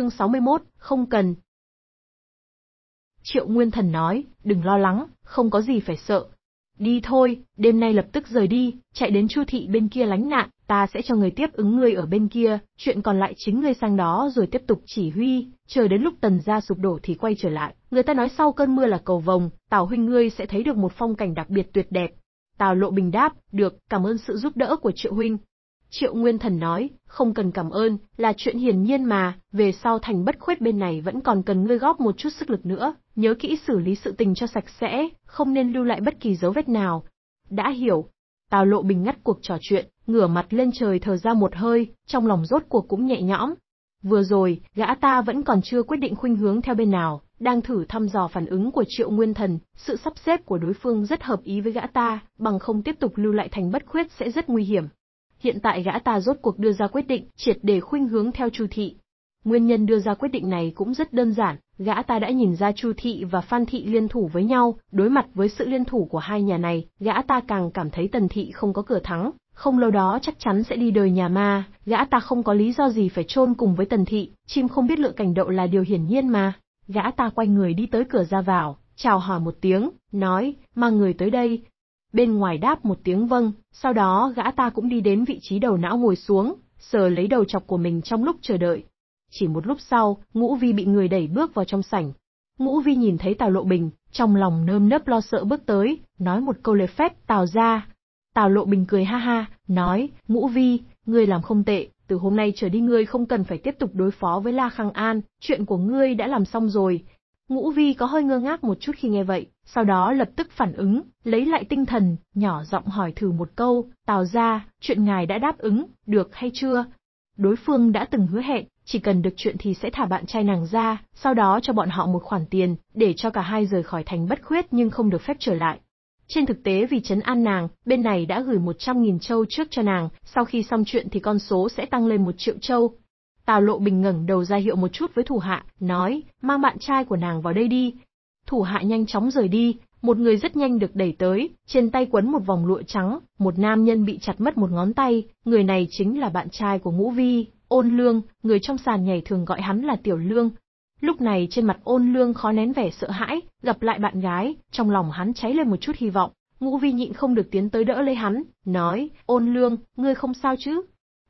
chương 61, không cần. Triệu Nguyên Thần nói, đừng lo lắng, không có gì phải sợ. Đi thôi, đêm nay lập tức rời đi, chạy đến Chu thị bên kia lánh nạn, ta sẽ cho người tiếp ứng ngươi ở bên kia, chuyện còn lại chính ngươi sang đó rồi tiếp tục chỉ huy, chờ đến lúc Tần gia sụp đổ thì quay trở lại. Người ta nói sau cơn mưa là cầu vồng, Tào huynh ngươi sẽ thấy được một phong cảnh đặc biệt tuyệt đẹp. Tào Lộ Bình đáp, được, cảm ơn sự giúp đỡ của Triệu huynh, Triệu Nguyên Thần nói, không cần cảm ơn, là chuyện hiển nhiên mà, về sau thành bất khuyết bên này vẫn còn cần ngươi góp một chút sức lực nữa, nhớ kỹ xử lý sự tình cho sạch sẽ, không nên lưu lại bất kỳ dấu vết nào. Đã hiểu. Tào Lộ Bình ngắt cuộc trò chuyện, ngửa mặt lên trời thở ra một hơi, trong lòng rốt cuộc cũng nhẹ nhõm. Vừa rồi, gã ta vẫn còn chưa quyết định khuynh hướng theo bên nào, đang thử thăm dò phản ứng của Triệu Nguyên Thần, sự sắp xếp của đối phương rất hợp ý với gã ta, bằng không tiếp tục lưu lại thành bất khuyết sẽ rất nguy hiểm hiện tại gã ta rốt cuộc đưa ra quyết định triệt để khuynh hướng theo Chu thị. Nguyên nhân đưa ra quyết định này cũng rất đơn giản, gã ta đã nhìn ra Chu thị và Phan thị liên thủ với nhau, đối mặt với sự liên thủ của hai nhà này, gã ta càng cảm thấy Tần thị không có cửa thắng, không lâu đó chắc chắn sẽ đi đời nhà ma, gã ta không có lý do gì phải chôn cùng với Tần thị, chim không biết lựa cảnh đậu là điều hiển nhiên mà. Gã ta quay người đi tới cửa ra vào, chào hỏi một tiếng, nói, mang người tới đây, Bên ngoài đáp một tiếng vâng, sau đó gã ta cũng đi đến vị trí đầu não ngồi xuống, sờ lấy đầu chọc của mình trong lúc chờ đợi. Chỉ một lúc sau, Ngũ Vi bị người đẩy bước vào trong sảnh. Ngũ Vi nhìn thấy Tào Lộ Bình, trong lòng nơm nớp lo sợ bước tới, nói một câu lề phép Tào ra. Tào Lộ Bình cười ha ha, nói, Ngũ Vi, ngươi làm không tệ, từ hôm nay trở đi ngươi không cần phải tiếp tục đối phó với La Khang An, chuyện của ngươi đã làm xong rồi, Ngũ Vi có hơi ngơ ngác một chút khi nghe vậy, sau đó lập tức phản ứng, lấy lại tinh thần, nhỏ giọng hỏi thử một câu, Tào ra, chuyện ngài đã đáp ứng, được hay chưa? Đối phương đã từng hứa hẹn, chỉ cần được chuyện thì sẽ thả bạn trai nàng ra, sau đó cho bọn họ một khoản tiền, để cho cả hai rời khỏi thành bất khuyết nhưng không được phép trở lại. Trên thực tế vì chấn an nàng, bên này đã gửi 100.000 châu trước cho nàng, sau khi xong chuyện thì con số sẽ tăng lên 1 triệu châu, Tào Lộ Bình ngẩng đầu ra hiệu một chút với thủ hạ, nói, mang bạn trai của nàng vào đây đi. Thủ hạ nhanh chóng rời đi, một người rất nhanh được đẩy tới, trên tay quấn một vòng lụa trắng, một nam nhân bị chặt mất một ngón tay, người này chính là bạn trai của Ngũ Vi, Ôn Lương, người trong sàn nhảy thường gọi hắn là Tiểu Lương. Lúc này trên mặt Ôn Lương khó nén vẻ sợ hãi, gặp lại bạn gái, trong lòng hắn cháy lên một chút hy vọng. Ngũ Vi nhịn không được tiến tới đỡ lấy hắn, nói, ôn lương, ngươi không sao chứ?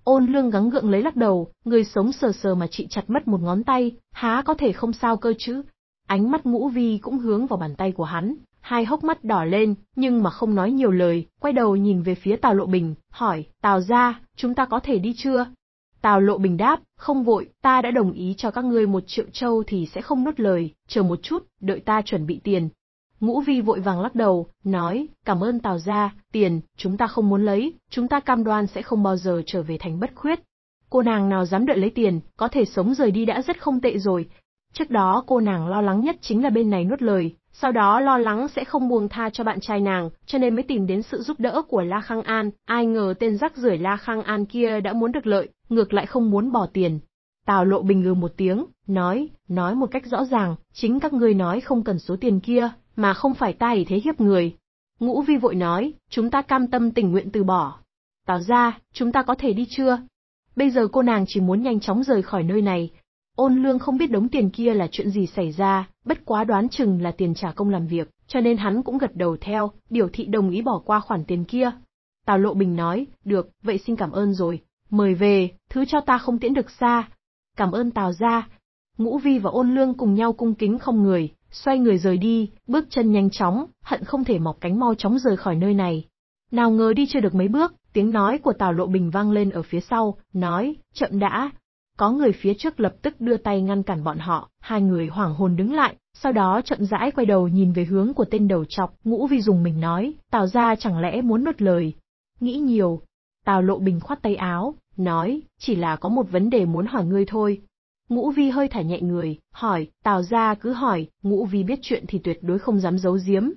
Ôn lương gắng gượng lấy lắc đầu, người sống sờ sờ mà chị chặt mất một ngón tay, há có thể không sao cơ chứ. Ánh mắt ngũ vi cũng hướng vào bàn tay của hắn, hai hốc mắt đỏ lên, nhưng mà không nói nhiều lời, quay đầu nhìn về phía Tào Lộ Bình, hỏi, Tào ra, chúng ta có thể đi chưa? Tào Lộ Bình đáp, không vội, ta đã đồng ý cho các ngươi một triệu châu thì sẽ không nuốt lời, chờ một chút, đợi ta chuẩn bị tiền, Ngũ Vi vội vàng lắc đầu, nói, cảm ơn Tào gia, tiền, chúng ta không muốn lấy, chúng ta cam đoan sẽ không bao giờ trở về thành bất khuyết. Cô nàng nào dám đợi lấy tiền, có thể sống rời đi đã rất không tệ rồi. Trước đó cô nàng lo lắng nhất chính là bên này nuốt lời, sau đó lo lắng sẽ không buông tha cho bạn trai nàng, cho nên mới tìm đến sự giúp đỡ của La Khang An, ai ngờ tên rắc rưởi La Khang An kia đã muốn được lợi, ngược lại không muốn bỏ tiền. Tào Lộ Bình ngừ một tiếng, nói, nói một cách rõ ràng, chính các ngươi nói không cần số tiền kia, mà không phải ta ý thế hiếp người. Ngũ Vi vội nói, chúng ta cam tâm tình nguyện từ bỏ. Tào ra, chúng ta có thể đi chưa? Bây giờ cô nàng chỉ muốn nhanh chóng rời khỏi nơi này. Ôn lương không biết đống tiền kia là chuyện gì xảy ra, bất quá đoán chừng là tiền trả công làm việc, cho nên hắn cũng gật đầu theo, biểu thị đồng ý bỏ qua khoản tiền kia. Tào Lộ Bình nói, được, vậy xin cảm ơn rồi, mời về, thứ cho ta không tiễn được xa. Cảm ơn Tào gia. Ngũ Vi và Ôn Lương cùng nhau cung kính không người, xoay người rời đi, bước chân nhanh chóng, hận không thể mọc cánh mau chóng rời khỏi nơi này. Nào ngờ đi chưa được mấy bước, tiếng nói của Tào Lộ Bình vang lên ở phía sau, nói, chậm đã. Có người phía trước lập tức đưa tay ngăn cản bọn họ, hai người hoảng hồn đứng lại, sau đó chậm rãi quay đầu nhìn về hướng của tên đầu chọc, ngũ vi dùng mình nói, Tào ra chẳng lẽ muốn nuốt lời. Nghĩ nhiều. Tào Lộ Bình khoát tay áo, nói, chỉ là có một vấn đề muốn hỏi ngươi thôi, Ngũ Vi hơi thả nhẹ người, hỏi, Tào gia cứ hỏi, Ngũ Vi biết chuyện thì tuyệt đối không dám giấu giếm.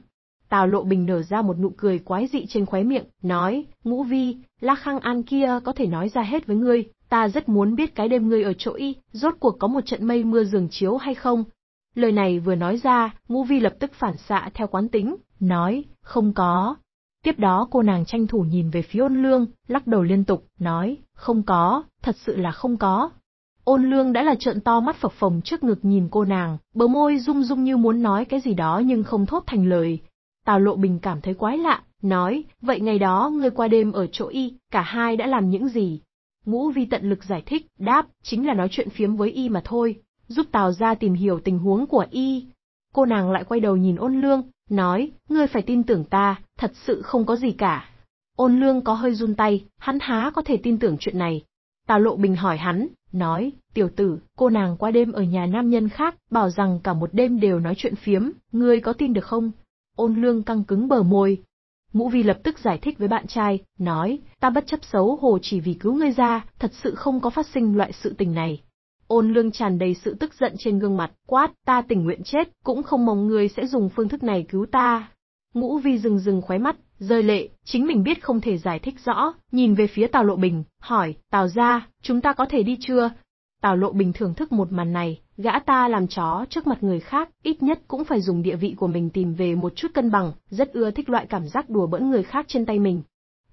Tào Lộ Bình nở ra một nụ cười quái dị trên khóe miệng, nói, Ngũ Vi, La Khang An kia có thể nói ra hết với ngươi, ta rất muốn biết cái đêm ngươi ở chỗ y, rốt cuộc có một trận mây mưa giường chiếu hay không. Lời này vừa nói ra, Ngũ Vi lập tức phản xạ theo quán tính, nói, không có. Tiếp đó cô nàng tranh thủ nhìn về phía ôn lương, lắc đầu liên tục, nói, không có, thật sự là không có, Ôn lương đã là trợn to mắt phập phồng trước ngực nhìn cô nàng, bờ môi rung rung như muốn nói cái gì đó nhưng không thốt thành lời. Tào lộ bình cảm thấy quái lạ, nói, vậy ngày đó ngươi qua đêm ở chỗ y, cả hai đã làm những gì? Ngũ vi tận lực giải thích, đáp, chính là nói chuyện phiếm với y mà thôi, giúp Tào ra tìm hiểu tình huống của y. Cô nàng lại quay đầu nhìn ôn lương, nói, ngươi phải tin tưởng ta, thật sự không có gì cả. Ôn lương có hơi run tay, hắn há có thể tin tưởng chuyện này. Tào lộ bình hỏi hắn, nói, tiểu tử, cô nàng qua đêm ở nhà nam nhân khác, bảo rằng cả một đêm đều nói chuyện phiếm, ngươi có tin được không? Ôn lương căng cứng bờ môi. Ngũ Vi lập tức giải thích với bạn trai, nói, ta bất chấp xấu hổ chỉ vì cứu ngươi ra, thật sự không có phát sinh loại sự tình này. Ôn lương tràn đầy sự tức giận trên gương mặt, quát, ta tình nguyện chết, cũng không mong ngươi sẽ dùng phương thức này cứu ta. Ngũ Vi rừng rừng khóe mắt, rơi lệ, chính mình biết không thể giải thích rõ, nhìn về phía Tào Lộ Bình, hỏi, Tào ra, chúng ta có thể đi chưa? Tào Lộ Bình thưởng thức một màn này, gã ta làm chó trước mặt người khác, ít nhất cũng phải dùng địa vị của mình tìm về một chút cân bằng, rất ưa thích loại cảm giác đùa bỡn người khác trên tay mình.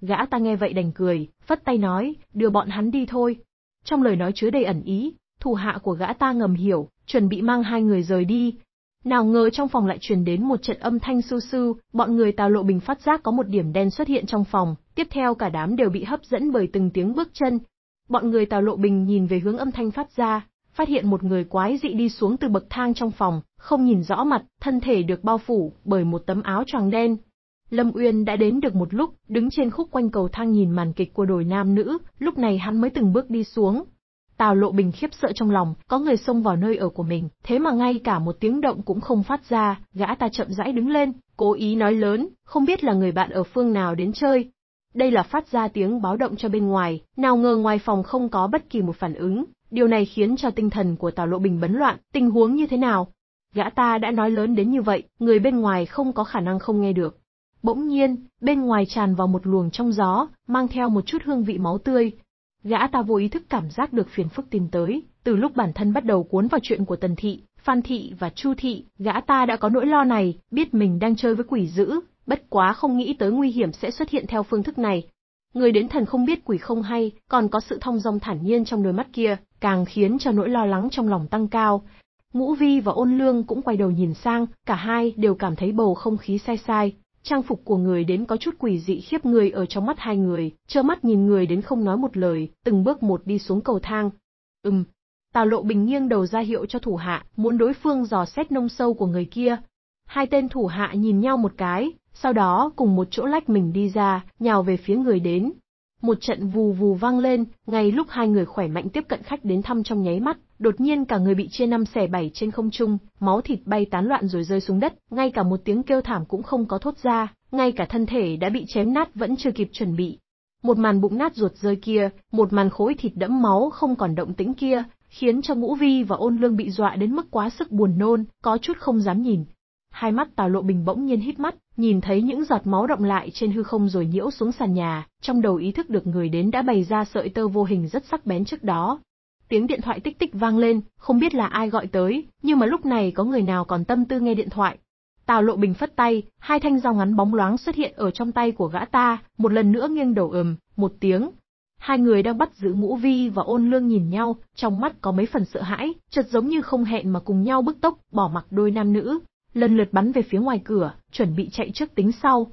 Gã ta nghe vậy đành cười, phất tay nói, đưa bọn hắn đi thôi. Trong lời nói chứa đầy ẩn ý, thủ hạ của gã ta ngầm hiểu, chuẩn bị mang hai người rời đi, nào ngờ trong phòng lại truyền đến một trận âm thanh sưu sưu, bọn người Tào Lộ Bình phát giác có một điểm đen xuất hiện trong phòng, tiếp theo cả đám đều bị hấp dẫn bởi từng tiếng bước chân. Bọn người Tào Lộ Bình nhìn về hướng âm thanh phát ra, phát hiện một người quái dị đi xuống từ bậc thang trong phòng, không nhìn rõ mặt, thân thể được bao phủ bởi một tấm áo choàng đen. Lâm Uyên đã đến được một lúc, đứng trên khúc quanh cầu thang nhìn màn kịch của đồi nam nữ, lúc này hắn mới từng bước đi xuống, Tào Lộ Bình khiếp sợ trong lòng, có người xông vào nơi ở của mình, thế mà ngay cả một tiếng động cũng không phát ra, gã ta chậm rãi đứng lên, cố ý nói lớn, không biết là người bạn ở phương nào đến chơi. Đây là phát ra tiếng báo động cho bên ngoài, nào ngờ ngoài phòng không có bất kỳ một phản ứng, điều này khiến cho tinh thần của Tào Lộ Bình bấn loạn, tình huống như thế nào? Gã ta đã nói lớn đến như vậy, người bên ngoài không có khả năng không nghe được. Bỗng nhiên, bên ngoài tràn vào một luồng trong gió, mang theo một chút hương vị máu tươi, Gã ta vô ý thức cảm giác được phiền phức tìm tới, từ lúc bản thân bắt đầu cuốn vào chuyện của Tần Thị, Phan Thị và Chu Thị, gã ta đã có nỗi lo này, biết mình đang chơi với quỷ dữ, bất quá không nghĩ tới nguy hiểm sẽ xuất hiện theo phương thức này. Người đến thần không biết quỷ không hay, còn có sự thông dong thản nhiên trong đôi mắt kia, càng khiến cho nỗi lo lắng trong lòng tăng cao. Ngũ Vi và Ôn Lương cũng quay đầu nhìn sang, cả hai đều cảm thấy bầu không khí sai sai, Trang phục của người đến có chút quỷ dị khiếp người ở trong mắt hai người, trơ mắt nhìn người đến không nói một lời, từng bước một đi xuống cầu thang. Ừm. Tào lộ bình nghiêng đầu ra hiệu cho thủ hạ, muốn đối phương dò xét nông sâu của người kia. Hai tên thủ hạ nhìn nhau một cái, sau đó cùng một chỗ lách mình đi ra, nhào về phía người đến, một trận vù vù vang lên, ngay lúc hai người khỏe mạnh tiếp cận khách đến thăm trong nháy mắt, đột nhiên cả người bị chia năm xẻ bảy trên không trung, máu thịt bay tán loạn rồi rơi xuống đất, ngay cả một tiếng kêu thảm cũng không có thốt ra, ngay cả thân thể đã bị chém nát vẫn chưa kịp chuẩn bị. Một màn bụng nát ruột rơi kia, một màn khối thịt đẫm máu không còn động tĩnh kia, khiến cho Ngũ Vi và Ôn Lương bị dọa đến mức quá sức buồn nôn, có chút không dám nhìn. Hai mắt Tào Lộ Bình bỗng nhiên hít mắt, nhìn thấy những giọt máu động lại trên hư không rồi nhiễu xuống sàn nhà, trong đầu ý thức được người đến đã bày ra sợi tơ vô hình rất sắc bén trước đó. Tiếng điện thoại tích tích vang lên, không biết là ai gọi tới, nhưng mà lúc này có người nào còn tâm tư nghe điện thoại. Tào Lộ Bình phất tay, hai thanh dao ngắn bóng loáng xuất hiện ở trong tay của gã ta, một lần nữa nghiêng đầu ầm, một tiếng. Hai người đang bắt giữ Ngũ Vi và Ôn Lương nhìn nhau, trong mắt có mấy phần sợ hãi, chợt giống như không hẹn mà cùng nhau bức tốc, bỏ mặc đôi nam nữ, lần lượt bắn về phía ngoài cửa, chuẩn bị chạy trước tính sau.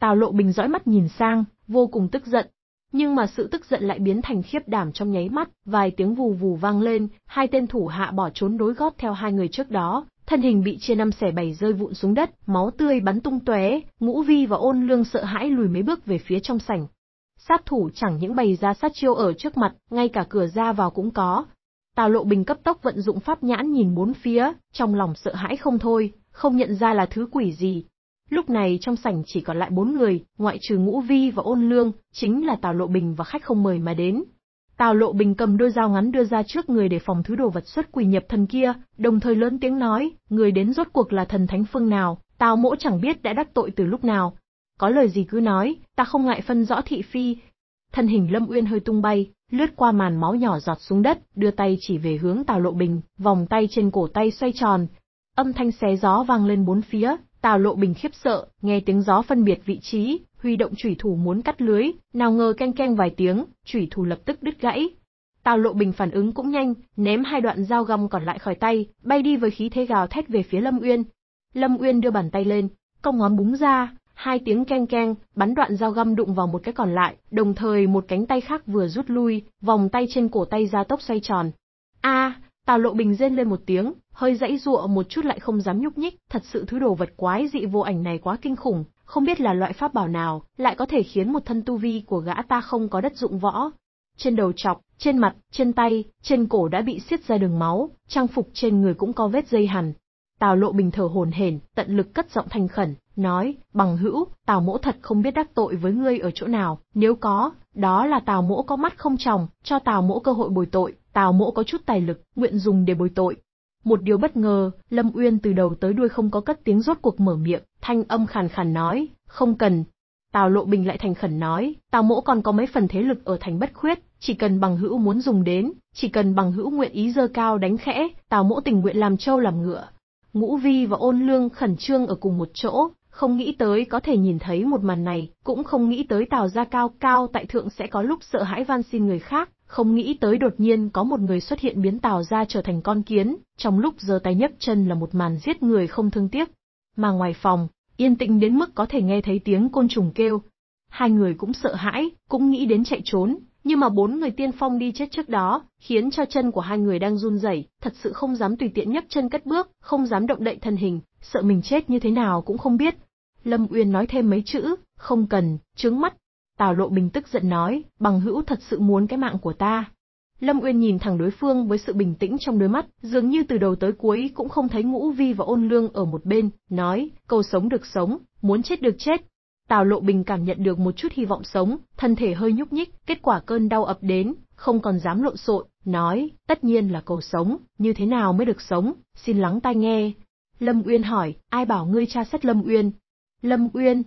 Tào Lộ Bình dõi mắt nhìn sang, vô cùng tức giận. Nhưng mà sự tức giận lại biến thành khiếp đảm trong nháy mắt, vài tiếng vù vù vang lên, hai tên thủ hạ bỏ trốn đối gót theo hai người trước đó, thân hình bị chia năm xẻ bảy rơi vụn xuống đất, máu tươi bắn tung tóe, Ngũ Vi và Ôn Lương sợ hãi lùi mấy bước về phía trong sảnh. Sát thủ chẳng những bày ra sát chiêu ở trước mặt, ngay cả cửa ra vào cũng có. Tào Lộ Bình cấp tốc vận dụng pháp nhãn nhìn bốn phía, trong lòng sợ hãi không thôi, không nhận ra là thứ quỷ gì. Lúc này trong sảnh chỉ còn lại bốn người, ngoại trừ Ngũ Vi và Ôn Lương, chính là Tào Lộ Bình và khách không mời mà đến. Tào Lộ Bình cầm đôi dao ngắn đưa ra trước người để phòng thứ đồ vật xuất quỷ nhập thần kia, đồng thời lớn tiếng nói, người đến rốt cuộc là thần thánh phương nào, Tào mỗ chẳng biết đã đắc tội từ lúc nào. Có lời gì cứ nói, ta không ngại phân rõ thị phi. Thân hình Lâm Uyên hơi tung bay, lướt qua màn máu nhỏ giọt xuống đất, đưa tay chỉ về hướng Tào Lộ Bình, vòng tay trên cổ tay xoay tròn, Âm thanh xé gió vang lên bốn phía, Tào Lộ Bình khiếp sợ, nghe tiếng gió phân biệt vị trí, huy động chủy thủ muốn cắt lưới, nào ngờ canh canh vài tiếng, chủy thủ lập tức đứt gãy. Tào Lộ Bình phản ứng cũng nhanh, ném hai đoạn dao găm còn lại khỏi tay, bay đi với khí thế gào thét về phía Lâm Uyên. Lâm Uyên đưa bàn tay lên, công ngón búng ra, hai tiếng keng keng, bắn đoạn dao găm đụng vào một cái còn lại, đồng thời một cánh tay khác vừa rút lui, vòng tay trên cổ tay ra tốc xoay tròn. A, Tào Lộ Bình rên lên một tiếng, hơi dãy dụa một chút lại không dám nhúc nhích, thật sự thứ đồ vật quái dị vô ảnh này quá kinh khủng, không biết là loại pháp bảo nào, lại có thể khiến một thân tu vi của gã ta không có đất dụng võ. Trên đầu chọc, trên mặt, trên tay, trên cổ đã bị xiết ra đường máu, trang phục trên người cũng có vết dây hằn. Tào lộ bình thở hồn hển, tận lực cất giọng thành khẩn, nói, bằng hữu, tào mỗ thật không biết đắc tội với ngươi ở chỗ nào, nếu có, đó là tào mỗ có mắt không tròng, cho tào mỗ cơ hội bồi tội, tào mỗ có chút tài lực, nguyện dùng để bồi tội, một điều bất ngờ, Lâm Uyên từ đầu tới đuôi không có cất tiếng rốt cuộc mở miệng, thanh âm khàn khàn nói, không cần. Tào Lộ Bình lại thành khẩn nói, Tào Mỗ còn có mấy phần thế lực ở thành bất khuyết, chỉ cần bằng hữu muốn dùng đến, chỉ cần bằng hữu nguyện ý dơ cao đánh khẽ, Tào Mỗ tình nguyện làm trâu làm ngựa. Ngũ Vi và Ôn Lương khẩn trương ở cùng một chỗ, không nghĩ tới có thể nhìn thấy một màn này, cũng không nghĩ tới Tào gia cao cao tại thượng sẽ có lúc sợ hãi van xin người khác, không nghĩ tới đột nhiên có một người xuất hiện biến tàu ra trở thành con kiến, trong lúc giơ tay nhấc chân là một màn giết người không thương tiếc. Mà ngoài phòng, yên tĩnh đến mức có thể nghe thấy tiếng côn trùng kêu. Hai người cũng sợ hãi, cũng nghĩ đến chạy trốn, nhưng mà bốn người tiên phong đi chết trước đó, khiến cho chân của hai người đang run rẩy, thật sự không dám tùy tiện nhấc chân cất bước, không dám động đậy thân hình, sợ mình chết như thế nào cũng không biết. Lâm Uyên nói thêm mấy chữ, không cần, trướng mắt, Tào Lộ Bình tức giận nói, bằng hữu thật sự muốn cái mạng của ta. Lâm Uyên nhìn thẳng đối phương với sự bình tĩnh trong đôi mắt, dường như từ đầu tới cuối cũng không thấy Ngũ Vi và Ôn Lương ở một bên, nói, cầu sống được sống, muốn chết được chết. Tào Lộ Bình cảm nhận được một chút hy vọng sống, thân thể hơi nhúc nhích, kết quả cơn đau ập đến, không còn dám lộn xộn, nói, tất nhiên là cầu sống, như thế nào mới được sống, xin lắng tai nghe. Lâm Uyên hỏi, ai bảo ngươi tra xét Lâm Uyên? Lâm Uyên,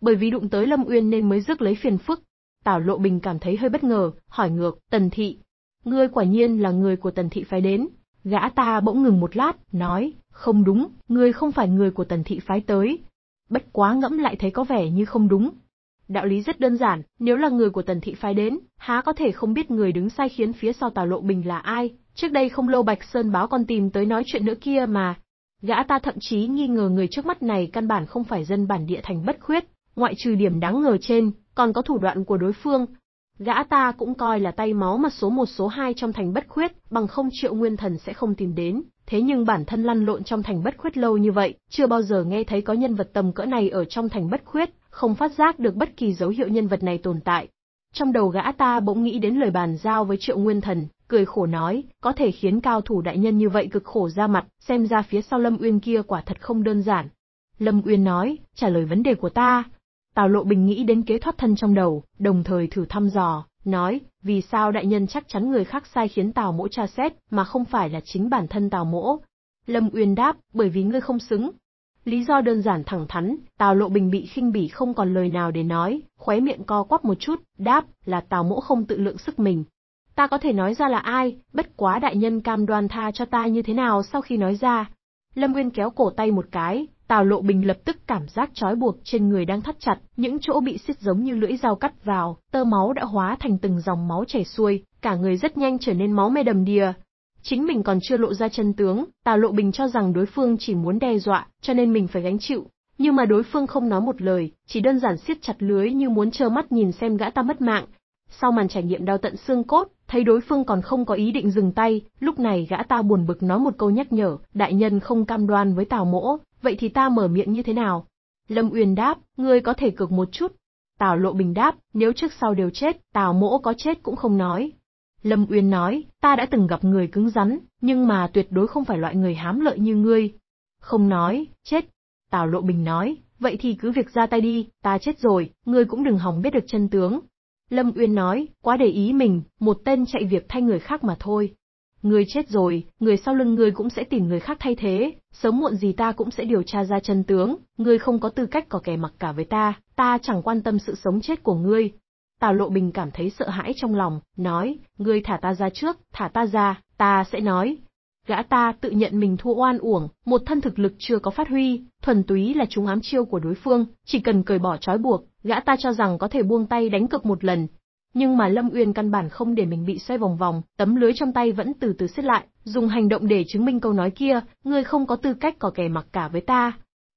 bởi vì đụng tới Lâm Uyên nên mới rước lấy phiền phức. Tào Lộ Bình cảm thấy hơi bất ngờ, hỏi ngược, Tần Thị. Ngươi quả nhiên là người của Tần Thị phái đến. Gã ta bỗng ngừng một lát, nói, không đúng, ngươi không phải người của Tần Thị phái tới. Bất quá ngẫm lại thấy có vẻ như không đúng. Đạo lý rất đơn giản, nếu là người của Tần Thị phái đến, há có thể không biết người đứng sai khiến phía sau Tào Lộ Bình là ai. Trước đây không lâu Bạch Sơn báo con tìm tới nói chuyện nữa kia mà. Gã ta thậm chí nghi ngờ người trước mắt này căn bản không phải dân bản địa thành bất khuyết, ngoại trừ điểm đáng ngờ trên, còn có thủ đoạn của đối phương. Gã ta cũng coi là tay máu mà số một số hai trong thành bất khuyết, bằng không triệu nguyên thần sẽ không tìm đến, thế nhưng bản thân lăn lộn trong thành bất khuyết lâu như vậy, chưa bao giờ nghe thấy có nhân vật tầm cỡ này ở trong thành bất khuyết, không phát giác được bất kỳ dấu hiệu nhân vật này tồn tại. Trong đầu gã ta bỗng nghĩ đến lời bàn giao với triệu nguyên thần, cười khổ nói, có thể khiến cao thủ đại nhân như vậy cực khổ ra mặt, xem ra phía sau Lâm Uyên kia quả thật không đơn giản. Lâm Uyên nói, trả lời vấn đề của ta, Tào Lộ Bình nghĩ đến kế thoát thân trong đầu, đồng thời thử thăm dò, nói, vì sao đại nhân chắc chắn người khác sai khiến Tào Mỗ tra xét, mà không phải là chính bản thân Tào Mỗ. Lâm Uyên đáp, bởi vì ngươi không xứng. Lý do đơn giản thẳng thắn, Tào Lộ Bình bị khinh bỉ không còn lời nào để nói, khóe miệng co quắp một chút, đáp, là Tào Mỗ không tự lượng sức mình. Ta có thể nói ra là ai, bất quá đại nhân cam đoan tha cho ta như thế nào sau khi nói ra. Lâm Uyên kéo cổ tay một cái, Tào Lộ Bình lập tức cảm giác trói buộc trên người đang thắt chặt, những chỗ bị xiết giống như lưỡi dao cắt vào, tơ máu đã hóa thành từng dòng máu chảy xuôi, cả người rất nhanh trở nên máu me đầm đìa. Chính mình còn chưa lộ ra chân tướng, Tào Lộ Bình cho rằng đối phương chỉ muốn đe dọa, cho nên mình phải gánh chịu. Nhưng mà đối phương không nói một lời, chỉ đơn giản siết chặt lưới như muốn trơ mắt nhìn xem gã ta mất mạng. Sau màn trải nghiệm đau tận xương cốt, thấy đối phương còn không có ý định dừng tay, lúc này gã ta buồn bực nói một câu nhắc nhở, đại nhân không cam đoan với Tào Mỗ, vậy thì ta mở miệng như thế nào? Lâm Uyên đáp, ngươi có thể cực một chút. Tào Lộ Bình đáp, nếu trước sau đều chết, Tào Mỗ có chết cũng không nói. Lâm Uyên nói, ta đã từng gặp người cứng rắn, nhưng mà tuyệt đối không phải loại người hám lợi như ngươi. Không nói, chết. Tào Lộ Bình nói, vậy thì cứ việc ra tay đi, ta chết rồi, ngươi cũng đừng hòng biết được chân tướng. Lâm Uyên nói, quá để ý mình, một tên chạy việc thay người khác mà thôi. Ngươi chết rồi, người sau lưng ngươi cũng sẽ tìm người khác thay thế, sớm muộn gì ta cũng sẽ điều tra ra chân tướng, ngươi không có tư cách có kẻ mặc cả với ta, ta chẳng quan tâm sự sống chết của ngươi. Tào Lộ Bình cảm thấy sợ hãi trong lòng, nói, ngươi thả ta ra trước, thả ta ra, ta sẽ nói. Gã ta tự nhận mình thua oan uổng, một thân thực lực chưa có phát huy, thuần túy là chúng ám chiêu của đối phương, chỉ cần cởi bỏ trói buộc, gã ta cho rằng có thể buông tay đánh cực một lần, nhưng mà Lâm Uyên căn bản không để mình bị xoay vòng vòng, tấm lưới trong tay vẫn từ từ xếp lại, dùng hành động để chứng minh câu nói kia, ngươi không có tư cách có kẻ mặc cả với ta.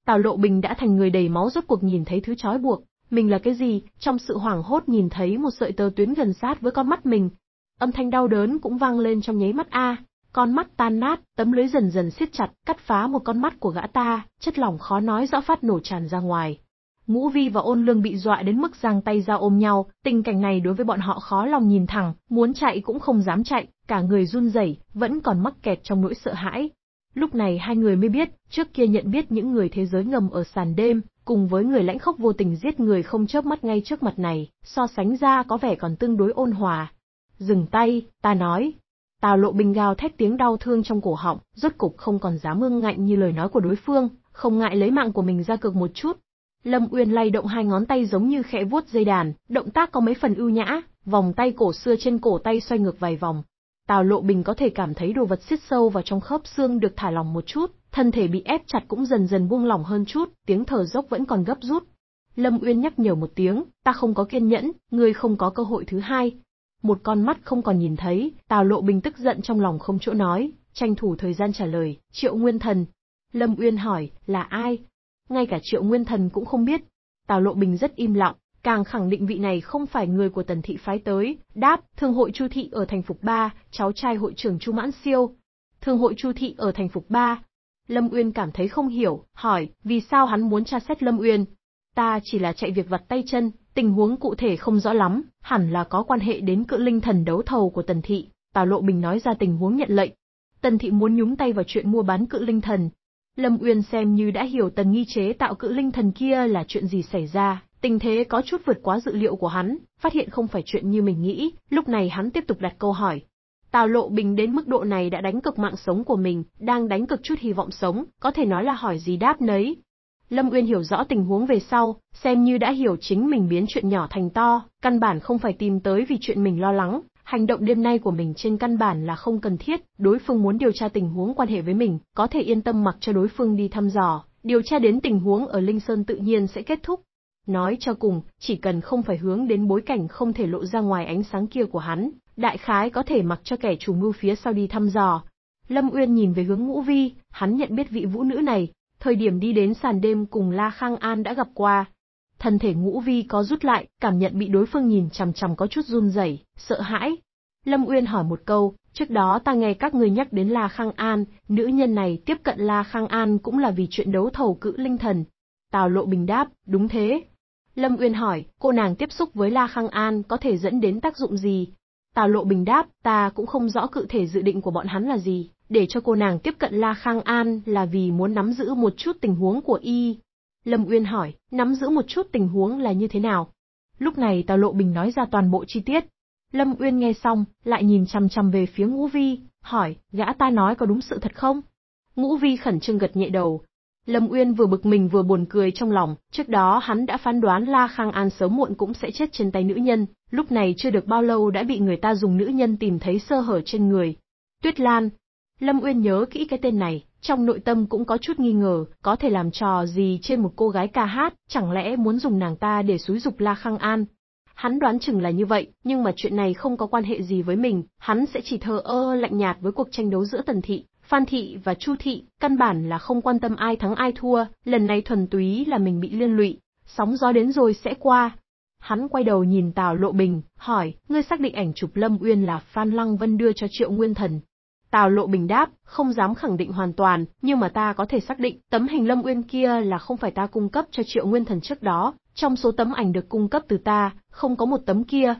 Tào Lộ Bình đã thành người đầy máu rốt cuộc nhìn thấy thứ chói buộc, mình là cái gì, trong sự hoảng hốt nhìn thấy một sợi tơ tuyến gần sát với con mắt mình. Âm thanh đau đớn cũng vang lên trong nháy mắt a, con mắt tan nát, tấm lưới dần dần siết chặt, cắt phá một con mắt của gã ta, chất lỏng khó nói rõ phát nổ tràn ra ngoài, Ngũ Vi và Ôn Lương bị dọa đến mức giang tay ra ôm nhau, tình cảnh này đối với bọn họ khó lòng nhìn thẳng, muốn chạy cũng không dám chạy, cả người run rẩy, vẫn còn mắc kẹt trong nỗi sợ hãi. Lúc này hai người mới biết, trước kia nhận biết những người thế giới ngầm ở sàn đêm, cùng với người lãnh khốc vô tình giết người không chớp mắt ngay trước mặt này, so sánh ra có vẻ còn tương đối ôn hòa. Dừng tay, ta nói. Tào lộ bình gào thét tiếng đau thương trong cổ họng, rốt cục không còn dám ương ngạnh như lời nói của đối phương, không ngại lấy mạng của mình ra cực một chút, Lâm Uyên lay động hai ngón tay giống như khẽ vuốt dây đàn, động tác có mấy phần ưu nhã, vòng tay cổ xưa trên cổ tay xoay ngược vài vòng. Tào Lộ Bình có thể cảm thấy đồ vật siết sâu vào trong khớp xương được thả lỏng một chút, thân thể bị ép chặt cũng dần dần buông lỏng hơn chút, tiếng thở dốc vẫn còn gấp rút. Lâm Uyên nhắc nhở một tiếng, ta không có kiên nhẫn, ngươi không có cơ hội thứ hai. Một con mắt không còn nhìn thấy, Tào Lộ Bình tức giận trong lòng không chỗ nói, tranh thủ thời gian trả lời, Triệu Nguyên Thần. Lâm Uyên hỏi, là ai, ngay cả triệu nguyên thần cũng không biết. Tào Lộ Bình rất im lặng, càng khẳng định vị này không phải người của tần thị phái tới, đáp, thương hội Chu Thị ở thành Phục Ba, cháu trai hội trưởng Chu Mãn Siêu. Thương hội Chu Thị ở thành Phục Ba. Lâm Uyên cảm thấy không hiểu, hỏi, vì sao hắn muốn tra xét Lâm Uyên? Ta chỉ là chạy việc vặt tay chân, tình huống cụ thể không rõ lắm, hẳn là có quan hệ đến cự linh thần đấu thầu của tần thị, Tào Lộ Bình nói ra tình huống nhận lệnh. Tần thị muốn nhúng tay vào chuyện mua bán cự linh thần, Lâm Uyên xem như đã hiểu tần nghi chế tạo cự linh thần kia là chuyện gì xảy ra, tình thế có chút vượt quá dự liệu của hắn, phát hiện không phải chuyện như mình nghĩ, lúc này hắn tiếp tục đặt câu hỏi. Tào Lộ Bình đến mức độ này đã đánh cực mạng sống của mình, đang đánh cực chút hy vọng sống, có thể nói là hỏi gì đáp nấy. Lâm Uyên hiểu rõ tình huống về sau, xem như đã hiểu chính mình biến chuyện nhỏ thành to, căn bản không phải tìm tới vì chuyện mình lo lắng, Hành động đêm nay của mình trên căn bản là không cần thiết, đối phương muốn điều tra tình huống quan hệ với mình, có thể yên tâm mặc cho đối phương đi thăm dò, điều tra đến tình huống ở Linh Sơn tự nhiên sẽ kết thúc. Nói cho cùng, chỉ cần không phải hướng đến bối cảnh không thể lộ ra ngoài ánh sáng kia của hắn, đại khái có thể mặc cho kẻ chủ mưu phía sau đi thăm dò. Lâm Uyên nhìn về hướng Ngũ Vi, hắn nhận biết vị vũ nữ này, thời điểm đi đến sàn đêm cùng La Khang An đã gặp qua, thân thể ngũ vi có rút lại, cảm nhận bị đối phương nhìn chằm chằm có chút run rẩy, sợ hãi. Lâm Uyên hỏi một câu, trước đó ta nghe các người nhắc đến La Khang An, nữ nhân này tiếp cận La Khang An cũng là vì chuyện đấu thầu cự linh thần. Tào Lộ Bình đáp, đúng thế. Lâm Uyên hỏi, cô nàng tiếp xúc với La Khang An có thể dẫn đến tác dụng gì? Tào Lộ Bình đáp, ta cũng không rõ cụ thể dự định của bọn hắn là gì, để cho cô nàng tiếp cận La Khang An là vì muốn nắm giữ một chút tình huống của y, Lâm Uyên hỏi, nắm giữ một chút tình huống là như thế nào? Lúc này Tào Lộ Bình nói ra toàn bộ chi tiết. Lâm Uyên nghe xong, lại nhìn chăm chăm về phía Ngũ Vi, hỏi, gã ta nói có đúng sự thật không? Ngũ Vi khẩn trương gật nhẹ đầu. Lâm Uyên vừa bực mình vừa buồn cười trong lòng, trước đó hắn đã phán đoán La Khang An sớm muộn cũng sẽ chết trên tay nữ nhân, lúc này chưa được bao lâu đã bị người ta dùng nữ nhân tìm thấy sơ hở trên người. Tuyết Lan. Lâm Uyên nhớ kỹ cái tên này, trong nội tâm cũng có chút nghi ngờ, có thể làm trò gì trên một cô gái ca hát, chẳng lẽ muốn dùng nàng ta để xúi dục La Khang An, Hắn đoán chừng là như vậy, nhưng mà chuyện này không có quan hệ gì với mình, hắn sẽ chỉ thờ ơ lạnh nhạt với cuộc tranh đấu giữa Tần Thị, Phan Thị và Chu Thị, căn bản là không quan tâm ai thắng ai thua, lần này thuần túy là mình bị liên lụy, sóng gió đến rồi sẽ qua. Hắn quay đầu nhìn Tào Lộ Bình, hỏi, ngươi xác định ảnh chụp Lâm Uyên là Phan Lăng Vân đưa cho Triệu Nguyên Thần, Tào Lộ Bình đáp, không dám khẳng định hoàn toàn, nhưng mà ta có thể xác định tấm hình Lâm Uyên kia là không phải ta cung cấp cho Triệu Nguyên Thần trước đó, trong số tấm ảnh được cung cấp từ ta, không có một tấm kia.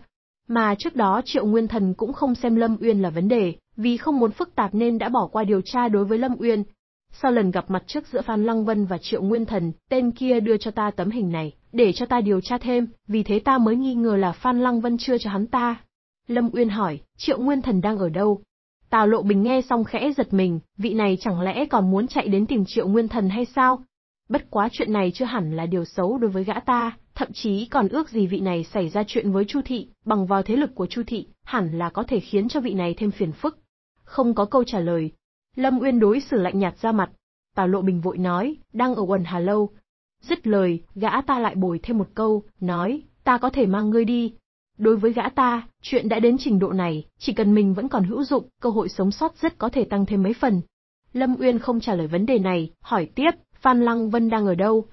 Mà trước đó Triệu Nguyên Thần cũng không xem Lâm Uyên là vấn đề, vì không muốn phức tạp nên đã bỏ qua điều tra đối với Lâm Uyên. Sau lần gặp mặt trước giữa Phan Lăng Vân và Triệu Nguyên Thần, tên kia đưa cho ta tấm hình này, để cho ta điều tra thêm, vì thế ta mới nghi ngờ là Phan Lăng Vân chưa cho hắn ta. Lâm Uyên hỏi, Triệu Nguyên Thần đang ở đâu, Tào Lộ Bình nghe xong khẽ giật mình, vị này chẳng lẽ còn muốn chạy đến tìm Triệu Nguyên Thần hay sao? Bất quá chuyện này chưa hẳn là điều xấu đối với gã ta, thậm chí còn ước gì vị này xảy ra chuyện với Chu thị, bằng vào thế lực của Chu thị, hẳn là có thể khiến cho vị này thêm phiền phức. Không có câu trả lời. Lâm Uyên đối xử lạnh nhạt ra mặt. Tào Lộ Bình vội nói, đang ở quần Hà lâu. Dứt lời, gã ta lại bồi thêm một câu, nói, ta có thể mang ngươi đi, Đối với gã ta, chuyện đã đến trình độ này, chỉ cần mình vẫn còn hữu dụng, cơ hội sống sót rất có thể tăng thêm mấy phần. Lâm Uyên không trả lời vấn đề này, hỏi tiếp, Phan Lăng Vân đang ở đâu?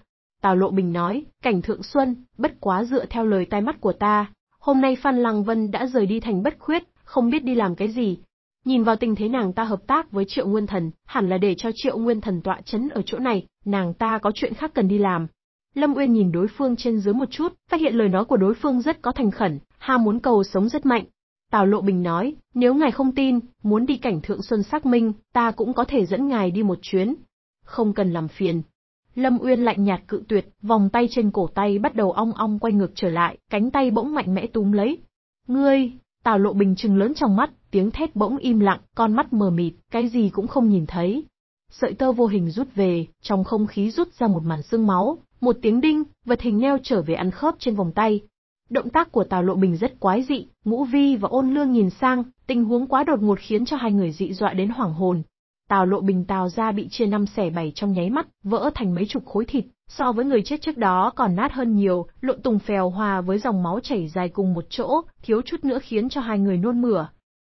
Tào Lộ Bình nói, cảnh thượng xuân, bất quá dựa theo lời tai mắt của ta. Hôm nay Phan Lăng Vân đã rời đi thành bất khuyết, không biết đi làm cái gì. Nhìn vào tình thế nàng ta hợp tác với Triệu Nguyên Thần, hẳn là để cho Triệu Nguyên Thần tọa chấn ở chỗ này, nàng ta có chuyện khác cần đi làm. Lâm Uyên nhìn đối phương trên dưới một chút, phát hiện lời nói của đối phương rất có thành khẩn, ham muốn cầu sống rất mạnh. Tào Lộ Bình nói, nếu ngài không tin, muốn đi cảnh thượng xuân xác minh, ta cũng có thể dẫn ngài đi một chuyến. Không cần làm phiền. Lâm Uyên lạnh nhạt cự tuyệt, vòng tay trên cổ tay bắt đầu ong ong quay ngược trở lại, cánh tay bỗng mạnh mẽ túm lấy. Ngươi, Tào Lộ Bình trừng lớn trong mắt, tiếng thét bỗng im lặng, con mắt mờ mịt, cái gì cũng không nhìn thấy. Sợi tơ vô hình rút về, trong không khí rút ra một màn xương máu, một tiếng đinh, vật hình neo trở về ăn khớp trên vòng tay, Động tác của Tào Lộ Bình rất quái dị, Ngũ Vi và Ôn Lương nhìn sang, tình huống quá đột ngột khiến cho hai người dị dọa đến hoảng hồn. Tào Lộ Bình Tào ra bị chia năm xẻ bảy trong nháy mắt, vỡ thành mấy chục khối thịt, so với người chết trước đó còn nát hơn nhiều, lộn tùng phèo hòa với dòng máu chảy dài cùng một chỗ, thiếu chút nữa khiến cho hai người nôn mửa.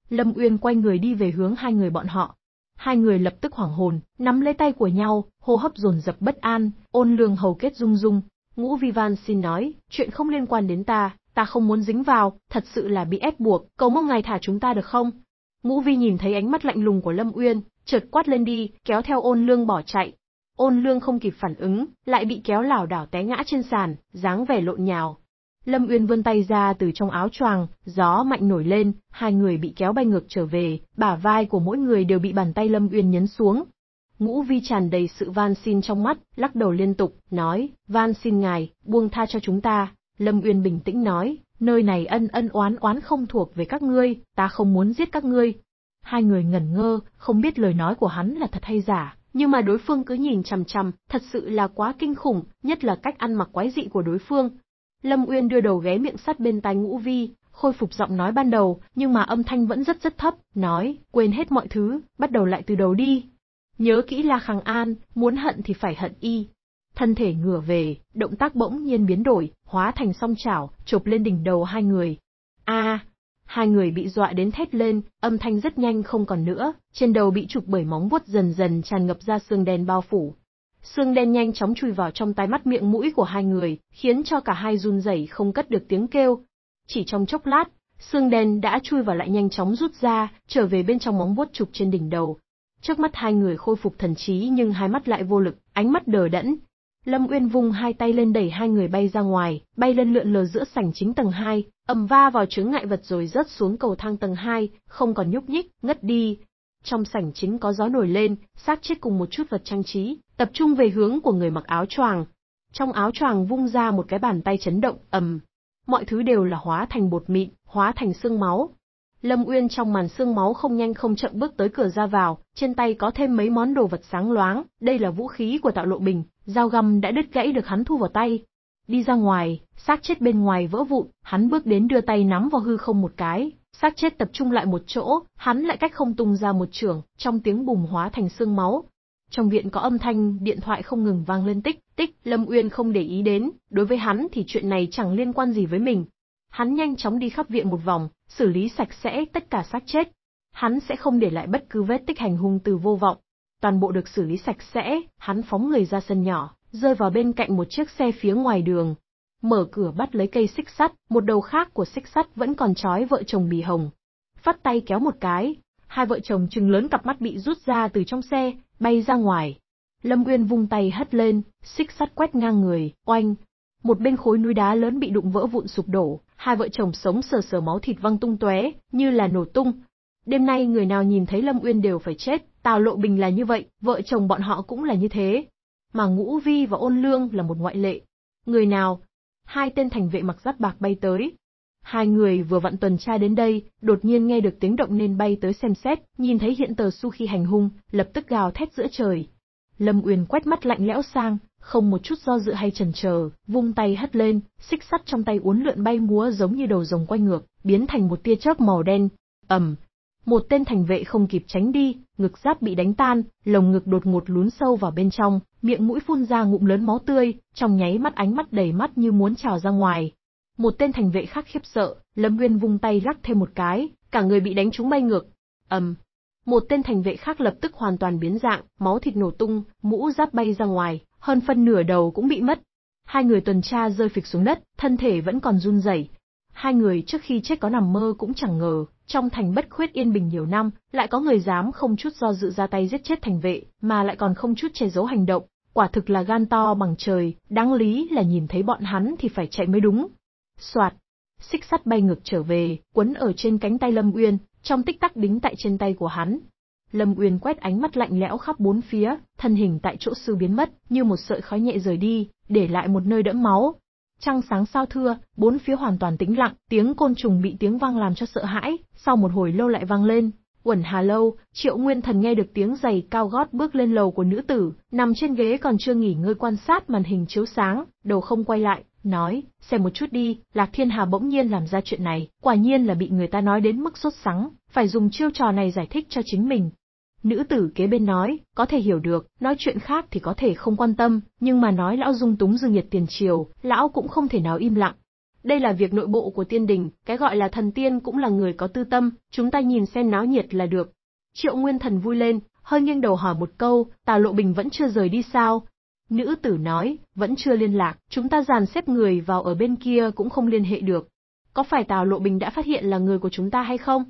Lâm Uyên quay người đi về hướng hai người bọn họ. Hai người lập tức hoảng hồn, nắm lấy tay của nhau, hô hấp dồn dập bất an, ôn lương hầu kết rung rung, Ngũ Vi Văn xin nói, chuyện không liên quan đến ta, ta không muốn dính vào, thật sự là bị ép buộc, cầu mong ngài thả chúng ta được không? Ngũ Vi nhìn thấy ánh mắt lạnh lùng của Lâm Uyên, chợt quát lên đi, kéo theo ôn lương bỏ chạy. Ôn lương không kịp phản ứng, lại bị kéo lảo đảo té ngã trên sàn, dáng vẻ lộn nhào. Lâm Uyên vươn tay ra từ trong áo choàng, gió mạnh nổi lên, hai người bị kéo bay ngược trở về, bả vai của mỗi người đều bị bàn tay Lâm Uyên nhấn xuống, Ngũ Vi tràn đầy sự van xin trong mắt, lắc đầu liên tục, nói, van xin ngài, buông tha cho chúng ta. Lâm Uyên bình tĩnh nói, nơi này ân ân oán oán không thuộc về các ngươi, ta không muốn giết các ngươi. Hai người ngẩn ngơ, không biết lời nói của hắn là thật hay giả, nhưng mà đối phương cứ nhìn chằm chằm, thật sự là quá kinh khủng, nhất là cách ăn mặc quái dị của đối phương. Lâm Uyên đưa đầu ghé miệng sắt bên tai Ngũ Vi, khôi phục giọng nói ban đầu, nhưng mà âm thanh vẫn rất rất thấp, nói, quên hết mọi thứ, bắt đầu lại từ đầu đi, Nhớ kỹ La Khang An, muốn hận thì phải hận y. Thân thể ngửa về, động tác bỗng nhiên biến đổi, hóa thành song chảo, chụp lên đỉnh đầu hai người. A! hai người bị dọa đến thét lên, âm thanh rất nhanh không còn nữa, trên đầu bị chụp bởi móng vuốt dần dần tràn ngập ra xương đen bao phủ. Xương đen nhanh chóng chui vào trong tai mắt miệng mũi của hai người, khiến cho cả hai run rẩy không cất được tiếng kêu. Chỉ trong chốc lát, xương đen đã chui vào lại nhanh chóng rút ra, trở về bên trong móng vuốt chụp trên đỉnh đầu, Trước mắt hai người khôi phục thần trí nhưng hai mắt lại vô lực, ánh mắt đờ đẫn. Lâm Uyên vung hai tay lên đẩy hai người bay ra ngoài, bay lên lượn lờ giữa sảnh chính tầng 2, ầm va vào chướng ngại vật rồi rớt xuống cầu thang tầng 2, không còn nhúc nhích, ngất đi. Trong sảnh chính có gió nổi lên, xác chết cùng một chút vật trang trí, tập trung về hướng của người mặc áo choàng. Trong áo choàng vung ra một cái bàn tay chấn động, ầm. Mọi thứ đều là hóa thành bột mịn, hóa thành xương máu, Lâm Uyên trong màn sương máu không nhanh không chậm bước tới cửa ra vào, trên tay có thêm mấy món đồ vật sáng loáng, đây là vũ khí của tạo lộ bình, dao găm đã đứt gãy được hắn thu vào tay. Đi ra ngoài, xác chết bên ngoài vỡ vụn, hắn bước đến đưa tay nắm vào hư không một cái, xác chết tập trung lại một chỗ, hắn lại cách không tung ra một trường, trong tiếng bùng hóa thành sương máu. Trong viện có âm thanh, điện thoại không ngừng vang lên tích, tích, Lâm Uyên không để ý đến, đối với hắn thì chuyện này chẳng liên quan gì với mình. Hắn nhanh chóng đi khắp viện một vòng, xử lý sạch sẽ tất cả xác chết. Hắn sẽ không để lại bất cứ vết tích hành hung từ vô vọng. Toàn bộ được xử lý sạch sẽ, hắn phóng người ra sân nhỏ, rơi vào bên cạnh một chiếc xe phía ngoài đường. Mở cửa bắt lấy cây xích sắt, một đầu khác của xích sắt vẫn còn trói vợ chồng bì hồng. Phát tay kéo một cái, hai vợ chồng trừng lớn cặp mắt bị rút ra từ trong xe, bay ra ngoài. Lâm Uyên vung tay hất lên, xích sắt quét ngang người, oanh. Một bên khối núi đá lớn bị đụng vỡ vụn sụp đổ, hai vợ chồng sống sờ sờ máu thịt văng tung tóe, như là nổ tung. Đêm nay người nào nhìn thấy Lâm Uyên đều phải chết, Tào Lộ Bình là như vậy, vợ chồng bọn họ cũng là như thế. Mà Ngũ Vi và Ôn Lương là một ngoại lệ. Người nào? Hai tên thành vệ mặc giáp bạc bay tới. Hai người vừa vặn tuần tra đến đây, đột nhiên nghe được tiếng động nên bay tới xem xét, nhìn thấy hiện tờ su khi hành hung, lập tức gào thét giữa trời, Lâm Uyên quét mắt lạnh lẽo sang, không một chút do dự hay chần chờ, vung tay hất lên, xích sắt trong tay uốn lượn bay múa giống như đầu rồng quay ngược, biến thành một tia chớp màu đen. ầm, một tên thành vệ không kịp tránh đi, ngực giáp bị đánh tan, lồng ngực đột ngột lún sâu vào bên trong, miệng mũi phun ra ngụm lớn máu tươi, trong nháy mắt ánh mắt đầy mắt như muốn trào ra ngoài. Một tên thành vệ khác khiếp sợ, Lâm Uyên vung tay lắc thêm một cái, cả người bị đánh trúng bay ngược. ầm, một tên thành vệ khác lập tức hoàn toàn biến dạng, máu thịt nổ tung, mũ giáp bay ra ngoài, hơn phân nửa đầu cũng bị mất. Hai người tuần tra rơi phịch xuống đất, thân thể vẫn còn run rẩy. Hai người trước khi chết có nằm mơ cũng chẳng ngờ, trong thành bất khuyết yên bình nhiều năm, lại có người dám không chút do dự ra tay giết chết thành vệ, mà lại còn không chút che giấu hành động, quả thực là gan to bằng trời, đáng lý là nhìn thấy bọn hắn thì phải chạy mới đúng. Soạt, xích sắt bay ngược trở về, quấn ở trên cánh tay Lâm Uyên, trong tích tắc đính tại trên tay của hắn. Lâm Uyên quét ánh mắt lạnh lẽo khắp bốn phía, thân hình tại chỗ sư biến mất, như một sợi khói nhẹ rời đi, để lại một nơi đẫm máu. Trăng sáng sao thưa, bốn phía hoàn toàn tĩnh lặng, tiếng côn trùng bị tiếng vang làm cho sợ hãi, sau một hồi lâu lại vang lên. Quẩn Hà Lâu, Triệu Nguyên Thần nghe được tiếng giày cao gót bước lên lầu của nữ tử, nằm trên ghế còn chưa nghỉ ngơi quan sát màn hình chiếu sáng, đầu không quay lại, nói, xem một chút đi, Lạc Thiên Hà bỗng nhiên làm ra chuyện này, quả nhiên là bị người ta nói đến mức sốt sắng, phải dùng chiêu trò này giải thích cho chính mình. Nữ tử kế bên nói, có thể hiểu được, nói chuyện khác thì có thể không quan tâm, nhưng mà nói lão dung túng dư nhiệt tiền triều, lão cũng không thể nào im lặng. Đây là việc nội bộ của tiên đình, cái gọi là thần tiên cũng là người có tư tâm, chúng ta nhìn xem náo nhiệt là được. Triệu Nguyên Thần vui lên, hơi nghiêng đầu hỏi một câu, Tào Lộ Bình vẫn chưa rời đi sao, Nữ tử nói, vẫn chưa liên lạc, chúng ta dàn xếp người vào ở bên kia cũng không liên hệ được. Có phải Tào Lộ Bình đã phát hiện là người của chúng ta hay không?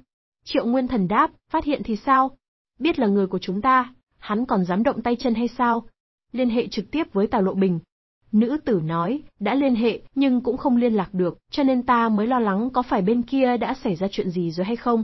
Triệu Nguyên Thần đáp, phát hiện thì sao? Biết là người của chúng ta, hắn còn dám động tay chân hay sao? Liên hệ trực tiếp với Tào Lộ Bình. Nữ tử nói, đã liên hệ nhưng cũng không liên lạc được, cho nên ta mới lo lắng có phải bên kia đã xảy ra chuyện gì rồi hay không?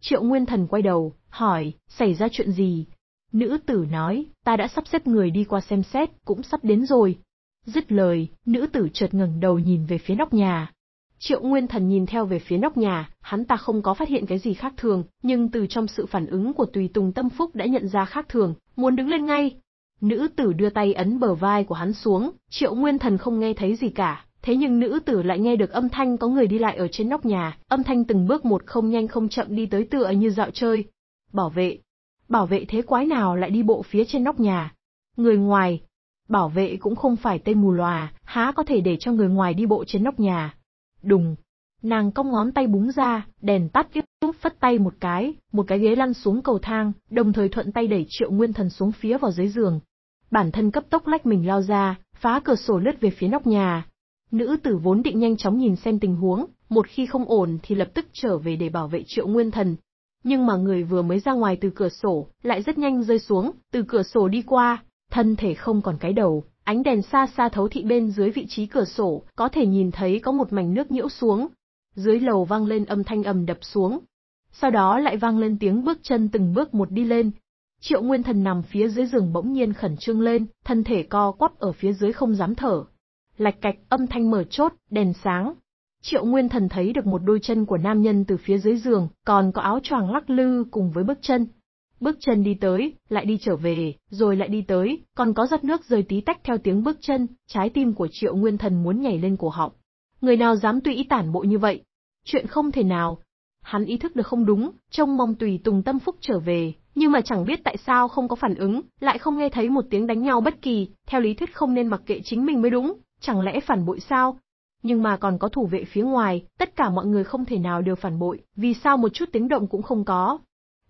Triệu Nguyên Thần quay đầu, hỏi, xảy ra chuyện gì, Nữ tử nói, ta đã sắp xếp người đi qua xem xét, cũng sắp đến rồi. Dứt lời, nữ tử chợt ngẩng đầu nhìn về phía nóc nhà. Triệu Nguyên Thần nhìn theo về phía nóc nhà, hắn ta không có phát hiện cái gì khác thường, nhưng từ trong sự phản ứng của Tùy Tùng Tâm Phúc đã nhận ra khác thường, muốn đứng lên ngay. Nữ tử đưa tay ấn bờ vai của hắn xuống, Triệu Nguyên Thần không nghe thấy gì cả, thế nhưng nữ tử lại nghe được âm thanh có người đi lại ở trên nóc nhà, âm thanh từng bước một không nhanh không chậm đi tới tựa như dạo chơi. Bảo vệ, bảo vệ thế quái nào lại đi bộ phía trên nóc nhà. Người ngoài, bảo vệ cũng không phải tên mù lòa, há có thể để cho người ngoài đi bộ trên nóc nhà. Đùng, nàng cong ngón tay búng ra, đèn tắt tiếp tục phất tay một cái, một cái ghế lăn xuống cầu thang, đồng thời thuận tay đẩy triệu nguyên thần xuống phía vào dưới giường. Bản thân cấp tốc lách mình lao ra, phá cửa sổ lướt về phía nóc nhà. Nữ tử vốn định nhanh chóng nhìn xem tình huống, một khi không ổn thì lập tức trở về để bảo vệ triệu nguyên thần, nhưng mà người vừa mới ra ngoài từ cửa sổ, lại rất nhanh rơi xuống, từ cửa sổ đi qua, thân thể không còn cái đầu, ánh đèn xa xa thấu thị bên dưới vị trí cửa sổ, có thể nhìn thấy có một mảnh nước nhiễu xuống. Dưới lầu vang lên âm thanh ầm đập xuống. Sau đó lại vang lên tiếng bước chân từng bước một đi lên. Triệu Nguyên Thần nằm phía dưới giường bỗng nhiên khẩn trương lên, thân thể co quắp ở phía dưới không dám thở. Lạch cạch âm thanh mở chốt, đèn sáng, Triệu Nguyên Thần thấy được một đôi chân của nam nhân từ phía dưới giường, còn có áo choàng lắc lư cùng với bước chân. Bước chân đi tới, lại đi trở về, rồi lại đi tới, còn có giọt nước rơi tí tách theo tiếng bước chân, trái tim của Triệu Nguyên Thần muốn nhảy lên cổ họng. Người nào dám tùy ý tản bộ như vậy? Chuyện không thể nào. Hắn ý thức được không đúng, trông mong tùy tùng tâm phúc trở về, nhưng mà chẳng biết tại sao không có phản ứng, lại không nghe thấy một tiếng đánh nhau bất kỳ, theo lý thuyết không nên mặc kệ chính mình mới đúng, chẳng lẽ phản bội sao, nhưng mà còn có thủ vệ phía ngoài, tất cả mọi người không thể nào đều phản bội, vì sao một chút tiếng động cũng không có.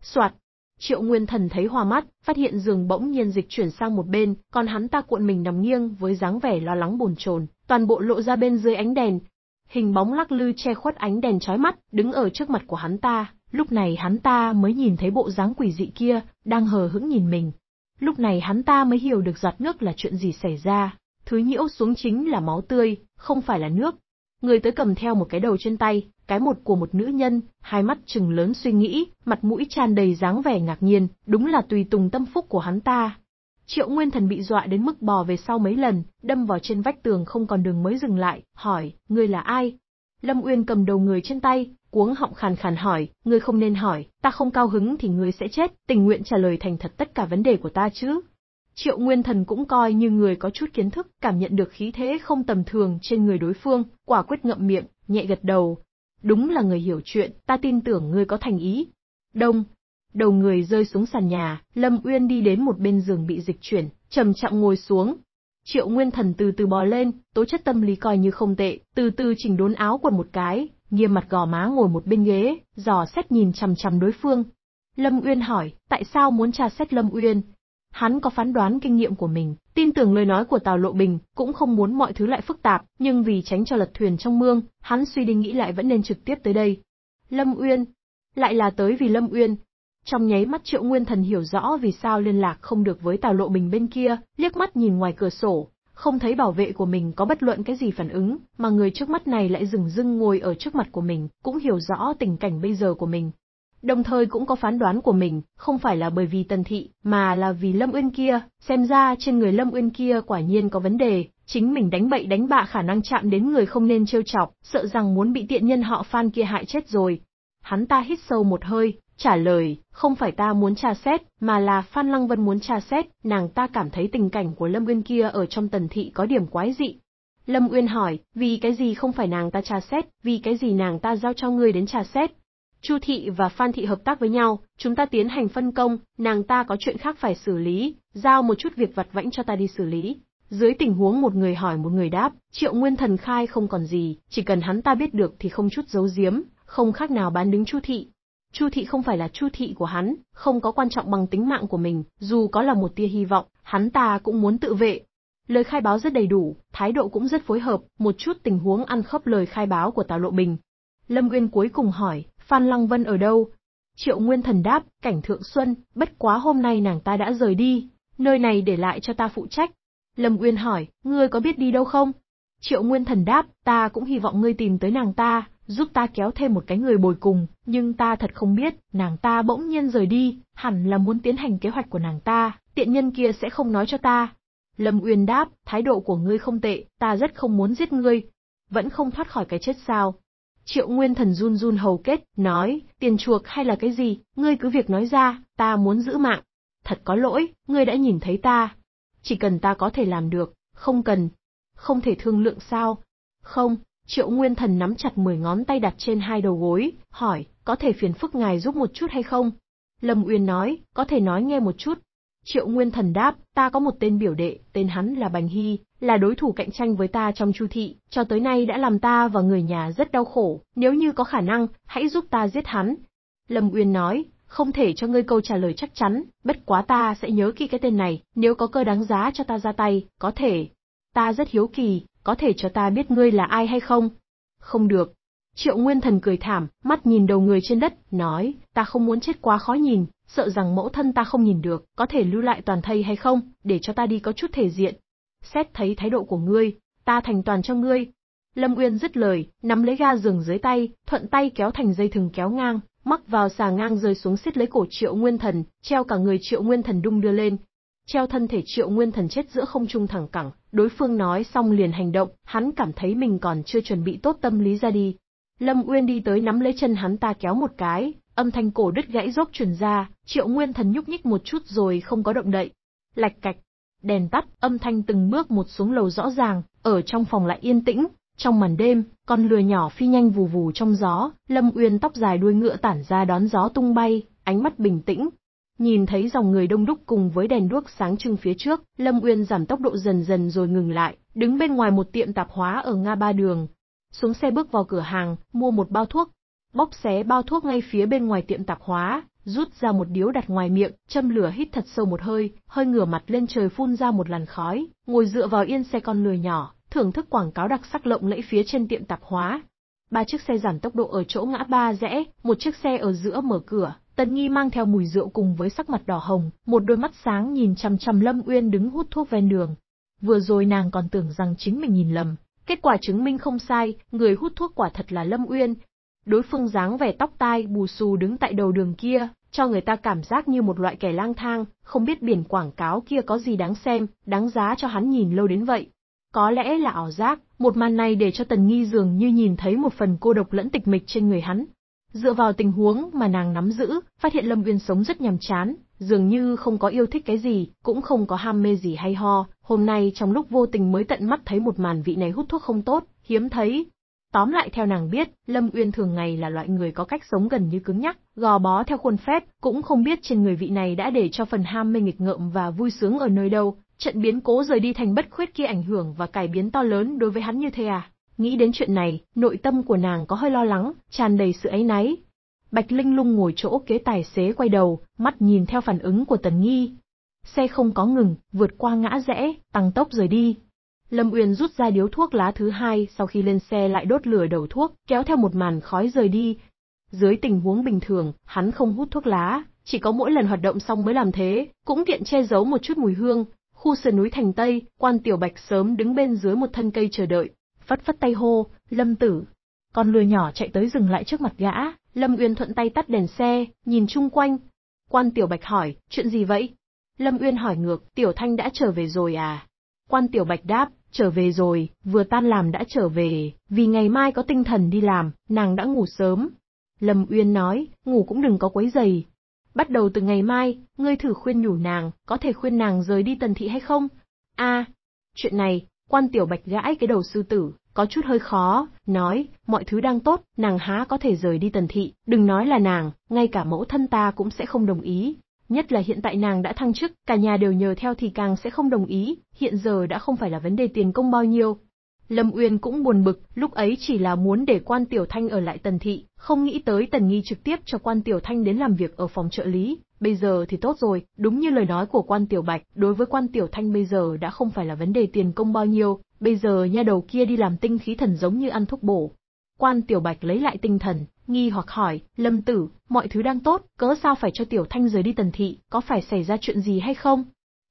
Soạt, Triệu Nguyên Thần thấy hoa mắt, phát hiện giường bỗng nhiên dịch chuyển sang một bên, còn hắn ta cuộn mình nằm nghiêng với dáng vẻ lo lắng bồn chồn, toàn bộ lộ ra bên dưới ánh đèn. Hình bóng lắc lư che khuất ánh đèn chói mắt, đứng ở trước mặt của hắn ta, lúc này hắn ta mới nhìn thấy bộ dáng quỷ dị kia, đang hờ hững nhìn mình. Lúc này hắn ta mới hiểu được giọt nước là chuyện gì xảy ra, thứ nhiễu xuống chính là máu tươi, không phải là nước. Người tới cầm theo một cái đầu trên tay, cái một của một nữ nhân, hai mắt trừng lớn suy nghĩ, mặt mũi tràn đầy dáng vẻ ngạc nhiên, đúng là tùy tùng tâm phúc của hắn ta. Triệu Nguyên Thần bị dọa đến mức bò về sau mấy lần, đâm vào trên vách tường không còn đường mới dừng lại, hỏi, ngươi là ai? Lâm Uyên cầm đầu người trên tay, cuống họng khàn khàn hỏi, ngươi không nên hỏi, ta không cao hứng thì ngươi sẽ chết, tình nguyện trả lời thành thật tất cả vấn đề của ta chứ, Triệu Nguyên Thần cũng coi như người có chút kiến thức, cảm nhận được khí thế không tầm thường trên người đối phương, quả quyết ngậm miệng, nhẹ gật đầu. Đúng là người hiểu chuyện, ta tin tưởng ngươi có thành ý. Đông. Đầu người rơi xuống sàn nhà, Lâm Uyên đi đến một bên giường bị dịch chuyển, trầm trọng ngồi xuống. Triệu Nguyên Thần từ từ bò lên, tố chất tâm lý coi như không tệ, từ từ chỉnh đốn áo quần một cái, nghiêm mặt gò má ngồi một bên ghế, dò xét nhìn chằm chằm đối phương. Lâm Uyên hỏi, tại sao muốn tra xét Lâm Uyên, Hắn có phán đoán kinh nghiệm của mình, tin tưởng lời nói của Tào Lộ Bình, cũng không muốn mọi thứ lại phức tạp, nhưng vì tránh cho lật thuyền trong mương, hắn suy đi nghĩ lại vẫn nên trực tiếp tới đây. Lâm Uyên, lại là tới vì Lâm Uyên. Trong nháy mắt Triệu Nguyên Thần hiểu rõ vì sao liên lạc không được với Tào Lộ Bình bên kia, liếc mắt nhìn ngoài cửa sổ, không thấy bảo vệ của mình có bất luận cái gì phản ứng, mà người trước mắt này lại dừng dưng ngồi ở trước mặt của mình, cũng hiểu rõ tình cảnh bây giờ của mình, đồng thời cũng có phán đoán của mình, không phải là bởi vì Tần Thị, mà là vì Lâm Uyên kia, xem ra trên người Lâm Uyên kia quả nhiên có vấn đề, chính mình đánh bậy đánh bạ khả năng chạm đến người không nên trêu chọc, sợ rằng muốn bị tiện nhân họ Phan kia hại chết rồi. Hắn ta hít sâu một hơi, trả lời, không phải ta muốn tra xét, mà là Phan Lăng Vân muốn tra xét, nàng ta cảm thấy tình cảnh của Lâm Uyên kia ở trong Tần Thị có điểm quái dị, Lâm Uyên hỏi, vì cái gì không phải nàng ta tra xét, vì cái gì nàng ta giao cho ngươi đến tra xét, Chu Thị và Phan Thị hợp tác với nhau, chúng ta tiến hành phân công, nàng ta có chuyện khác phải xử lý, giao một chút việc vặt vãnh cho ta đi xử lý. Dưới tình huống một người hỏi một người đáp, Triệu Nguyên Thần khai không còn gì, chỉ cần hắn ta biết được thì không chút giấu giếm, không khác nào bán đứng Chu Thị. Chu Thị không phải là Chu Thị của hắn, không có quan trọng bằng tính mạng của mình, dù có là một tia hy vọng, hắn ta cũng muốn tự vệ. Lời khai báo rất đầy đủ, thái độ cũng rất phối hợp, một chút tình huống ăn khớp lời khai báo của Tào Lộ Bình. Lâm Nguyên cuối cùng hỏi, Phan Lăng Vân ở đâu? Triệu Nguyên Thần đáp, cảnh Thượng Xuân, bất quá hôm nay nàng ta đã rời đi, nơi này để lại cho ta phụ trách. Lâm Uyên hỏi, ngươi có biết đi đâu không? Triệu Nguyên Thần đáp, ta cũng hy vọng ngươi tìm tới nàng ta, giúp ta kéo thêm một cái người bồi cùng, nhưng ta thật không biết, nàng ta bỗng nhiên rời đi, hẳn là muốn tiến hành kế hoạch của nàng ta, tiện nhân kia sẽ không nói cho ta. Lâm Uyên đáp, thái độ của ngươi không tệ, ta rất không muốn giết ngươi. Vẫn không thoát khỏi cái chết sao? Triệu Nguyên Thần run run hầu kết, nói, tiền chuộc hay là cái gì, ngươi cứ việc nói ra, ta muốn giữ mạng. Thật có lỗi, ngươi đã nhìn thấy ta. Chỉ cần ta có thể làm được, không cần. Không thể thương lượng sao? Không, Triệu Nguyên Thần nắm chặt 10 ngón tay đặt trên hai đầu gối, hỏi, có thể phiền phức ngài giúp một chút hay không? Lâm Uyên nói, có thể nói nghe một chút. Triệu Nguyên Thần đáp, ta có một tên biểu đệ, tên hắn là Bành Hy, là đối thủ cạnh tranh với ta trong Chu thị, cho tới nay đã làm ta và người nhà rất đau khổ, nếu như có khả năng, hãy giúp ta giết hắn." Lâm Uyên nói, "Không thể cho ngươi câu trả lời chắc chắn, bất quá ta sẽ nhớ kỹ cái tên này, nếu có cơ đáng giá cho ta ra tay, có thể." "Ta rất hiếu kỳ, có thể cho ta biết ngươi là ai hay không?" "Không được." Triệu Nguyên Thần cười thảm, mắt nhìn đầu người trên đất, nói, "Ta không muốn chết quá khó nhìn, sợ rằng mẫu thân ta không nhìn được, có thể lưu lại toàn thây hay không, để cho ta đi có chút thể diện." xét thấy thái độ của ngươi, ta thành toàn cho ngươi. Lâm Uyên dứt lời, nắm lấy ga giường dưới tay, thuận tay kéo thành dây thừng kéo ngang, mắc vào xà ngang rơi xuống xiết lấy cổ Triệu Nguyên Thần, treo cả người Triệu Nguyên Thần đung đưa lên. Treo thân thể Triệu Nguyên Thần chết giữa không trung thẳng cẳng, đối phương nói xong liền hành động, hắn cảm thấy mình còn chưa chuẩn bị tốt tâm lý ra đi. Lâm Uyên đi tới nắm lấy chân hắn ta kéo một cái, âm thanh cổ đứt gãy rốc truyền ra, Triệu Nguyên Thần nhúc nhích một chút rồi không có động đậy. Lạch cạch, đèn tắt, âm thanh từng bước một xuống lầu rõ ràng, ở trong phòng lại yên tĩnh. Trong màn đêm, con lừa nhỏ phi nhanh vù vù trong gió, Lâm Uyên tóc dài đuôi ngựa tản ra đón gió tung bay, ánh mắt bình tĩnh. Nhìn thấy dòng người đông đúc cùng với đèn đuốc sáng trưng phía trước, Lâm Uyên giảm tốc độ dần dần rồi ngừng lại, đứng bên ngoài một tiệm tạp hóa ở ngã ba đường. Xuống xe bước vào cửa hàng, mua một bao thuốc. Bóc xé bao thuốc ngay phía bên ngoài tiệm tạp hóa, rút ra một điếu đặt ngoài miệng, châm lửa hít thật sâu một hơi, hơi ngửa mặt lên trời phun ra một làn khói, ngồi dựa vào yên xe con lười nhỏ, thưởng thức quảng cáo đặc sắc lộng lẫy phía trên tiệm tạp hóa. Ba chiếc xe giảm tốc độ ở chỗ ngã ba rẽ, một chiếc xe ở giữa mở cửa, Tần Nghi mang theo mùi rượu cùng với sắc mặt đỏ hồng, một đôi mắt sáng nhìn chằm chằm Lâm Uyên đứng hút thuốc ven đường. Vừa rồi nàng còn tưởng rằng chính mình nhìn lầm, kết quả chứng minh không sai, người hút thuốc quả thật là Lâm Uyên, Đối phương dáng vẻ tóc tai bù xù đứng tại đầu đường kia, cho người ta cảm giác như một loại kẻ lang thang, không biết biển quảng cáo kia có gì đáng xem, đáng giá cho hắn nhìn lâu đến vậy. Có lẽ là ảo giác, một màn này để cho Tần Nghi dường như nhìn thấy một phần cô độc lẫn tịch mịch trên người hắn. Dựa vào tình huống mà nàng nắm giữ, phát hiện Lâm Uyên sống rất nhàm chán, dường như không có yêu thích cái gì, cũng không có ham mê gì hay ho, hôm nay trong lúc vô tình mới tận mắt thấy một màn vị này hút thuốc không tốt, hiếm thấy, Tóm lại theo nàng biết, Lâm Uyên thường ngày là loại người có cách sống gần như cứng nhắc, gò bó theo khuôn phép, cũng không biết trên người vị này đã để cho phần ham mê nghịch ngợm và vui sướng ở nơi đâu, trận biến cố rời đi thành bất khuyết kia ảnh hưởng và cải biến to lớn đối với hắn như thế à? Nghĩ đến chuyện này, nội tâm của nàng có hơi lo lắng, tràn đầy sự ấy náy. Bạch Linh lung ngồi chỗ kế tài xế quay đầu, mắt nhìn theo phản ứng của Tần Nghi. Xe không có ngừng, vượt qua ngã rẽ, tăng tốc rời đi, Lâm Uyên rút ra điếu thuốc lá thứ hai sau khi lên xe lại đốt lửa đầu thuốc, kéo theo một màn khói rời đi. Dưới tình huống bình thường, hắn không hút thuốc lá, chỉ có mỗi lần hoạt động xong mới làm thế, cũng tiện che giấu một chút mùi hương. Khu sườn núi thành Tây, quan tiểu bạch sớm đứng bên dưới một thân cây chờ đợi, phất phất tay hô, lâm tử. Con lừa nhỏ chạy tới dừng lại trước mặt gã, Lâm Uyên thuận tay tắt đèn xe, nhìn chung quanh. Quan tiểu bạch hỏi, chuyện gì vậy? Lâm Uyên hỏi ngược, tiểu thanh đã trở về rồi à? Quan Tiểu Bạch đáp, trở về rồi, vừa tan làm đã trở về, vì ngày mai có tinh thần đi làm, nàng đã ngủ sớm. Lâm Uyên nói, ngủ cũng đừng có quấy giày. Bắt đầu từ ngày mai, ngươi thử khuyên nhủ nàng, có thể khuyên nàng rời đi tần thị hay không? a chuyện này, quan tiểu bạch gãi cái đầu sư tử, có chút hơi khó, nói, mọi thứ đang tốt, nàng há có thể rời đi tần thị, đừng nói là nàng, ngay cả mẫu thân ta cũng sẽ không đồng ý. Nhất là hiện tại nàng đã thăng chức, cả nhà đều nhờ theo thì càng sẽ không đồng ý, hiện giờ đã không phải là vấn đề tiền công bao nhiêu. Lâm Uyên cũng buồn bực, lúc ấy chỉ là muốn để quan Tiểu Thanh ở lại Tần Thị, không nghĩ tới Tần Nghi trực tiếp cho quan Tiểu Thanh đến làm việc ở phòng trợ lý, bây giờ thì tốt rồi, đúng như lời nói của quan Tiểu Bạch, đối với quan Tiểu Thanh bây giờ đã không phải là vấn đề tiền công bao nhiêu, bây giờ nha đầu kia đi làm tinh khí thần giống như ăn thuốc bổ. Quan Tiểu Bạch lấy lại tinh thần, nghi hoặc hỏi, Lâm Tử, mọi thứ đang tốt, cớ sao phải cho Tiểu Thanh rời đi tần thị, có phải xảy ra chuyện gì hay không?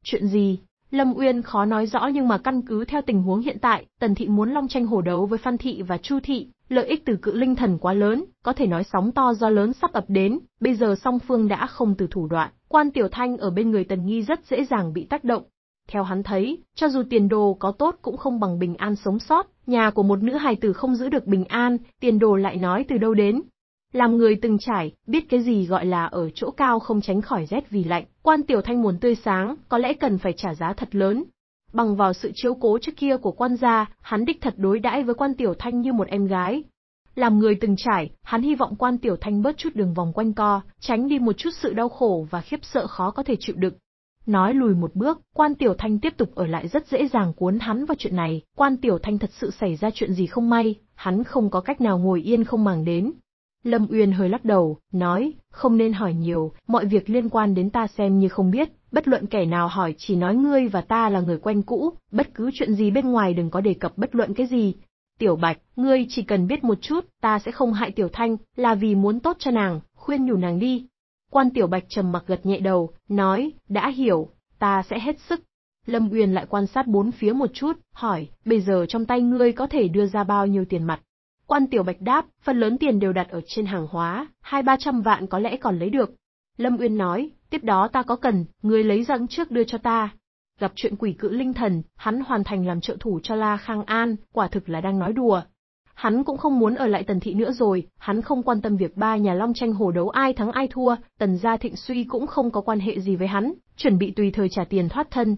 Chuyện gì? Lâm Uyên khó nói rõ nhưng mà căn cứ theo tình huống hiện tại, tần thị muốn long tranh hổ đấu với Phan Thị và Chu Thị, lợi ích từ cự linh thần quá lớn, có thể nói sóng to do lớn sắp ập đến, bây giờ song phương đã không từ thủ đoạn. Quan Tiểu Thanh ở bên người Tần Nghi rất dễ dàng bị tác động, theo hắn thấy, cho dù tiền đồ có tốt cũng không bằng bình an sống sót, nhà của một nữ hài tử không giữ được bình an, tiền đồ lại nói từ đâu đến. Làm người từng trải, biết cái gì gọi là ở chỗ cao không tránh khỏi rét vì lạnh, quan tiểu thanh muốn tươi sáng, có lẽ cần phải trả giá thật lớn. Bằng vào sự chiếu cố trước kia của quan gia, hắn đích thật đối đãi với quan tiểu thanh như một em gái, làm người từng trải, hắn hy vọng quan tiểu thanh bớt chút đường vòng quanh co, tránh đi một chút sự đau khổ và khiếp sợ khó có thể chịu đựng. Nói lùi một bước, quan tiểu thanh tiếp tục ở lại rất dễ dàng cuốn hắn vào chuyện này, quan tiểu thanh thật sự xảy ra chuyện gì không may, hắn không có cách nào ngồi yên không màng đến. Lâm Uyên hơi lắc đầu, nói, không nên hỏi nhiều, mọi việc liên quan đến ta xem như không biết, bất luận kẻ nào hỏi chỉ nói ngươi và ta là người quen cũ, bất cứ chuyện gì bên ngoài đừng có đề cập bất luận cái gì. Tiểu Bạch, ngươi chỉ cần biết một chút, ta sẽ không hại Tiểu Thanh, là vì muốn tốt cho nàng, khuyên nhủ nàng đi, Quan Tiểu Bạch trầm mặc gật nhẹ đầu, nói, đã hiểu, ta sẽ hết sức. Lâm Uyên lại quan sát bốn phía một chút, hỏi, bây giờ trong tay ngươi có thể đưa ra bao nhiêu tiền mặt? Quan Tiểu Bạch đáp, phần lớn tiền đều đặt ở trên hàng hóa, hai ba trăm vạn có lẽ còn lấy được. Lâm Uyên nói, tiếp đó ta có cần, ngươi lấy răng trước đưa cho ta. Gặp chuyện quỷ cự linh thần, hắn hoàn thành làm trợ thủ cho La Khang An, quả thực là đang nói đùa, Hắn cũng không muốn ở lại Tần Thị nữa rồi, hắn không quan tâm việc ba nhà Long tranh hổ đấu ai thắng ai thua, Tần gia thịnh suy cũng không có quan hệ gì với hắn, chuẩn bị tùy thời trả tiền thoát thân.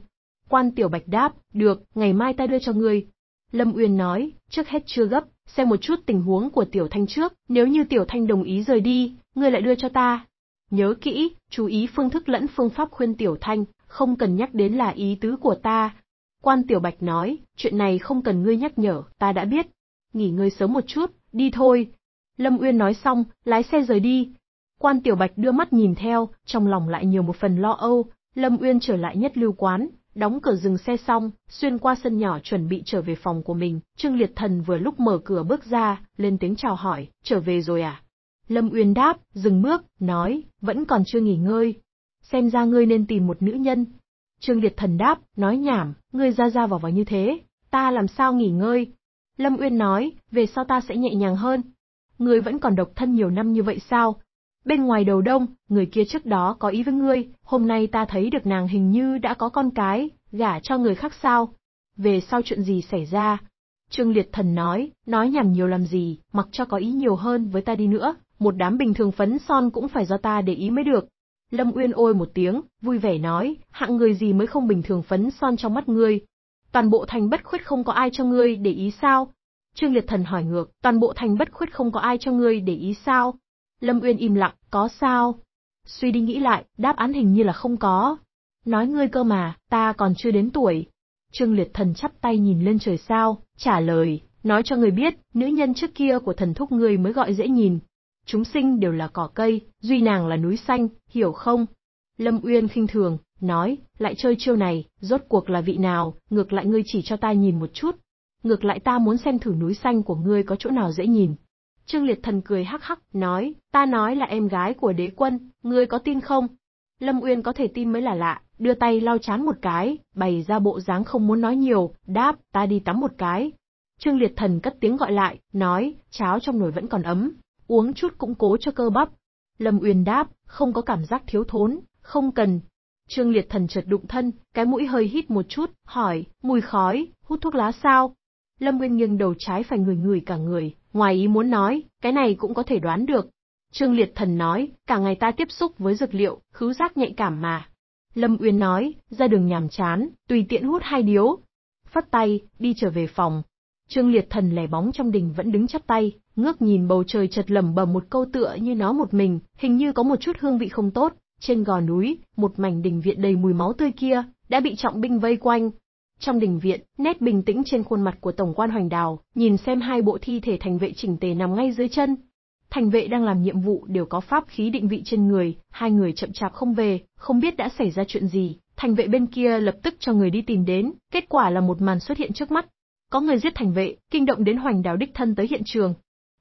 Quan Tiểu Bạch đáp, được, ngày mai ta đưa cho ngươi. Lâm Uyên nói, trước hết chưa gấp, xem một chút tình huống của Tiểu Thanh trước, nếu như Tiểu Thanh đồng ý rời đi, ngươi lại đưa cho ta. Nhớ kỹ, chú ý phương thức lẫn phương pháp khuyên Tiểu Thanh, không cần nhắc đến là ý tứ của ta. Quan Tiểu Bạch nói, chuyện này không cần ngươi nhắc nhở, ta đã biết nghỉ ngơi sớm một chút, đi thôi. Lâm Uyên nói xong, lái xe rời đi. Quan Tiểu Bạch đưa mắt nhìn theo, trong lòng lại nhiều một phần lo âu. Lâm Uyên trở lại nhất lưu quán, đóng cửa dừng xe xong, xuyên qua sân nhỏ chuẩn bị trở về phòng của mình. Trương Liệt Thần vừa lúc mở cửa bước ra, lên tiếng chào hỏi, trở về rồi à? Lâm Uyên đáp, dừng bước, nói, vẫn còn chưa nghỉ ngơi. Xem ra ngươi nên tìm một nữ nhân. Trương Liệt Thần đáp, nói nhảm, ngươi ra ra vào vào như thế, ta làm sao nghỉ ngơi, Lâm Uyên nói, về sau ta sẽ nhẹ nhàng hơn. Người vẫn còn độc thân nhiều năm như vậy sao? Bên ngoài đầu đông, người kia trước đó có ý với ngươi, hôm nay ta thấy được nàng hình như đã có con cái, gả cho người khác sao? Về sau chuyện gì xảy ra? Trương Liệt Thần nói, nói nhảm nhiều làm gì, mặc cho có ý nhiều hơn với ta đi nữa, một đám bình thường phấn son cũng phải do ta để ý mới được. Lâm Uyên ôi một tiếng, vui vẻ nói, hạng người gì mới không bình thường phấn son trong mắt ngươi, toàn bộ thành bất khuyết không có ai cho ngươi để ý sao? Trương Liệt Thần hỏi ngược, toàn bộ thành bất khuyết không có ai cho ngươi để ý sao? Lâm Uyên im lặng, có sao? Suy đi nghĩ lại, đáp án hình như là không có. Nói ngươi cơ mà, ta còn chưa đến tuổi. Trương Liệt Thần chắp tay nhìn lên trời sao, trả lời, nói cho người biết, nữ nhân trước kia của thần thúc ngươi mới gọi dễ nhìn. Chúng sinh đều là cỏ cây, duy nàng là núi xanh, hiểu không? Lâm Uyên khinh thường, nói, lại chơi chiêu này, rốt cuộc là vị nào, ngược lại ngươi chỉ cho ta nhìn một chút. Ngược lại ta muốn xem thử núi xanh của ngươi có chỗ nào dễ nhìn. Trương Liệt Thần cười hắc hắc, nói, ta nói là em gái của đế quân, ngươi có tin không? Lâm Uyên có thể tin mới là lạ, đưa tay lau chán một cái, bày ra bộ dáng không muốn nói nhiều, đáp, ta đi tắm một cái. Trương Liệt Thần cất tiếng gọi lại, nói, cháo trong nồi vẫn còn ấm, uống chút cũng cố cho cơ bắp. Lâm Uyên đáp, không có cảm giác thiếu thốn, không cần, Trương Liệt Thần chợt đụng thân, cái mũi hơi hít một chút, hỏi, mùi khói, hút thuốc lá sao? Lâm Nguyên nghiêng đầu trái phải người người cả người, ngoài ý muốn nói, cái này cũng có thể đoán được. Trương Liệt Thần nói, cả ngày ta tiếp xúc với dược liệu, khứu giác nhạy cảm mà. Lâm Uyên nói, ra đường nhàm chán, tùy tiện hút hai điếu. Phất tay, đi trở về phòng. Trương Liệt Thần lẻ bóng trong đình vẫn đứng chắp tay, ngước nhìn bầu trời chật lẩm bẩm một câu tựa như nó một mình, hình như có một chút hương vị không tốt. Trên gò núi, một mảnh đình viện đầy mùi máu tươi kia, đã bị trọng binh vây quanh. Trong đình viện, nét bình tĩnh trên khuôn mặt của Tổng quan Hoành Đào, nhìn xem hai bộ thi thể thành vệ chỉnh tề nằm ngay dưới chân. Thành vệ đang làm nhiệm vụ đều có pháp khí định vị trên người, hai người chậm chạp không về, không biết đã xảy ra chuyện gì, thành vệ bên kia lập tức cho người đi tìm đến, kết quả là một màn xuất hiện trước mắt. Có người giết thành vệ, kinh động đến Hoành Đào đích thân tới hiện trường,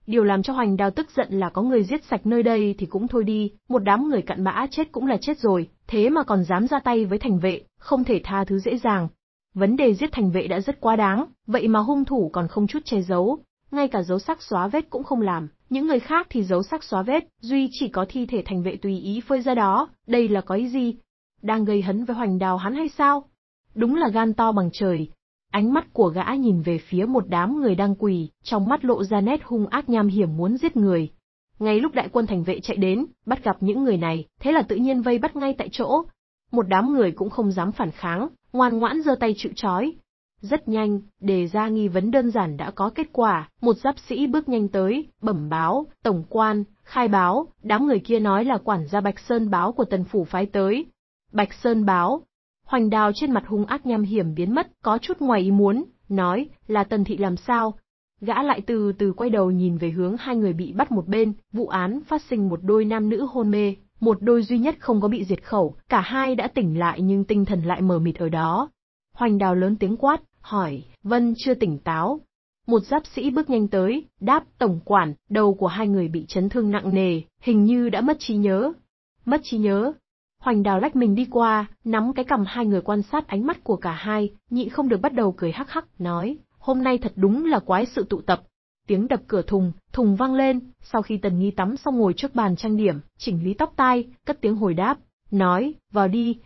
Điều làm cho Hoành Đào tức giận là có người giết sạch nơi đây thì cũng thôi đi, một đám người cặn bã chết cũng là chết rồi, thế mà còn dám ra tay với thành vệ, không thể tha thứ dễ dàng. Vấn đề giết thành vệ đã rất quá đáng, vậy mà hung thủ còn không chút che giấu, ngay cả dấu sắc xóa vết cũng không làm, những người khác thì dấu sắc xóa vết, duy chỉ có thi thể thành vệ tùy ý phơi ra đó, đây là có ý gì? Đang gây hấn với Hoành Đào hắn hay sao? Đúng là gan to bằng trời, Ánh mắt của gã nhìn về phía một đám người đang quỳ, trong mắt lộ ra nét hung ác nham hiểm muốn giết người. Ngay lúc đại quân thành vệ chạy đến, bắt gặp những người này, thế là tự nhiên vây bắt ngay tại chỗ. Một đám người cũng không dám phản kháng, ngoan ngoãn giơ tay chịu trói. Rất nhanh, đề ra nghi vấn đơn giản đã có kết quả, một giáp sĩ bước nhanh tới, bẩm báo, tổng quan, khai báo, đám người kia nói là quản gia Bạch Sơn báo của tần phủ phái tới. Bạch Sơn báo, Hoành đào trên mặt hung ác nham hiểm biến mất, có chút ngoài ý muốn, nói, là tần thị làm sao? Gã lại từ từ quay đầu nhìn về hướng hai người bị bắt một bên, vụ án phát sinh một đôi nam nữ hôn mê, một đôi duy nhất không có bị diệt khẩu, cả hai đã tỉnh lại nhưng tinh thần lại mờ mịt ở đó. Hoành đào lớn tiếng quát, hỏi, Vân chưa tỉnh táo. Một giáp sĩ bước nhanh tới, đáp tổng quản, đầu của hai người bị chấn thương nặng nề, hình như đã mất trí nhớ. Mất trí nhớ, Hoành đào lách mình đi qua, nắm cái cầm hai người quan sát ánh mắt của cả hai, nhị không được bắt đầu cười hắc hắc, nói, hôm nay thật đúng là quái sự tụ tập. Tiếng đập cửa thùng, thùng vang lên, sau khi Tần Nghi tắm xong ngồi trước bàn trang điểm, chỉnh lý tóc tai, cất tiếng hồi đáp, nói, vào đi.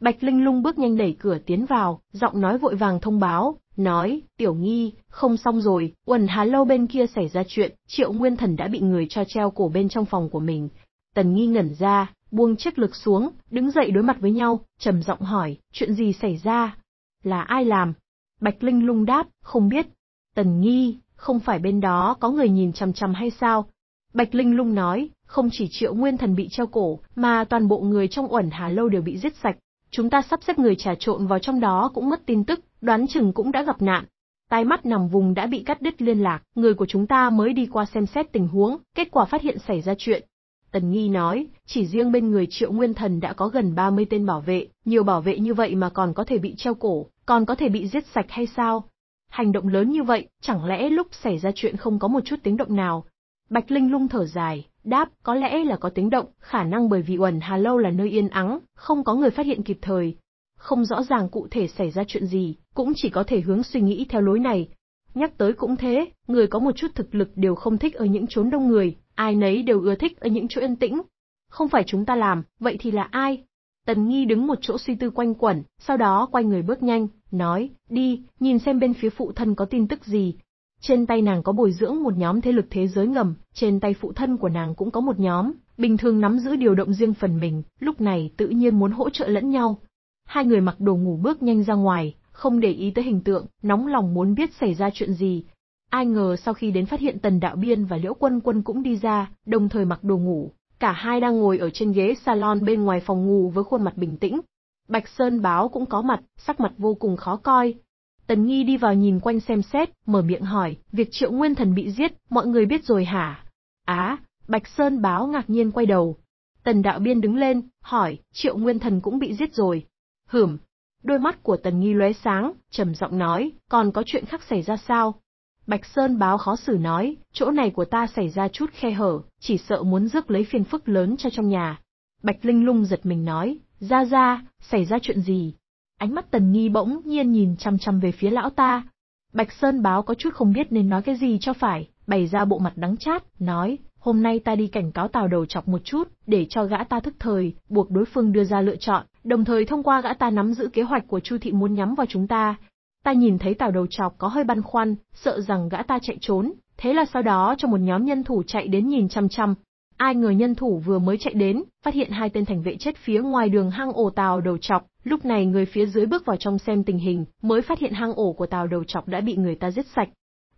Bạch Linh lung bước nhanh đẩy cửa tiến vào, giọng nói vội vàng thông báo, nói, tiểu nghi, không xong rồi, quần hà lâu bên kia xảy ra chuyện, triệu nguyên thần đã bị người cho treo cổ bên trong phòng của mình. Tần nghi ngẩn ra, buông chiếc lực xuống, đứng dậy đối mặt với nhau, trầm giọng hỏi, chuyện gì xảy ra? Là ai làm? Bạch Linh lung đáp, không biết. Tần nghi, không phải bên đó có người nhìn chằm chằm hay sao? Bạch Linh lung nói, không chỉ triệu nguyên thần bị treo cổ, mà toàn bộ người trong uẩn hà lâu đều bị giết sạch. Chúng ta sắp xếp người trà trộn vào trong đó cũng mất tin tức, đoán chừng cũng đã gặp nạn. Tai mắt nằm vùng đã bị cắt đứt liên lạc, người của chúng ta mới đi qua xem xét tình huống, kết quả phát hiện xảy ra chuyện, Tần Nghi nói, chỉ riêng bên người Triệu Nguyên Thần đã có gần 30 tên bảo vệ, nhiều bảo vệ như vậy mà còn có thể bị treo cổ, còn có thể bị giết sạch hay sao? Hành động lớn như vậy, chẳng lẽ lúc xảy ra chuyện không có một chút tiếng động nào? Bạch Linh lung thở dài, đáp, có lẽ là có tiếng động, khả năng bởi vì Uẩn Hà Lâu là nơi yên ắng, không có người phát hiện kịp thời. Không rõ ràng cụ thể xảy ra chuyện gì, cũng chỉ có thể hướng suy nghĩ theo lối này. Nhắc tới cũng thế, người có một chút thực lực đều không thích ở những chốn đông người, ai nấy đều ưa thích ở những chỗ yên tĩnh. Không phải chúng ta làm, vậy thì là ai? Tần Nghi đứng một chỗ suy tư quanh quẩn, sau đó quay người bước nhanh, nói, đi, nhìn xem bên phía phụ thân có tin tức gì. Trên tay nàng có bồi dưỡng một nhóm thế lực thế giới ngầm, trên tay phụ thân của nàng cũng có một nhóm, bình thường nắm giữ điều động riêng phần mình, lúc này tự nhiên muốn hỗ trợ lẫn nhau. Hai người mặc đồ ngủ bước nhanh ra ngoài, không để ý tới hình tượng, nóng lòng muốn biết xảy ra chuyện gì, Ai ngờ sau khi đến phát hiện Tần Đạo Biên và Liễu Quân Quân cũng đi ra, đồng thời mặc đồ ngủ. Cả hai đang ngồi ở trên ghế salon bên ngoài phòng ngủ với khuôn mặt bình tĩnh. Bạch Sơn Báo cũng có mặt, sắc mặt vô cùng khó coi. Tần Nghi đi vào nhìn quanh xem xét, mở miệng hỏi, việc triệu nguyên thần bị giết, mọi người biết rồi hả? Á, Bạch Sơn Báo ngạc nhiên quay đầu. Tần Đạo Biên đứng lên, hỏi, triệu nguyên thần cũng bị giết rồi. Hửm, đôi mắt của Tần Nghi lóe sáng, trầm giọng nói, còn có chuyện khác xảy ra sao? Bạch Sơn báo khó xử nói, chỗ này của ta xảy ra chút khe hở, chỉ sợ muốn rước lấy phiền phức lớn cho trong nhà. Bạch Linh lung giật mình nói, ra ra, xảy ra chuyện gì? Ánh mắt tần nghi bỗng nhiên nhìn chăm chăm về phía lão ta. Bạch Sơn báo có chút không biết nên nói cái gì cho phải, bày ra bộ mặt đắng chát, nói, hôm nay ta đi cảnh cáo tào đầu chọc một chút, để cho gã ta thức thời, buộc đối phương đưa ra lựa chọn, đồng thời thông qua gã ta nắm giữ kế hoạch của Chu Thị muốn nhắm vào chúng ta, Ta nhìn thấy tàu đầu chọc có hơi băn khoăn, sợ rằng gã ta chạy trốn, thế là sau đó cho một nhóm nhân thủ chạy đến nhìn chăm chăm. Ai ngờ nhân thủ vừa mới chạy đến, phát hiện hai tên thành vệ chết phía ngoài đường hang ổ tàu đầu chọc, lúc này người phía dưới bước vào trong xem tình hình, mới phát hiện hang ổ của tàu đầu chọc đã bị người ta giết sạch.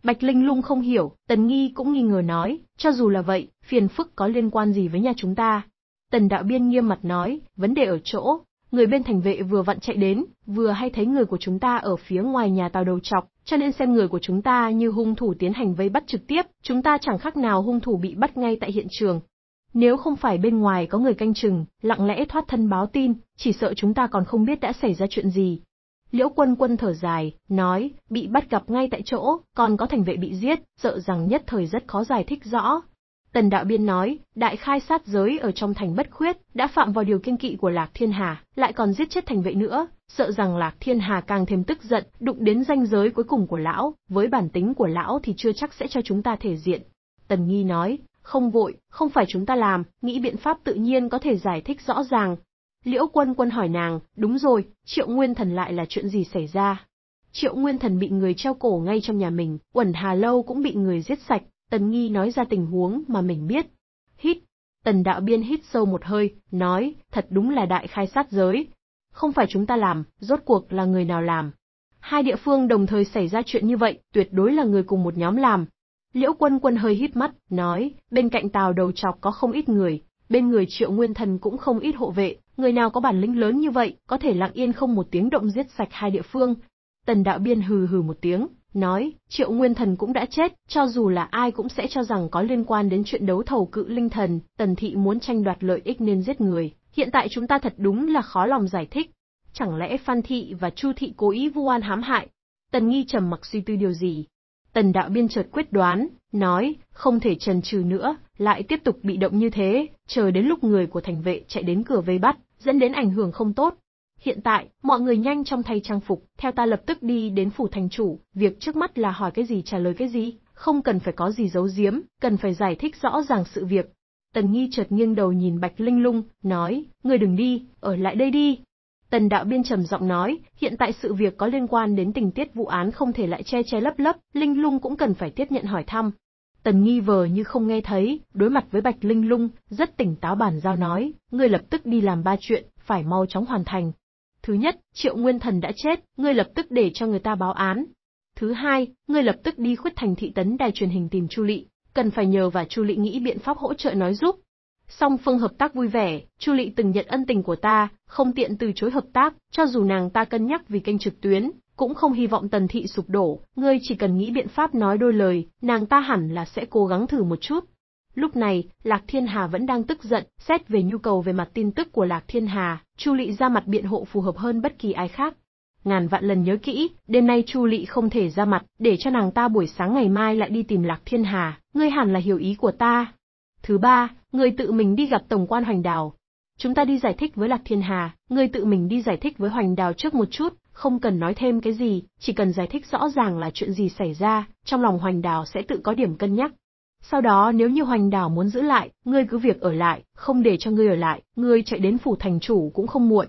Bạch Linh Lung không hiểu, Tần Nghi cũng nghi ngờ nói, cho dù là vậy, phiền phức có liên quan gì với nhà chúng ta. Tần Đạo Biên nghiêm mặt nói, vấn đề ở chỗ, Người bên thành vệ vừa vặn chạy đến, vừa hay thấy người của chúng ta ở phía ngoài nhà tàu đầu chọc, cho nên xem người của chúng ta như hung thủ tiến hành vây bắt trực tiếp, chúng ta chẳng khác nào hung thủ bị bắt ngay tại hiện trường. Nếu không phải bên ngoài có người canh chừng, lặng lẽ thoát thân báo tin, chỉ sợ chúng ta còn không biết đã xảy ra chuyện gì. Liễu quân quân thở dài, nói, bị bắt gặp ngay tại chỗ, còn có thành vệ bị giết, sợ rằng nhất thời rất khó giải thích rõ, Tần Đạo Biên nói, đại khai sát giới ở trong thành bất khuyết, đã phạm vào điều kinh kỵ của Lạc Thiên Hà, lại còn giết chết thành vệ nữa, sợ rằng Lạc Thiên Hà càng thêm tức giận, đụng đến ranh giới cuối cùng của lão, với bản tính của lão thì chưa chắc sẽ cho chúng ta thể diện. Tần Nghi nói, không vội, không phải chúng ta làm, nghĩ biện pháp tự nhiên có thể giải thích rõ ràng. Liễu quân quân hỏi nàng, đúng rồi, triệu nguyên thần lại là chuyện gì xảy ra? Triệu nguyên thần bị người treo cổ ngay trong nhà mình, quẩn hà lâu cũng bị người giết sạch, Tần Nghi nói ra tình huống mà mình biết. Hít. Tần đạo biên hít sâu một hơi, nói, thật đúng là đại khai sát giới. Không phải chúng ta làm, rốt cuộc là người nào làm. Hai địa phương đồng thời xảy ra chuyện như vậy, tuyệt đối là người cùng một nhóm làm. Liễu quân quân hơi hít mắt, nói, bên cạnh tàu đầu chọc có không ít người, bên người triệu nguyên thần cũng không ít hộ vệ, người nào có bản lĩnh lớn như vậy, có thể lặng yên không một tiếng động giết sạch hai địa phương. Tần đạo biên hừ hừ một tiếng, nói, triệu nguyên thần cũng đã chết, cho dù là ai cũng sẽ cho rằng có liên quan đến chuyện đấu thầu cự linh thần, tần thị muốn tranh đoạt lợi ích nên giết người, hiện tại chúng ta thật đúng là khó lòng giải thích. Chẳng lẽ Phan Thị và Chu Thị cố ý vu oan hãm hại? Tần nghi trầm mặc suy tư điều gì? Tần đạo biên chợt quyết đoán, nói, không thể trần trừ nữa, lại tiếp tục bị động như thế, chờ đến lúc người của thành vệ chạy đến cửa vây bắt, dẫn đến ảnh hưởng không tốt, Hiện tại, mọi người nhanh trong thay trang phục, theo ta lập tức đi đến phủ thành chủ, việc trước mắt là hỏi cái gì trả lời cái gì, không cần phải có gì giấu giếm, cần phải giải thích rõ ràng sự việc. Tần Nghi chợt nghiêng đầu nhìn Bạch Linh Lung, nói, người đừng đi, ở lại đây đi. Tần đạo biên trầm giọng nói, hiện tại sự việc có liên quan đến tình tiết vụ án không thể lại che che lấp lấp, Linh Lung cũng cần phải tiếp nhận hỏi thăm. Tần nghi vờ như không nghe thấy, đối mặt với Bạch Linh Lung, rất tỉnh táo bản giao nói, người lập tức đi làm ba chuyện, phải mau chóng hoàn thành, Thứ nhất, Triệu Nguyên Thần đã chết, ngươi lập tức để cho người ta báo án. Thứ hai, ngươi lập tức đi khuất thành thị tấn đài truyền hình tìm Chu Lị, cần phải nhờ và Chu Lị nghĩ biện pháp hỗ trợ nói giúp. Song phương hợp tác vui vẻ, Chu Lị từng nhận ân tình của ta, không tiện từ chối hợp tác, cho dù nàng ta cân nhắc vì kênh trực tuyến, cũng không hy vọng Tần thị sụp đổ, ngươi chỉ cần nghĩ biện pháp nói đôi lời, nàng ta hẳn là sẽ cố gắng thử một chút, Lúc này, Lạc Thiên Hà vẫn đang tức giận, xét về nhu cầu về mặt tin tức của Lạc Thiên Hà, Chu Lị ra mặt biện hộ phù hợp hơn bất kỳ ai khác. Ngàn vạn lần nhớ kỹ, đêm nay Chu Lị không thể ra mặt, để cho nàng ta buổi sáng ngày mai lại đi tìm Lạc Thiên Hà, ngươi hẳn là hiểu ý của ta. Thứ ba, ngươi tự mình đi gặp Tổng quan Hoành Đào. Chúng ta đi giải thích với Lạc Thiên Hà, ngươi tự mình đi giải thích với Hoành Đào trước một chút, không cần nói thêm cái gì, chỉ cần giải thích rõ ràng là chuyện gì xảy ra, trong lòng Hoành Đào sẽ tự có điểm cân nhắc. Sau đó nếu như hoành đảo muốn giữ lại, ngươi cứ việc ở lại, không để cho ngươi ở lại, ngươi chạy đến phủ thành chủ cũng không muộn.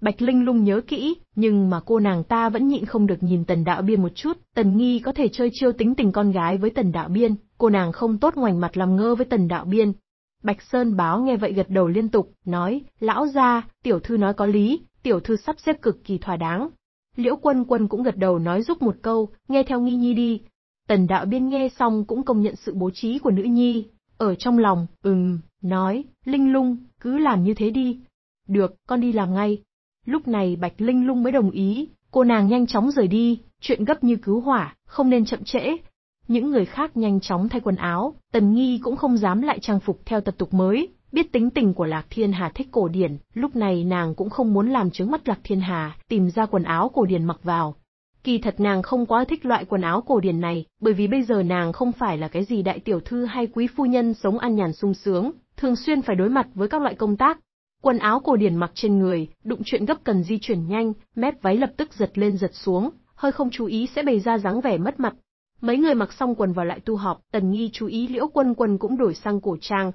Bạch Linh lung nhớ kỹ, nhưng mà cô nàng ta vẫn nhịn không được nhìn tần đạo biên một chút, tần nghi có thể chơi chiêu tính tình con gái với tần đạo biên, cô nàng không tốt ngoảnh mặt làm ngơ với tần đạo biên. Bạch Sơn báo nghe vậy gật đầu liên tục, nói, lão gia, tiểu thư nói có lý, tiểu thư sắp xếp cực kỳ thỏa đáng. Liễu quân quân cũng gật đầu nói giúp một câu, nghe theo nghi nhi đi, Tần đạo biên nghe xong cũng công nhận sự bố trí của nữ nhi, ở trong lòng, ừm, nói, Linh Lung, cứ làm như thế đi. Được, con đi làm ngay. Lúc này Bạch Linh Lung mới đồng ý, cô nàng nhanh chóng rời đi, chuyện gấp như cứu hỏa, không nên chậm trễ. Những người khác nhanh chóng thay quần áo, Tần Nghi cũng không dám lại trang phục theo tập tục mới, biết tính tình của Lạc Thiên Hà thích cổ điển, lúc này nàng cũng không muốn làm trướng mắt Lạc Thiên Hà, tìm ra quần áo cổ điển mặc vào, Kỳ thật nàng không quá thích loại quần áo cổ điển này, bởi vì bây giờ nàng không phải là cái gì đại tiểu thư hay quý phu nhân sống an nhàn sung sướng, thường xuyên phải đối mặt với các loại công tác. Quần áo cổ điển mặc trên người, đụng chuyện gấp cần di chuyển nhanh, mép váy lập tức giật lên giật xuống, hơi không chú ý sẽ bày ra dáng vẻ mất mặt. Mấy người mặc xong quần vào lại tu học, Tần Nghi chú ý Liễu Quân Quân cũng đổi sang cổ trang.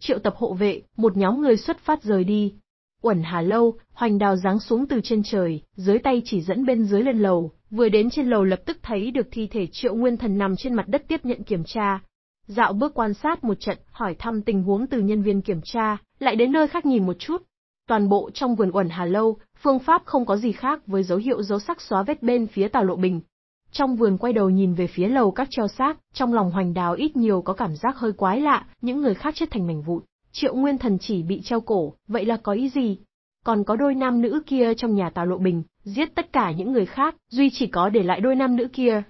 Triệu tập hộ vệ, một nhóm người xuất phát rời đi. Uẩn Hà Lâu, hoành đào giáng xuống từ trên trời, dưới tay chỉ dẫn bên dưới lên lầu, Vừa đến trên lầu lập tức thấy được thi thể triệu nguyên thần nằm trên mặt đất tiếp nhận kiểm tra. Dạo bước quan sát một trận, hỏi thăm tình huống từ nhân viên kiểm tra, lại đến nơi khác nhìn một chút. Toàn bộ trong vườn uẩn Hà Lâu, phương pháp không có gì khác với dấu hiệu dấu sắc xóa vết bên phía tàu lộ bình. Trong vườn quay đầu nhìn về phía lầu các treo xác, trong lòng hoành đào ít nhiều có cảm giác hơi quái lạ, những người khác chết thành mảnh vụn. Triệu Nguyên Thần chỉ bị treo cổ, vậy là có ý gì? Còn có đôi nam nữ kia trong nhà Tào Lộ Bình, giết tất cả những người khác, duy chỉ có để lại đôi nam nữ kia.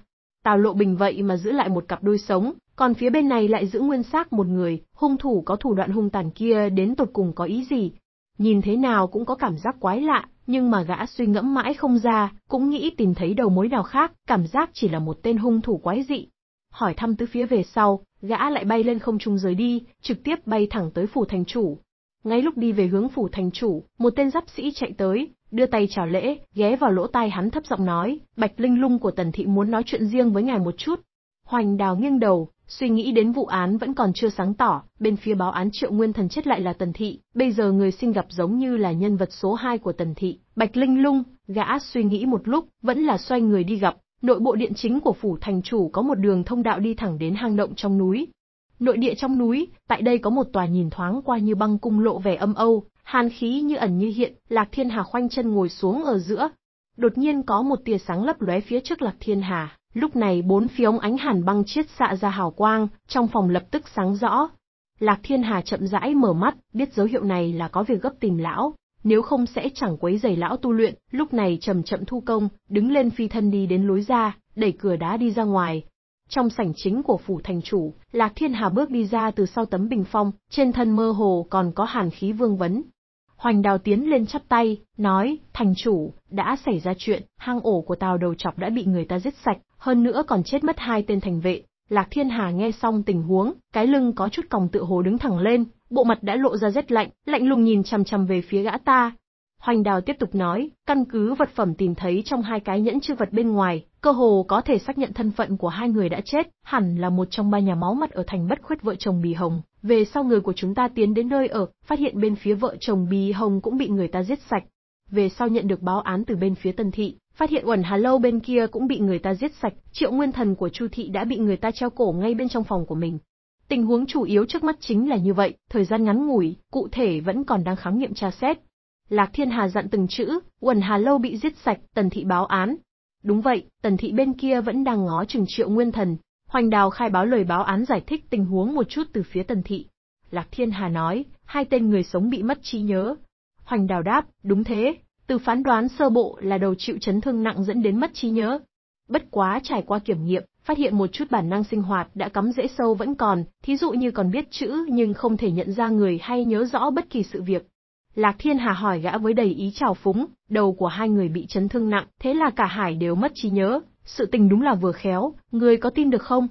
Tào Lộ Bình vậy mà giữ lại một cặp đôi sống, còn phía bên này lại giữ nguyên xác một người, hung thủ có thủ đoạn hung tàn kia đến tột cùng có ý gì. Nhìn thế nào cũng có cảm giác quái lạ, nhưng mà gã suy ngẫm mãi không ra, cũng nghĩ tìm thấy đầu mối nào khác, cảm giác chỉ là một tên hung thủ quái dị. Hỏi thăm tứ phía về sau, gã lại bay lên không trung rời đi, trực tiếp bay thẳng tới phủ thành chủ. Ngay lúc đi về hướng phủ thành chủ, một tên giáp sĩ chạy tới, đưa tay chào lễ, ghé vào lỗ tai hắn thấp giọng nói, Bạch Linh Lung của Tần Thị muốn nói chuyện riêng với ngài một chút. Hoành đào nghiêng đầu, suy nghĩ đến vụ án vẫn còn chưa sáng tỏ, bên phía báo án Triệu Nguyên Thần chết lại là Tần Thị, bây giờ người sinh gặp giống như là nhân vật số 2 của Tần Thị, Bạch Linh Lung, gã suy nghĩ một lúc, vẫn là xoay người đi gặp, nội bộ điện chính của phủ thành chủ có một đường thông đạo đi thẳng đến hang động trong núi. Nội địa trong núi, tại đây có một tòa nhìn thoáng qua như băng cung lộ vẻ âm âu, hàn khí như ẩn như hiện, Lạc Thiên Hà khoanh chân ngồi xuống ở giữa. Đột nhiên có một tia sáng lấp lóe phía trước Lạc Thiên Hà, lúc này bốn phía ống ánh hàn băng chiết xạ ra hào quang, trong phòng lập tức sáng rõ. Lạc Thiên Hà chậm rãi mở mắt, biết dấu hiệu này là có việc gấp tìm lão, nếu không sẽ chẳng quấy rầy lão tu luyện, lúc này chậm chậm thu công, đứng lên phi thân đi đến lối ra, đẩy cửa đá đi ra ngoài, trong sảnh chính của phủ thành chủ, Lạc Thiên Hà bước đi ra từ sau tấm bình phong, trên thân mơ hồ còn có hàn khí vương vấn, Hoành đào tiến lên chắp tay, nói, thành chủ, đã xảy ra chuyện, hang ổ của tào đầu chọc đã bị người ta giết sạch, hơn nữa còn chết mất hai tên thành vệ. Lạc Thiên Hà nghe xong tình huống, cái lưng có chút còng tự hồ đứng thẳng lên, bộ mặt đã lộ ra rét lạnh, lạnh lùng nhìn chằm chằm về phía gã ta. Hoành đào tiếp tục nói, căn cứ vật phẩm tìm thấy trong hai cái nhẫn chư vật bên ngoài, cơ hồ có thể xác nhận thân phận của hai người đã chết, hẳn là một trong ba nhà máu mặt ở thành bất khuyết vợ chồng Bì Hồng, về sau người của chúng ta tiến đến nơi ở, phát hiện bên phía vợ chồng Bì Hồng cũng bị người ta giết sạch. Về sau nhận được báo án từ bên phía Tân Thị, phát hiện Uẩn Hà Lâu bên kia cũng bị người ta giết sạch, triệu nguyên thần của Chu Thị đã bị người ta treo cổ ngay bên trong phòng của mình. Tình huống chủ yếu trước mắt chính là như vậy, thời gian ngắn ngủi, cụ thể vẫn còn đang khám nghiệm tra xét. Lạc Thiên Hà dặn từng chữ, Uẩn Hà Lâu bị giết sạch, Tần Thị báo án. Đúng vậy, Tần Thị bên kia vẫn đang ngó chừng triệu nguyên thần, Hoành Đào khai báo lời báo án giải thích tình huống một chút từ phía Tần Thị. Lạc Thiên Hà nói, hai tên người sống bị mất trí nhớ. Hoành Đào đáp, đúng thế, từ phán đoán sơ bộ là đầu chịu chấn thương nặng dẫn đến mất trí nhớ. Bất quá trải qua kiểm nghiệm, phát hiện một chút bản năng sinh hoạt đã cắm dễ sâu vẫn còn, thí dụ như còn biết chữ nhưng không thể nhận ra người hay nhớ rõ bất kỳ sự việc. Lạc Thiên Hà hỏi gã với đầy ý trào phúng, đầu của hai người bị chấn thương nặng, thế là cả hải đều mất trí nhớ, sự tình đúng là vừa khéo, người có tin được không?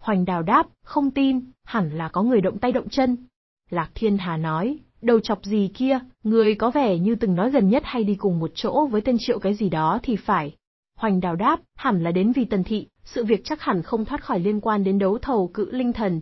Hoành đào đáp, không tin, hẳn là có người động tay động chân. Lạc Thiên Hà nói, đầu chọc gì kia, người có vẻ như từng nói gần nhất hay đi cùng một chỗ với tên triệu cái gì đó thì phải. Hoành đào đáp, hẳn là đến vì tần thị, sự việc chắc hẳn không thoát khỏi liên quan đến đấu thầu cự linh thần.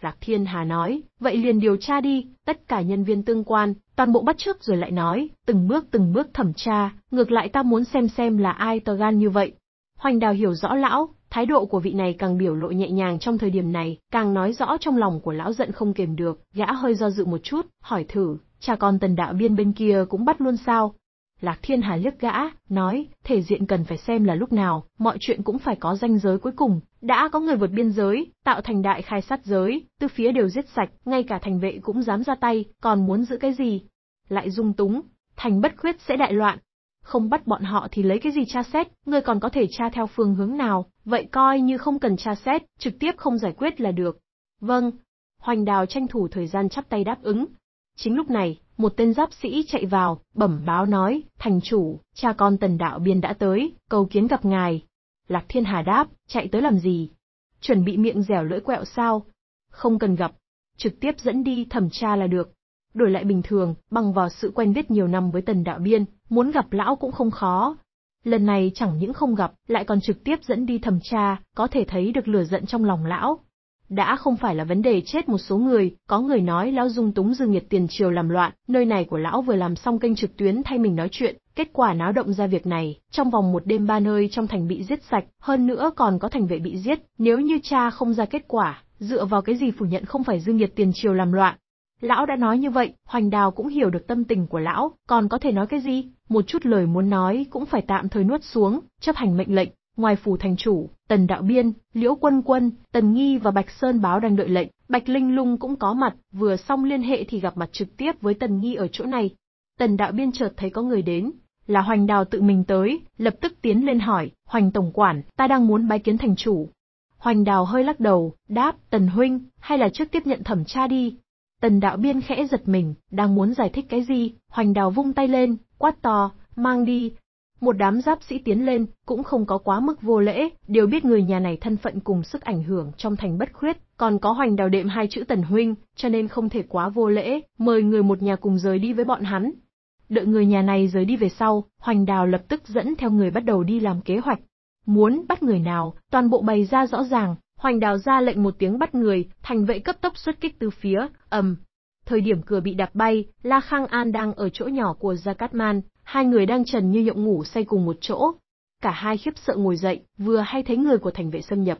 Lạc Thiên Hà nói, vậy liền điều tra đi, tất cả nhân viên tương quan, toàn bộ bắt trước rồi lại nói, từng bước từng bước thẩm tra, ngược lại ta muốn xem xem là ai to gan như vậy, Hoành đào hiểu rõ lão, thái độ của vị này càng biểu lộ nhẹ nhàng trong thời điểm này, càng nói rõ trong lòng của lão giận không kềm được, gã hơi do dự một chút, hỏi thử, cha con tần đạo biên bên kia cũng bắt luôn sao? Lạc Thiên Hà liếc gã, nói, thể diện cần phải xem là lúc nào, mọi chuyện cũng phải có ranh giới cuối cùng, đã có người vượt biên giới, tạo thành đại khai sát giới, từ phía đều giết sạch, ngay cả thành vệ cũng dám ra tay, còn muốn giữ cái gì? Lại dung túng, thành bất khuyết sẽ đại loạn, không bắt bọn họ thì lấy cái gì tra xét, ngươi còn có thể tra theo phương hướng nào, vậy coi như không cần tra xét, trực tiếp không giải quyết là được. Vâng. Hoành đào tranh thủ thời gian chắp tay đáp ứng. Chính lúc này, một tên giáp sĩ chạy vào, bẩm báo nói, thành chủ, cha con tần đạo biên đã tới, cầu kiến gặp ngài. Lạc thiên hà đáp, chạy tới làm gì? Chuẩn bị miệng dẻo lưỡi quẹo sao? Không cần gặp, trực tiếp dẫn đi thẩm tra là được đổi lại bình thường, bằng vào sự quen biết nhiều năm với tần đạo biên, muốn gặp lão cũng không khó. Lần này chẳng những không gặp, lại còn trực tiếp dẫn đi thẩm tra, có thể thấy được lửa giận trong lòng lão. Đã không phải là vấn đề chết một số người, có người nói lão dung túng dư nghiệt tiền triều làm loạn, nơi này của lão vừa làm xong kênh trực tuyến thay mình nói chuyện, kết quả náo động ra việc này, trong vòng một đêm ba nơi trong thành bị giết sạch, hơn nữa còn có thành vệ bị giết, nếu như cha không ra kết quả, dựa vào cái gì phủ nhận không phải dư nghiệt tiền triều làm loạn, Lão đã nói như vậy, Hoành Đào cũng hiểu được tâm tình của lão, còn có thể nói cái gì, một chút lời muốn nói cũng phải tạm thời nuốt xuống, chấp hành mệnh lệnh. Ngoài phủ thành chủ, Tần Đạo Biên, Liễu Quân Quân, Tần Nghi và Bạch Sơn Báo đang đợi lệnh, Bạch Linh Lung cũng có mặt, vừa xong liên hệ thì gặp mặt trực tiếp với Tần Nghi ở chỗ này. Tần Đạo Biên chợt thấy có người đến, là Hoành Đào tự mình tới, lập tức tiến lên hỏi, Hoành Tổng Quản, ta đang muốn bái kiến thành chủ. Hoành Đào hơi lắc đầu, đáp, Tần Huynh, hay là trước tiếp nhận thẩm tra đi, Tần đạo biên khẽ giật mình, đang muốn giải thích cái gì, hoành đào vung tay lên, quát to, mang đi. Một đám giáp sĩ tiến lên, cũng không có quá mức vô lễ, đều biết người nhà này thân phận cùng sức ảnh hưởng trong thành bất khuyết, còn có hoành đào đệm hai chữ tần huynh, cho nên không thể quá vô lễ, mời người một nhà cùng rời đi với bọn hắn. Đợi người nhà này rời đi về sau, hoành đào lập tức dẫn theo người bắt đầu đi làm kế hoạch. Muốn bắt người nào, toàn bộ bày ra rõ ràng, Hoành đào ra lệnh một tiếng bắt người, thành vệ cấp tốc xuất kích từ phía, ầm. Thời điểm cửa bị đạp bay, La Khang An đang ở chỗ nhỏ của Gia Cát Man, hai người đang trần như nhộng ngủ say cùng một chỗ. Cả hai khiếp sợ ngồi dậy, vừa hay thấy người của thành vệ xâm nhập.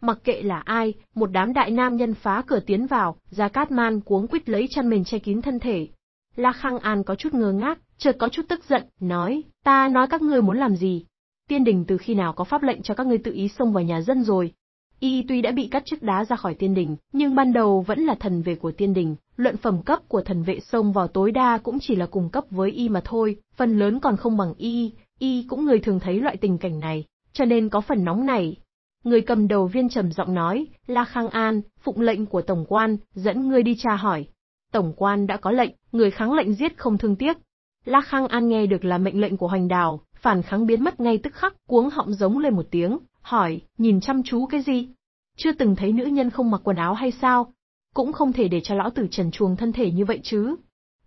Mặc kệ là ai, một đám đại nam nhân phá cửa tiến vào, Gia Cát Man cuống quýt lấy chăn mình che kín thân thể. La Khang An có chút ngơ ngác, chợt có chút tức giận, nói, ta nói các ngươi muốn làm gì? Tiên đình từ khi nào có pháp lệnh cho các ngươi tự ý xông vào nhà dân rồi, Y tuy đã bị cắt chức đá ra khỏi tiên đình, nhưng ban đầu vẫn là thần vệ của tiên đình, luận phẩm cấp của thần vệ sông vào tối đa cũng chỉ là cùng cấp với Y mà thôi, phần lớn còn không bằng Y, Y cũng người thường thấy loại tình cảnh này, cho nên có phần nóng này. Người cầm đầu viên trầm giọng nói, La Khang An, phụng lệnh của Tổng quan, dẫn ngươi đi tra hỏi. Tổng quan đã có lệnh, người kháng lệnh giết không thương tiếc. La Khang An nghe được là mệnh lệnh của hoành đào, phản kháng biến mất ngay tức khắc, cuống họng giống lên một tiếng, hỏi, nhìn chăm chú cái gì? Chưa từng thấy nữ nhân không mặc quần áo hay sao? Cũng không thể để cho lão tử trần chuồng thân thể như vậy chứ.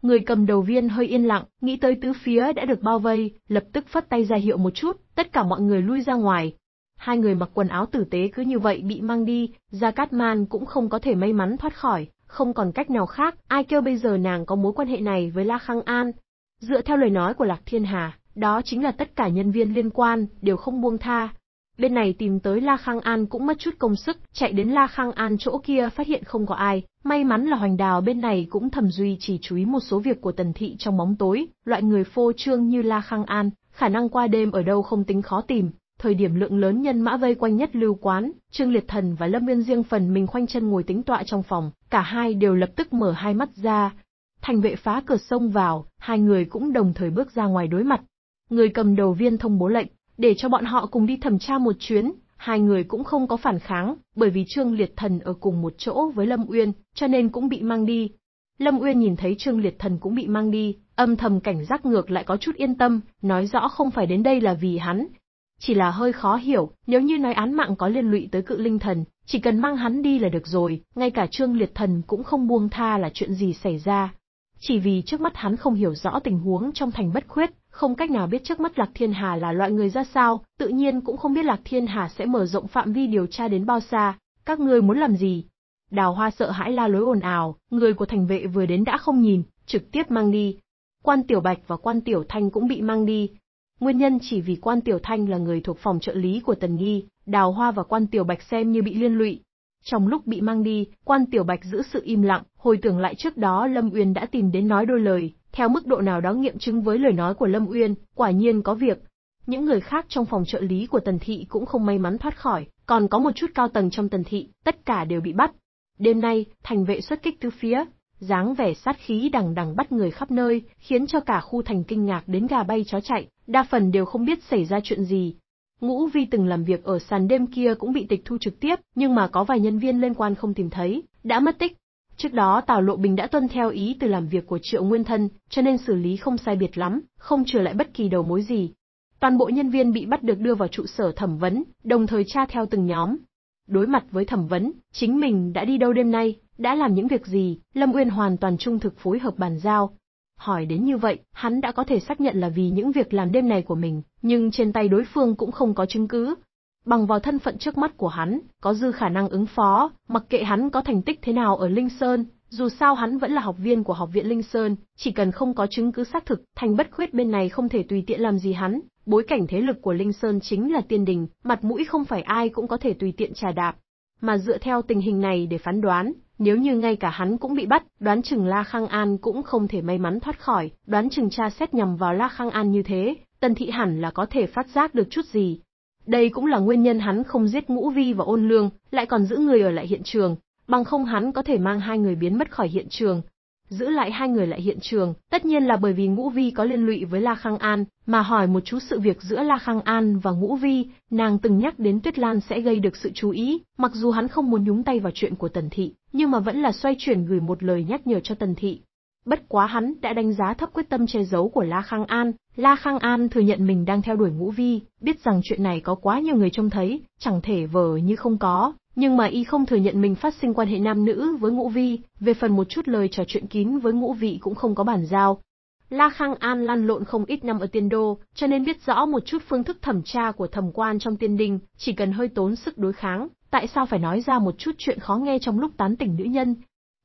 Người cầm đầu viên hơi yên lặng, nghĩ tới tứ phía đã được bao vây, lập tức phất tay ra hiệu một chút, tất cả mọi người lui ra ngoài. Hai người mặc quần áo tử tế cứ như vậy bị mang đi, Gia Cát Man cũng không có thể may mắn thoát khỏi, không còn cách nào khác, ai kêu bây giờ nàng có mối quan hệ này với La Khang An. Dựa theo lời nói của Lạc Thiên Hà, đó chính là tất cả nhân viên liên quan đều không buông tha, Bên này tìm tới La Khang An cũng mất chút công sức, chạy đến La Khang An chỗ kia phát hiện không có ai. May mắn là Hoành Đào bên này cũng thầm duy chỉ chú ý một số việc của Tần Thị trong bóng tối, loại người phô trương như La Khang An, khả năng qua đêm ở đâu không tính khó tìm. Thời điểm lượng lớn nhân mã vây quanh nhất lưu quán, Trương Liệt Thần và Lâm Nguyên riêng phần mình khoanh chân ngồi tính tọa trong phòng, cả hai đều lập tức mở hai mắt ra. Thành vệ phá cửa sông vào, hai người cũng đồng thời bước ra ngoài đối mặt. Người cầm đầu viên thông bố lệnh, để cho bọn họ cùng đi thẩm tra một chuyến, hai người cũng không có phản kháng, bởi vì Trương Liệt Thần ở cùng một chỗ với Lâm Uyên, cho nên cũng bị mang đi. Lâm Uyên nhìn thấy Trương Liệt Thần cũng bị mang đi, âm thầm cảnh giác ngược lại có chút yên tâm, nói rõ không phải đến đây là vì hắn. Chỉ là hơi khó hiểu, nếu như nói án mạng có liên lụy tới cự linh thần, chỉ cần mang hắn đi là được rồi, ngay cả Trương Liệt Thần cũng không buông tha là chuyện gì xảy ra, chỉ vì trước mắt hắn không hiểu rõ tình huống trong thành bất khuyết, không cách nào biết trước mắt Lạc Thiên Hà là loại người ra sao, tự nhiên cũng không biết Lạc Thiên Hà sẽ mở rộng phạm vi điều tra đến bao xa, các ngươi muốn làm gì? Đào Hoa sợ hãi la lối ồn ào, người của thành vệ vừa đến đã không nhìn, trực tiếp mang đi. Quan Tiểu Bạch và Quan Tiểu Thanh cũng bị mang đi. Nguyên nhân chỉ vì Quan Tiểu Thanh là người thuộc phòng trợ lý của Tần Nghi, Đào Hoa và Quan Tiểu Bạch xem như bị liên lụy, trong lúc bị mang đi, quan Tiểu Bạch giữ sự im lặng, hồi tưởng lại trước đó Lâm Uyên đã tìm đến nói đôi lời, theo mức độ nào đó nghiệm chứng với lời nói của Lâm Uyên, quả nhiên có việc. Những người khác trong phòng trợ lý của Tần Thị cũng không may mắn thoát khỏi, còn có một chút cao tầng trong Tần Thị, tất cả đều bị bắt. Đêm nay, thành vệ xuất kích tứ phía, dáng vẻ sát khí đằng đằng bắt người khắp nơi, khiến cho cả khu thành kinh ngạc đến gà bay chó chạy, đa phần đều không biết xảy ra chuyện gì, Ngũ Vi từng làm việc ở sàn đêm kia cũng bị tịch thu trực tiếp, nhưng mà có vài nhân viên liên quan không tìm thấy, đã mất tích. Trước đó Tào Lộ Bình đã tuân theo ý từ làm việc của Triệu Nguyên Thân, cho nên xử lý không sai biệt lắm, không trừ lại bất kỳ đầu mối gì. Toàn bộ nhân viên bị bắt được đưa vào trụ sở thẩm vấn, đồng thời tra theo từng nhóm. Đối mặt với thẩm vấn, chính mình đã đi đâu đêm nay, đã làm những việc gì, Lâm Uyên hoàn toàn trung thực phối hợp bàn giao, Hỏi đến như vậy, hắn đã có thể xác nhận là vì những việc làm đêm này của mình, nhưng trên tay đối phương cũng không có chứng cứ. Bằng vào thân phận trước mắt của hắn, có dư khả năng ứng phó, mặc kệ hắn có thành tích thế nào ở Linh Sơn, dù sao hắn vẫn là học viên của học viện Linh Sơn, chỉ cần không có chứng cứ xác thực, thành bất khuyết bên này không thể tùy tiện làm gì hắn. Bối cảnh thế lực của Linh Sơn chính là tiên đình, mặt mũi không phải ai cũng có thể tùy tiện trà đạp. Mà dựa theo tình hình này để phán đoán, nếu như ngay cả hắn cũng bị bắt, đoán chừng La Khang An cũng không thể may mắn thoát khỏi, đoán chừng tra xét nhằm vào La Khang An như thế, Tần Thị hẳn là có thể phát giác được chút gì. Đây cũng là nguyên nhân hắn không giết Ngũ Vi và Ôn Lương, lại còn giữ người ở lại hiện trường, bằng không hắn có thể mang hai người biến mất khỏi hiện trường, giữ lại hai người lại hiện trường, tất nhiên là bởi vì Ngũ Vi có liên lụy với La Khang An, mà hỏi một chút sự việc giữa La Khang An và Ngũ Vi, nàng từng nhắc đến Tuyết Lan sẽ gây được sự chú ý, mặc dù hắn không muốn nhúng tay vào chuyện của Tần Thị, nhưng mà vẫn là xoay chuyển gửi một lời nhắc nhở cho Tần Thị. Bất quá hắn đã đánh giá thấp quyết tâm che giấu của La Khang An, La Khang An thừa nhận mình đang theo đuổi Ngũ Vi, biết rằng chuyện này có quá nhiều người trông thấy, chẳng thể vờ như không có, nhưng mà y không thừa nhận mình phát sinh quan hệ nam nữ với Ngũ Vi, về phần một chút lời trò chuyện kín với Ngũ Vị cũng không có bản giao. La Khang An lăn lộn không ít năm ở tiên đô, cho nên biết rõ một chút phương thức thẩm tra của thẩm quan trong tiên đình, chỉ cần hơi tốn sức đối kháng, tại sao phải nói ra một chút chuyện khó nghe trong lúc tán tỉnh nữ nhân.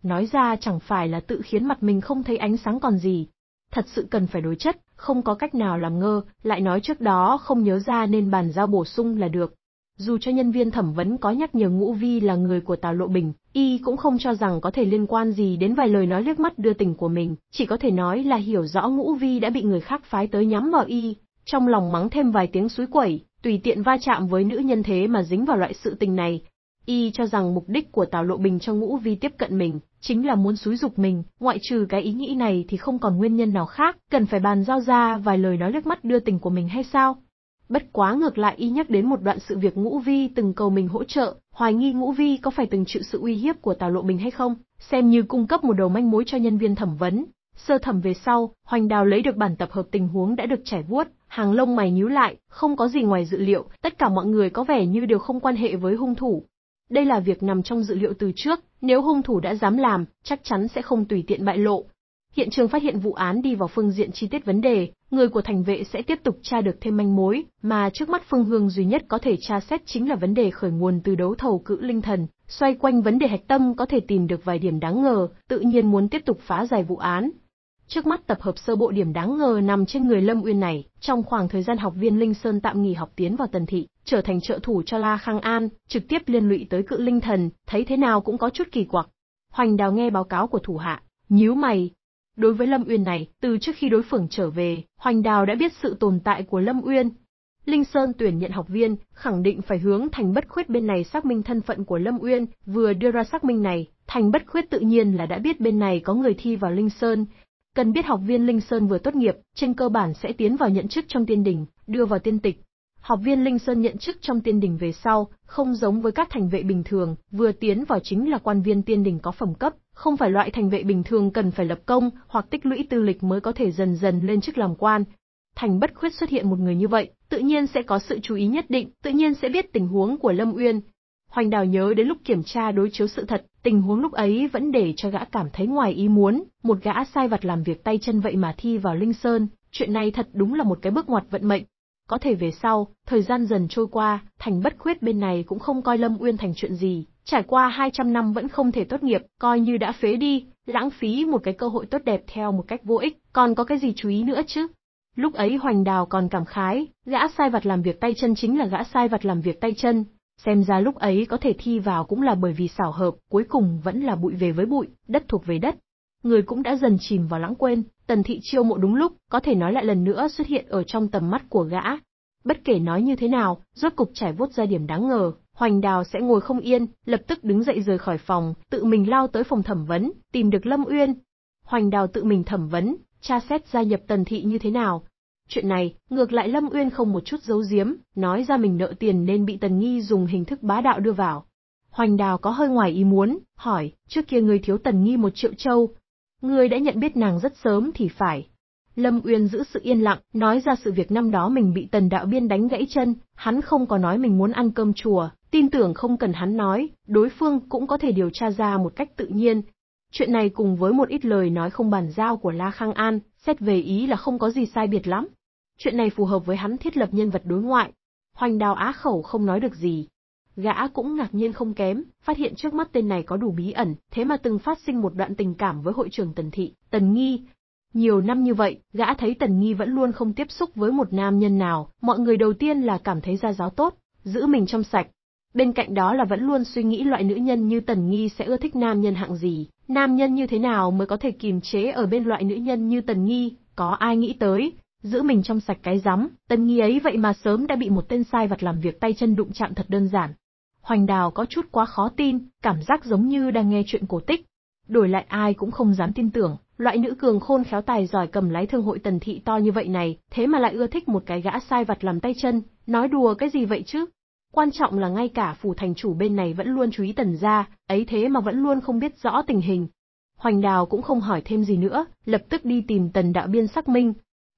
Nói ra chẳng phải là tự khiến mặt mình không thấy ánh sáng còn gì. Thật sự cần phải đối chất, không có cách nào làm ngơ, lại nói trước đó không nhớ ra nên bàn giao bổ sung là được, dù cho nhân viên thẩm vấn có nhắc nhở Ngũ Vi là người của Tào Lộ Bình, y cũng không cho rằng có thể liên quan gì đến vài lời nói liếc mắt đưa tình của mình, chỉ có thể nói là hiểu rõ Ngũ Vi đã bị người khác phái tới nhắm vào y, trong lòng mắng thêm vài tiếng suối quẩy, tùy tiện va chạm với nữ nhân thế mà dính vào loại sự tình này. Y cho rằng mục đích của Tào Lộ Bình cho Ngũ Vi tiếp cận mình, chính là muốn xúi dục mình, ngoại trừ cái ý nghĩ này thì không còn nguyên nhân nào khác, cần phải bàn giao ra vài lời nói liếc mắt đưa tình của mình hay sao? Bất quá ngược lại y nhắc đến một đoạn sự việc Ngũ Vi từng cầu mình hỗ trợ, hoài nghi Ngũ Vi có phải từng chịu sự uy hiếp của Tào Lộ Bình hay không, xem như cung cấp một đầu manh mối cho nhân viên thẩm vấn. Sơ thẩm về sau, Hoành Đào lấy được bản tập hợp tình huống đã được trải vuốt, hàng lông mày nhíu lại, không có gì ngoài dự liệu, tất cả mọi người có vẻ như đều không quan hệ với hung thủ. Đây là việc nằm trong dự liệu từ trước, nếu hung thủ đã dám làm, chắc chắn sẽ không tùy tiện bại lộ, Hiện trường phát hiện vụ án đi vào phương diện chi tiết vấn đề, người của thành vệ sẽ tiếp tục tra được thêm manh mối, mà trước mắt phương Hương duy nhất có thể tra xét chính là vấn đề khởi nguồn từ đấu thầu cự linh thần. Xoay quanh vấn đề hạch tâm có thể tìm được vài điểm đáng ngờ, tự nhiên muốn tiếp tục phá giải vụ án. Trước mắt tập hợp sơ bộ điểm đáng ngờ nằm trên người Lâm Uyên này, trong khoảng thời gian học viên Linh Sơn tạm nghỉ học tiến vào tần thị, trở thành trợ thủ cho La Khang An, trực tiếp liên lụy tới cự linh thần, thấy thế nào cũng có chút kỳ quặc. Hoành Đào nghe báo cáo của thủ hạ, nhíu mày, Đối với Lâm Uyên này, từ trước khi đối phương trở về, Hoành Đào đã biết sự tồn tại của Lâm Uyên. Linh Sơn tuyển nhận học viên, khẳng định phải hướng Thành Bất Khuyết bên này xác minh thân phận của Lâm Uyên, vừa đưa ra xác minh này, Thành Bất Khuyết tự nhiên là đã biết bên này có người thi vào Linh Sơn. Cần biết học viên Linh Sơn vừa tốt nghiệp, trên cơ bản sẽ tiến vào nhận chức trong tiên đỉnh, đưa vào tiên tịch, Học viên Linh Sơn nhận chức trong tiên đình về sau, không giống với các thành vệ bình thường, vừa tiến vào chính là quan viên tiên đình có phẩm cấp, không phải loại thành vệ bình thường cần phải lập công hoặc tích lũy tư lịch mới có thể dần dần lên chức làm quan. Thành bất khuyết xuất hiện một người như vậy, tự nhiên sẽ có sự chú ý nhất định, tự nhiên sẽ biết tình huống của Lâm Uyên. Hoành Đào nhớ đến lúc kiểm tra đối chiếu sự thật, tình huống lúc ấy vẫn để cho gã cảm thấy ngoài ý muốn, một gã sai vặt làm việc tay chân vậy mà thi vào Linh Sơn, chuyện này thật đúng là một cái bước ngoặt vận mệnh, có thể về sau, thời gian dần trôi qua, thành bất khuyết bên này cũng không coi Lâm Uyên thành chuyện gì, trải qua 200 năm vẫn không thể tốt nghiệp, coi như đã phế đi, lãng phí một cái cơ hội tốt đẹp theo một cách vô ích, còn có cái gì chú ý nữa chứ? Lúc ấy Hoành Đào còn cảm khái, gã sai vặt làm việc tay chân chính là gã sai vặt làm việc tay chân, xem ra lúc ấy có thể thi vào cũng là bởi vì xảo hợp, cuối cùng vẫn là bụi về với bụi, đất thuộc về đất. Người cũng đã dần chìm vào lãng quên, Tần Thị chiêu mộ đúng lúc, có thể nói lại lần nữa xuất hiện ở trong tầm mắt của gã. Bất kể nói như thế nào, rốt cục trải vuốt ra điểm đáng ngờ, Hoành Đào sẽ ngồi không yên, lập tức đứng dậy rời khỏi phòng, tự mình lao tới phòng thẩm vấn, tìm được Lâm Uyên. Hoành Đào tự mình thẩm vấn, tra xét gia nhập Tần Thị như thế nào. Chuyện này, ngược lại Lâm Uyên không một chút giấu giếm, nói ra mình nợ tiền nên bị Tần Nghi dùng hình thức bá đạo đưa vào. Hoành Đào có hơi ngoài ý muốn, hỏi, trước kia người thiếu Tần Nghi một triệu châu, người đã nhận biết nàng rất sớm thì phải. Lâm Uyên giữ sự yên lặng, nói ra sự việc năm đó mình bị tần đạo biên đánh gãy chân, hắn không có nói mình muốn ăn cơm chùa, tin tưởng không cần hắn nói, đối phương cũng có thể điều tra ra một cách tự nhiên. Chuyện này cùng với một ít lời nói không bàn giao của La Khang An, xét về ý là không có gì sai biệt lắm. Chuyện này phù hợp với hắn thiết lập nhân vật đối ngoại. Hoành đào á khẩu không nói được gì, Gã cũng ngạc nhiên không kém, phát hiện trước mắt tên này có đủ bí ẩn, thế mà từng phát sinh một đoạn tình cảm với hội trưởng Tần Thị, Tần Nghi. Nhiều năm như vậy, gã thấy Tần Nghi vẫn luôn không tiếp xúc với một nam nhân nào, mọi người đầu tiên là cảm thấy gia giáo tốt, giữ mình trong sạch. Bên cạnh đó là vẫn luôn suy nghĩ loại nữ nhân như Tần Nghi sẽ ưa thích nam nhân hạng gì, nam nhân như thế nào mới có thể kiềm chế ở bên loại nữ nhân như Tần Nghi, có ai nghĩ tới, giữ mình trong sạch cái rắm, Tần Nghi ấy vậy mà sớm đã bị một tên sai vật làm việc tay chân đụng chạm thật đơn giản, Hoành Đào có chút quá khó tin, cảm giác giống như đang nghe chuyện cổ tích. Đổi lại ai cũng không dám tin tưởng, loại nữ cường khôn khéo tài giỏi cầm lái thương hội tần thị to như vậy này, thế mà lại ưa thích một cái gã sai vặt làm tay chân, nói đùa cái gì vậy chứ? Quan trọng là ngay cả phủ thành chủ bên này vẫn luôn chú ý tần gia, ấy thế mà vẫn luôn không biết rõ tình hình. Hoành Đào cũng không hỏi thêm gì nữa, lập tức đi tìm tần đạo biên xác minh.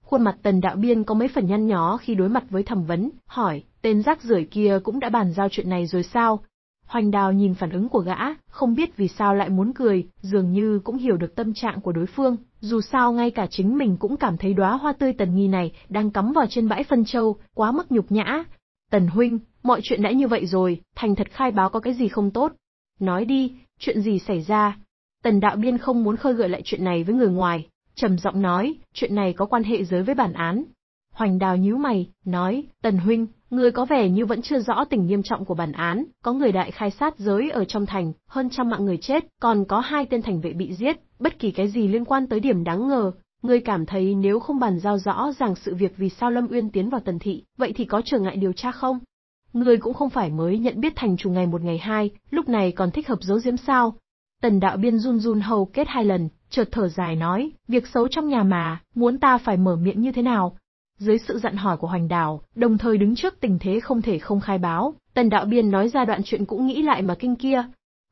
Khuôn mặt tần đạo biên có mấy phần nhăn nhó khi đối mặt với thẩm vấn, hỏi, Tên rác rưởi kia cũng đã bàn giao chuyện này rồi sao? Hoành đào nhìn phản ứng của gã, không biết vì sao lại muốn cười, dường như cũng hiểu được tâm trạng của đối phương, dù sao ngay cả chính mình cũng cảm thấy đóa hoa tươi tần nghi này đang cắm vào trên bãi phân châu, quá mức nhục nhã. Tần huynh, mọi chuyện đã như vậy rồi, thành thật khai báo có cái gì không tốt. Nói đi, chuyện gì xảy ra? Tần đạo biên không muốn khơi gợi lại chuyện này với người ngoài, trầm giọng nói, chuyện này có quan hệ giới với bản án, Hoành Đào nhíu mày, nói, Tần Huynh, người có vẻ như vẫn chưa rõ tình nghiêm trọng của bản án, có người đại khai sát giới ở trong thành, hơn trăm mạng người chết, còn có hai tên thành vệ bị giết, bất kỳ cái gì liên quan tới điểm đáng ngờ. người cảm thấy nếu không bàn giao rõ ràng sự việc vì sao Lâm Uyên tiến vào tần thị, vậy thì có trở ngại điều tra không? Người cũng không phải mới nhận biết thành chủ ngày một ngày hai, lúc này còn thích hợp giấu giếm sao? Tần đạo biên run run hầu kết hai lần, chợt thở dài nói, việc xấu trong nhà mà, muốn ta phải mở miệng như thế nào, dưới sự dặn hỏi của Hoành Đào, đồng thời đứng trước tình thế không thể không khai báo, Tần Đạo Biên nói ra đoạn chuyện cũng nghĩ lại mà kinh kia.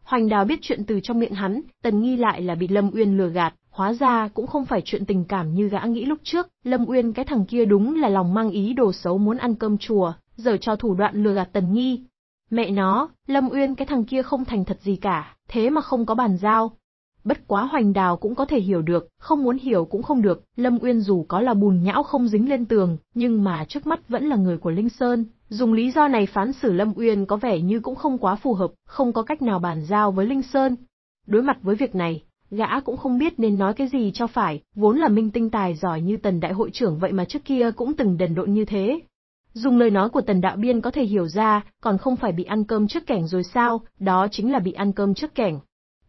Hoành Đào biết chuyện từ trong miệng hắn, Tần nghi lại là bị Lâm Uyên lừa gạt, hóa ra cũng không phải chuyện tình cảm như gã nghĩ lúc trước, Lâm Uyên cái thằng kia đúng là lòng mang ý đồ xấu muốn ăn cơm chùa, giờ cho thủ đoạn lừa gạt Tần nghi. Mẹ nó, Lâm Uyên cái thằng kia không thành thật gì cả, thế mà không có bàn giao, bất quá hoành đào cũng có thể hiểu được, không muốn hiểu cũng không được, Lâm Uyên dù có là bùn nhão không dính lên tường, nhưng mà trước mắt vẫn là người của Linh Sơn, dùng lý do này phán xử Lâm Uyên có vẻ như cũng không quá phù hợp, không có cách nào bàn giao với Linh Sơn. Đối mặt với việc này, gã cũng không biết nên nói cái gì cho phải, vốn là minh tinh tài giỏi như tần đại hội trưởng vậy mà trước kia cũng từng đần độn như thế. Dùng lời nói của tần đạo biên có thể hiểu ra, còn không phải bị ăn cơm trước kẻng rồi sao, đó chính là bị ăn cơm trước kẻng.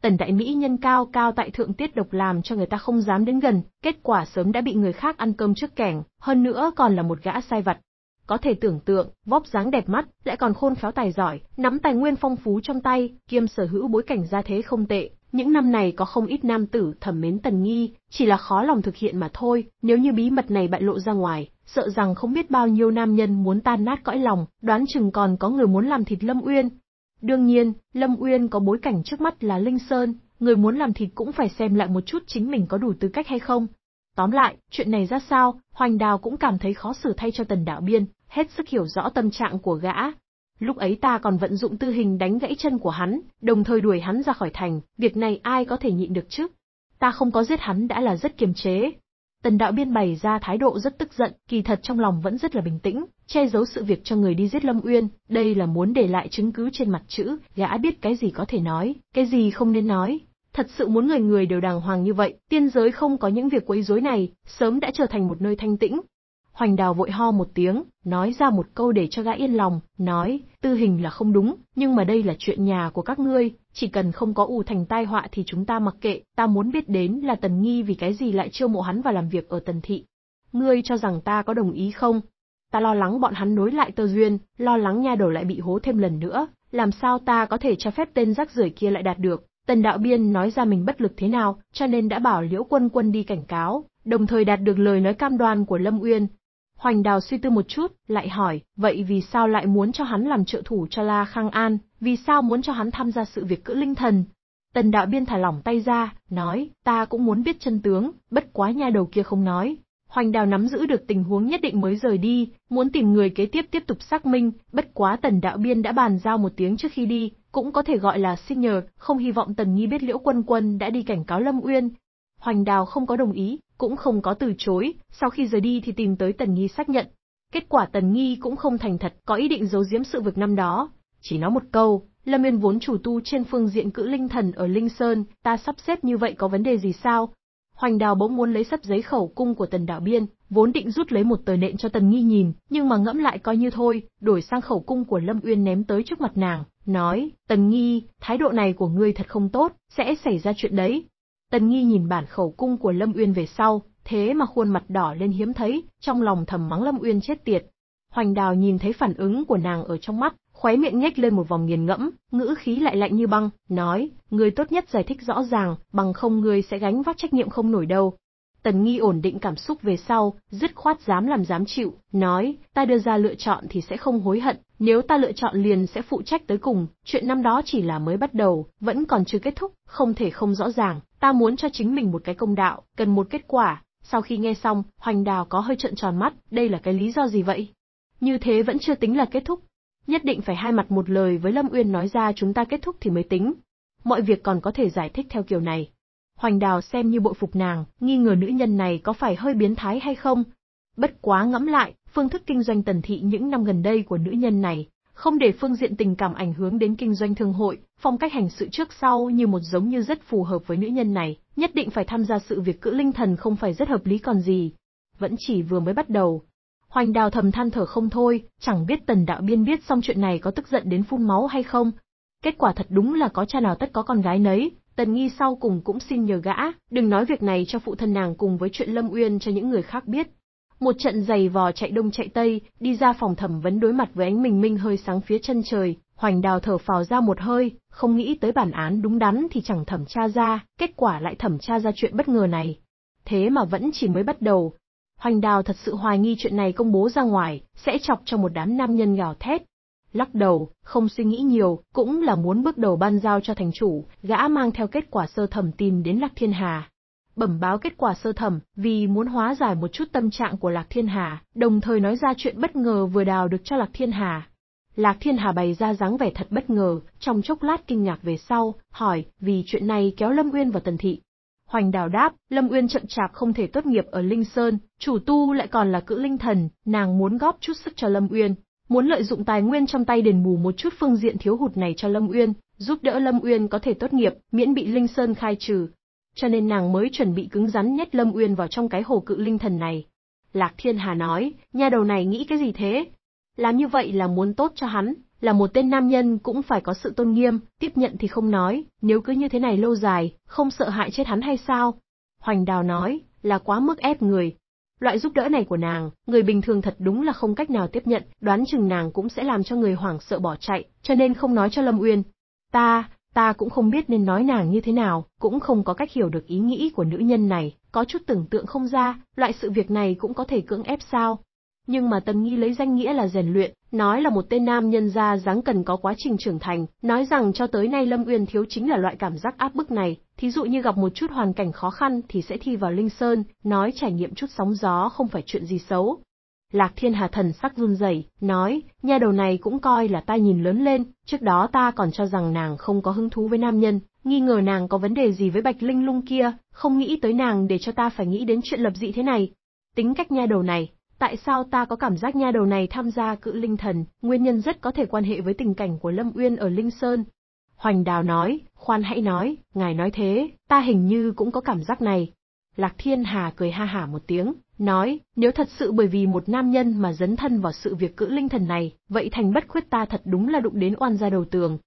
Tần đại mỹ nhân cao cao tại thượng tiết độc làm cho người ta không dám đến gần, kết quả sớm đã bị người khác ăn cơm trước kẻng, hơn nữa còn là một gã sai vặt. Có thể tưởng tượng, vóc dáng đẹp mắt, lại còn khôn khéo tài giỏi, nắm tài nguyên phong phú trong tay, kiêm sở hữu bối cảnh gia thế không tệ, những năm này có không ít nam tử thầm mến Tần Nghi, chỉ là khó lòng thực hiện mà thôi, nếu như bí mật này bại lộ ra ngoài, sợ rằng không biết bao nhiêu nam nhân muốn tan nát cõi lòng, đoán chừng còn có người muốn làm thịt Lâm Uyên, Đương nhiên, Lâm Uyên có bối cảnh trước mắt là Linh Sơn, người muốn làm thịt cũng phải xem lại một chút chính mình có đủ tư cách hay không. Tóm lại, chuyện này ra sao, Hoành Đào cũng cảm thấy khó xử thay cho Tần Đạo Biên, hết sức hiểu rõ tâm trạng của gã. Lúc ấy ta còn vận dụng tư hình đánh gãy chân của hắn, đồng thời đuổi hắn ra khỏi thành, việc này ai có thể nhịn được chứ? Ta không có giết hắn đã là rất kiềm chế, Tần đạo biên bày ra thái độ rất tức giận, kỳ thật trong lòng vẫn rất là bình tĩnh, che giấu sự việc cho người đi giết Lâm Uyên, đây là muốn để lại chứng cứ trên mặt chữ, gã biết cái gì có thể nói, cái gì không nên nói. Thật sự muốn người người đều đàng hoàng như vậy, tiên giới không có những việc quấy rối này, sớm đã trở thành một nơi thanh tĩnh. Hoành đào vội ho một tiếng, nói ra một câu để cho gã yên lòng, nói, tư hình là không đúng, nhưng mà đây là chuyện nhà của các ngươi, chỉ cần không có ù thành tai họa thì chúng ta mặc kệ, ta muốn biết đến là Tần Nghi vì cái gì lại chiêu mộ hắn và làm việc ở Tần Thị. Ngươi cho rằng ta có đồng ý không? Ta lo lắng bọn hắn nối lại tơ duyên, lo lắng nha đầu lại bị hố thêm lần nữa, làm sao ta có thể cho phép tên rác rưởi kia lại đạt được? Tần Đạo Biên nói ra mình bất lực thế nào, cho nên đã bảo Liễu Quân Quân đi cảnh cáo, đồng thời đạt được lời nói cam đoan của Lâm Uyên, Hoành Đào suy tư một chút, lại hỏi, vậy vì sao lại muốn cho hắn làm trợ thủ cho La Khang An, vì sao muốn cho hắn tham gia sự việc cữ linh thần? Tần đạo biên thả lỏng tay ra, nói, ta cũng muốn biết chân tướng, bất quá nha đầu kia không nói. Hoành đào nắm giữ được tình huống nhất định mới rời đi, muốn tìm người kế tiếp tiếp tục xác minh, bất quá tần đạo biên đã bàn giao một tiếng trước khi đi, cũng có thể gọi là xin nhờ, không hy vọng tần nghi biết liễu quân quân đã đi cảnh cáo Lâm Uyên. Hoành đào không có đồng ý, cũng không có từ chối, sau khi rời đi thì tìm tới Tần Nghi xác nhận. Kết quả Tần Nghi cũng không thành thật, có ý định giấu giếm sự việc năm đó. Chỉ nói một câu, Lâm Yên vốn chủ tu trên phương diện cự linh thần ở Linh Sơn, ta sắp xếp như vậy có vấn đề gì sao? Hoành đào bỗng muốn lấy sắp giấy khẩu cung của Tần Đạo Biên, vốn định rút lấy một tờ nện cho Tần Nghi nhìn, nhưng mà ngẫm lại coi như thôi, đổi sang khẩu cung của Lâm Uyên ném tới trước mặt nàng, nói, Tần Nghi, thái độ này của ngươi thật không tốt, sẽ xảy ra chuyện đấy, Tần Nghi nhìn bản khẩu cung của Lâm Uyên về sau, thế mà khuôn mặt đỏ lên hiếm thấy, trong lòng thầm mắng Lâm Uyên chết tiệt. Hoành Đào nhìn thấy phản ứng của nàng ở trong mắt, khóe miệng nhếch lên một vòng nghiền ngẫm, ngữ khí lại lạnh như băng, nói, người tốt nhất giải thích rõ ràng, bằng không người sẽ gánh vác trách nhiệm không nổi đâu. Tần Nghi ổn định cảm xúc về sau, dứt khoát dám làm dám chịu, nói, ta đưa ra lựa chọn thì sẽ không hối hận, nếu ta lựa chọn liền sẽ phụ trách tới cùng, chuyện năm đó chỉ là mới bắt đầu, vẫn còn chưa kết thúc, không thể không rõ ràng, ta muốn cho chính mình một cái công đạo, cần một kết quả. Sau khi nghe xong, Hoành Đào có hơi trợn tròn mắt, đây là cái lý do gì vậy? Như thế vẫn chưa tính là kết thúc. Nhất định phải hai mặt một lời với Lâm Uyên nói ra chúng ta kết thúc thì mới tính. Mọi việc còn có thể giải thích theo kiểu này, Hoành Đào xem như bội phục nàng, nghi ngờ nữ nhân này có phải hơi biến thái hay không. Bất quá ngẫm lại, phương thức kinh doanh tần thị những năm gần đây của nữ nhân này, không để phương diện tình cảm ảnh hưởng đến kinh doanh thương hội, phong cách hành sự trước sau như một giống như rất phù hợp với nữ nhân này, nhất định phải tham gia sự việc cự linh thần không phải rất hợp lý còn gì. Vẫn chỉ vừa mới bắt đầu. Hoành đào thầm than thở không thôi, chẳng biết tần đạo biên biết xong chuyện này có tức giận đến phun máu hay không. Kết quả thật đúng là có cha nào tất có con gái nấy, Tần Nghi sau cùng cũng xin nhờ gã, đừng nói việc này cho phụ thân nàng cùng với chuyện Lâm Uyên cho những người khác biết. Một trận giày vò chạy đông chạy tây, đi ra phòng thẩm vấn đối mặt với ánh Minh minh hơi sáng phía chân trời, Hoành Đào thở phào ra một hơi, không nghĩ tới bản án đúng đắn thì chẳng thẩm tra ra, kết quả lại thẩm tra ra chuyện bất ngờ này. Thế mà vẫn chỉ mới bắt đầu. Hoành Đào thật sự hoài nghi chuyện này công bố ra ngoài, sẽ chọc cho một đám nam nhân gào thét, Lắc đầu, không suy nghĩ nhiều, cũng là muốn bước đầu ban giao cho thành chủ, gã mang theo kết quả sơ thẩm tìm đến Lạc Thiên Hà. Bẩm báo kết quả sơ thẩm, vì muốn hóa giải một chút tâm trạng của Lạc Thiên Hà, đồng thời nói ra chuyện bất ngờ vừa đào được cho Lạc Thiên Hà. Lạc Thiên Hà bày ra dáng vẻ thật bất ngờ, trong chốc lát kinh ngạc về sau, hỏi, vì chuyện này kéo Lâm Uyên vào tần thị, Hoành Đào đáp, Lâm Uyên chậm chạp không thể tốt nghiệp ở Linh Sơn, chủ tu lại còn là cự linh thần, nàng muốn góp chút sức cho Lâm Uyên, muốn lợi dụng tài nguyên trong tay đền bù một chút phương diện thiếu hụt này cho Lâm Uyên, giúp đỡ Lâm Uyên có thể tốt nghiệp, miễn bị Linh Sơn khai trừ. Cho nên nàng mới chuẩn bị cứng rắn nhét Lâm Uyên vào trong cái hồ cự linh thần này. Lạc Thiên Hà nói, nhà đầu này nghĩ cái gì thế? Làm như vậy là muốn tốt cho hắn, là một tên nam nhân cũng phải có sự tôn nghiêm, tiếp nhận thì không nói, nếu cứ như thế này lâu dài, không sợ hại chết hắn hay sao? Hoành Đào nói, là quá mức ép người, Loại giúp đỡ này của nàng, người bình thường thật đúng là không cách nào tiếp nhận, đoán chừng nàng cũng sẽ làm cho người hoảng sợ bỏ chạy, cho nên không nói cho Lâm Uyên. Ta, ta cũng không biết nên nói nàng như thế nào, cũng không có cách hiểu được ý nghĩ của nữ nhân này, có chút tưởng tượng không ra, loại sự việc này cũng có thể cưỡng ép sao. Nhưng mà Tần Nghi lấy danh nghĩa là rèn luyện, nói là một tên nam nhân ra dáng cần có quá trình trưởng thành, nói rằng cho tới nay Lâm Uyên thiếu chính là loại cảm giác áp bức này, Thí dụ như gặp một chút hoàn cảnh khó khăn thì sẽ thi vào Linh Sơn, nói trải nghiệm chút sóng gió không phải chuyện gì xấu. Lạc Thiên Hà thần sắc run rẩy, nói, nha đầu này cũng coi là ta nhìn lớn lên, trước đó ta còn cho rằng nàng không có hứng thú với nam nhân, nghi ngờ nàng có vấn đề gì với Bạch Linh Lung kia, không nghĩ tới nàng để cho ta phải nghĩ đến chuyện lập dị thế này. Tính cách nha đầu này, tại sao ta có cảm giác nha đầu này tham gia cự linh thần, nguyên nhân rất có thể quan hệ với tình cảnh của Lâm Uyên ở Linh Sơn, Hoành Đào nói, khoan hãy nói, ngài nói thế, ta hình như cũng có cảm giác này. Lạc Thiên Hà cười ha hả một tiếng, nói, nếu thật sự bởi vì một nam nhân mà dấn thân vào sự việc cữ linh thần này, vậy thành bất khuyết ta thật đúng là đụng đến oan ra đầu tường.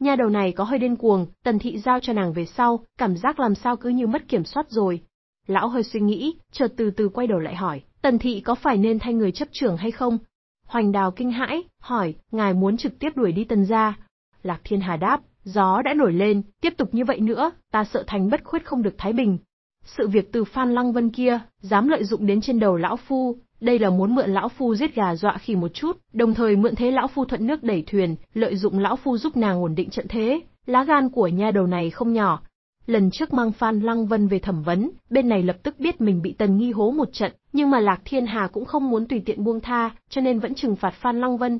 Nhà đầu này có hơi điên cuồng, tần thị giao cho nàng về sau, cảm giác làm sao cứ như mất kiểm soát rồi. Lão hơi suy nghĩ, chợt từ từ quay đầu lại hỏi, tần thị có phải nên thay người chấp trưởng hay không? Hoành đào kinh hãi, hỏi, ngài muốn trực tiếp đuổi đi tần gia? Lạc Thiên Hà đáp, Gió đã nổi lên, tiếp tục như vậy nữa, ta sợ thành bất khuất không được thái bình. Sự việc từ Phan Lăng Vân kia, dám lợi dụng đến trên đầu lão phu, đây là muốn mượn lão phu giết gà dọa khỉ một chút, đồng thời mượn thế lão phu thuận nước đẩy thuyền, lợi dụng lão phu giúp nàng ổn định trận thế, lá gan của nha đầu này không nhỏ. Lần trước mang Phan Lăng Vân về thẩm vấn, bên này lập tức biết mình bị tần nghi hố một trận, nhưng mà Lạc Thiên Hà cũng không muốn tùy tiện buông tha, cho nên vẫn trừng phạt Phan Lăng Vân,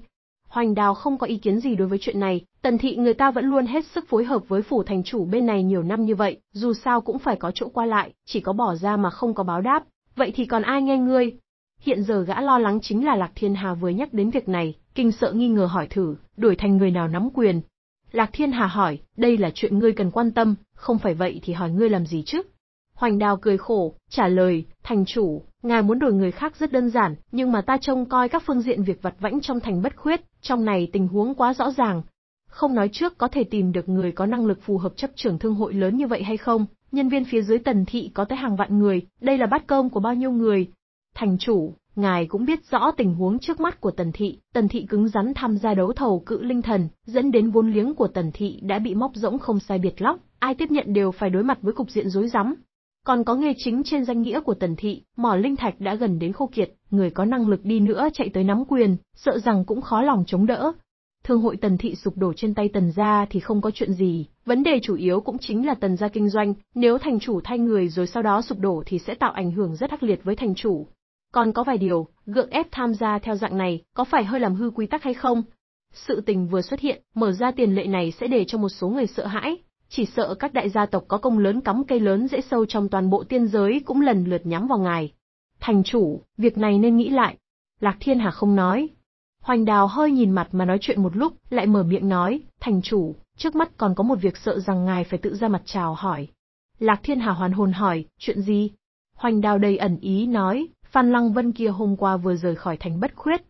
Hoành Đào không có ý kiến gì đối với chuyện này, Tần Thị người ta vẫn luôn hết sức phối hợp với phủ thành chủ bên này nhiều năm như vậy, dù sao cũng phải có chỗ qua lại, chỉ có bỏ ra mà không có báo đáp, vậy thì còn ai nghe ngươi? Hiện giờ gã lo lắng chính là Lạc Thiên Hà vừa nhắc đến việc này, kinh sợ nghi ngờ hỏi thử, đuổi thành người nào nắm quyền. Lạc Thiên Hà hỏi, đây là chuyện ngươi cần quan tâm, không phải vậy thì hỏi ngươi làm gì chứ? Hoành đào cười khổ, trả lời, thành chủ, ngài muốn đổi người khác rất đơn giản, nhưng mà ta trông coi các phương diện việc vặt vãnh trong thành bất khuyết, trong này tình huống quá rõ ràng. Không nói trước có thể tìm được người có năng lực phù hợp chấp trưởng thương hội lớn như vậy hay không, nhân viên phía dưới tần thị có tới hàng vạn người, đây là bát cơm của bao nhiêu người. Thành chủ, ngài cũng biết rõ tình huống trước mắt của tần thị, tần thị cứng rắn tham gia đấu thầu cự linh thần, dẫn đến vốn liếng của tần thị đã bị móc rỗng không sai biệt lóc, ai tiếp nhận đều phải đối mặt với cục diện rối rắm, còn có nghề chính trên danh nghĩa của Tần Thị, mỏ linh thạch đã gần đến khô kiệt, người có năng lực đi nữa chạy tới nắm quyền, sợ rằng cũng khó lòng chống đỡ. Thương hội Tần Thị sụp đổ trên tay Tần gia thì không có chuyện gì, vấn đề chủ yếu cũng chính là Tần gia kinh doanh, nếu thành chủ thay người rồi sau đó sụp đổ thì sẽ tạo ảnh hưởng rất hắc liệt với thành chủ. Còn có vài điều, gượng ép tham gia theo dạng này, có phải hơi làm hư quy tắc hay không? Sự tình vừa xuất hiện, mở ra tiền lệ này sẽ để cho một số người sợ hãi, chỉ sợ các đại gia tộc có công lớn cắm cây lớn dễ sâu trong toàn bộ tiên giới cũng lần lượt nhắm vào ngài. Thành chủ, việc này nên nghĩ lại. Lạc Thiên Hà không nói. Hoành Đào hơi nhìn mặt mà nói chuyện một lúc, lại mở miệng nói, thành chủ, trước mắt còn có một việc sợ rằng ngài phải tự ra mặt chào hỏi. Lạc Thiên Hà hoàn hồn hỏi, chuyện gì? Hoành Đào đầy ẩn ý nói, Phan Lăng Vân kia hôm qua vừa rời khỏi thành bất khuyết.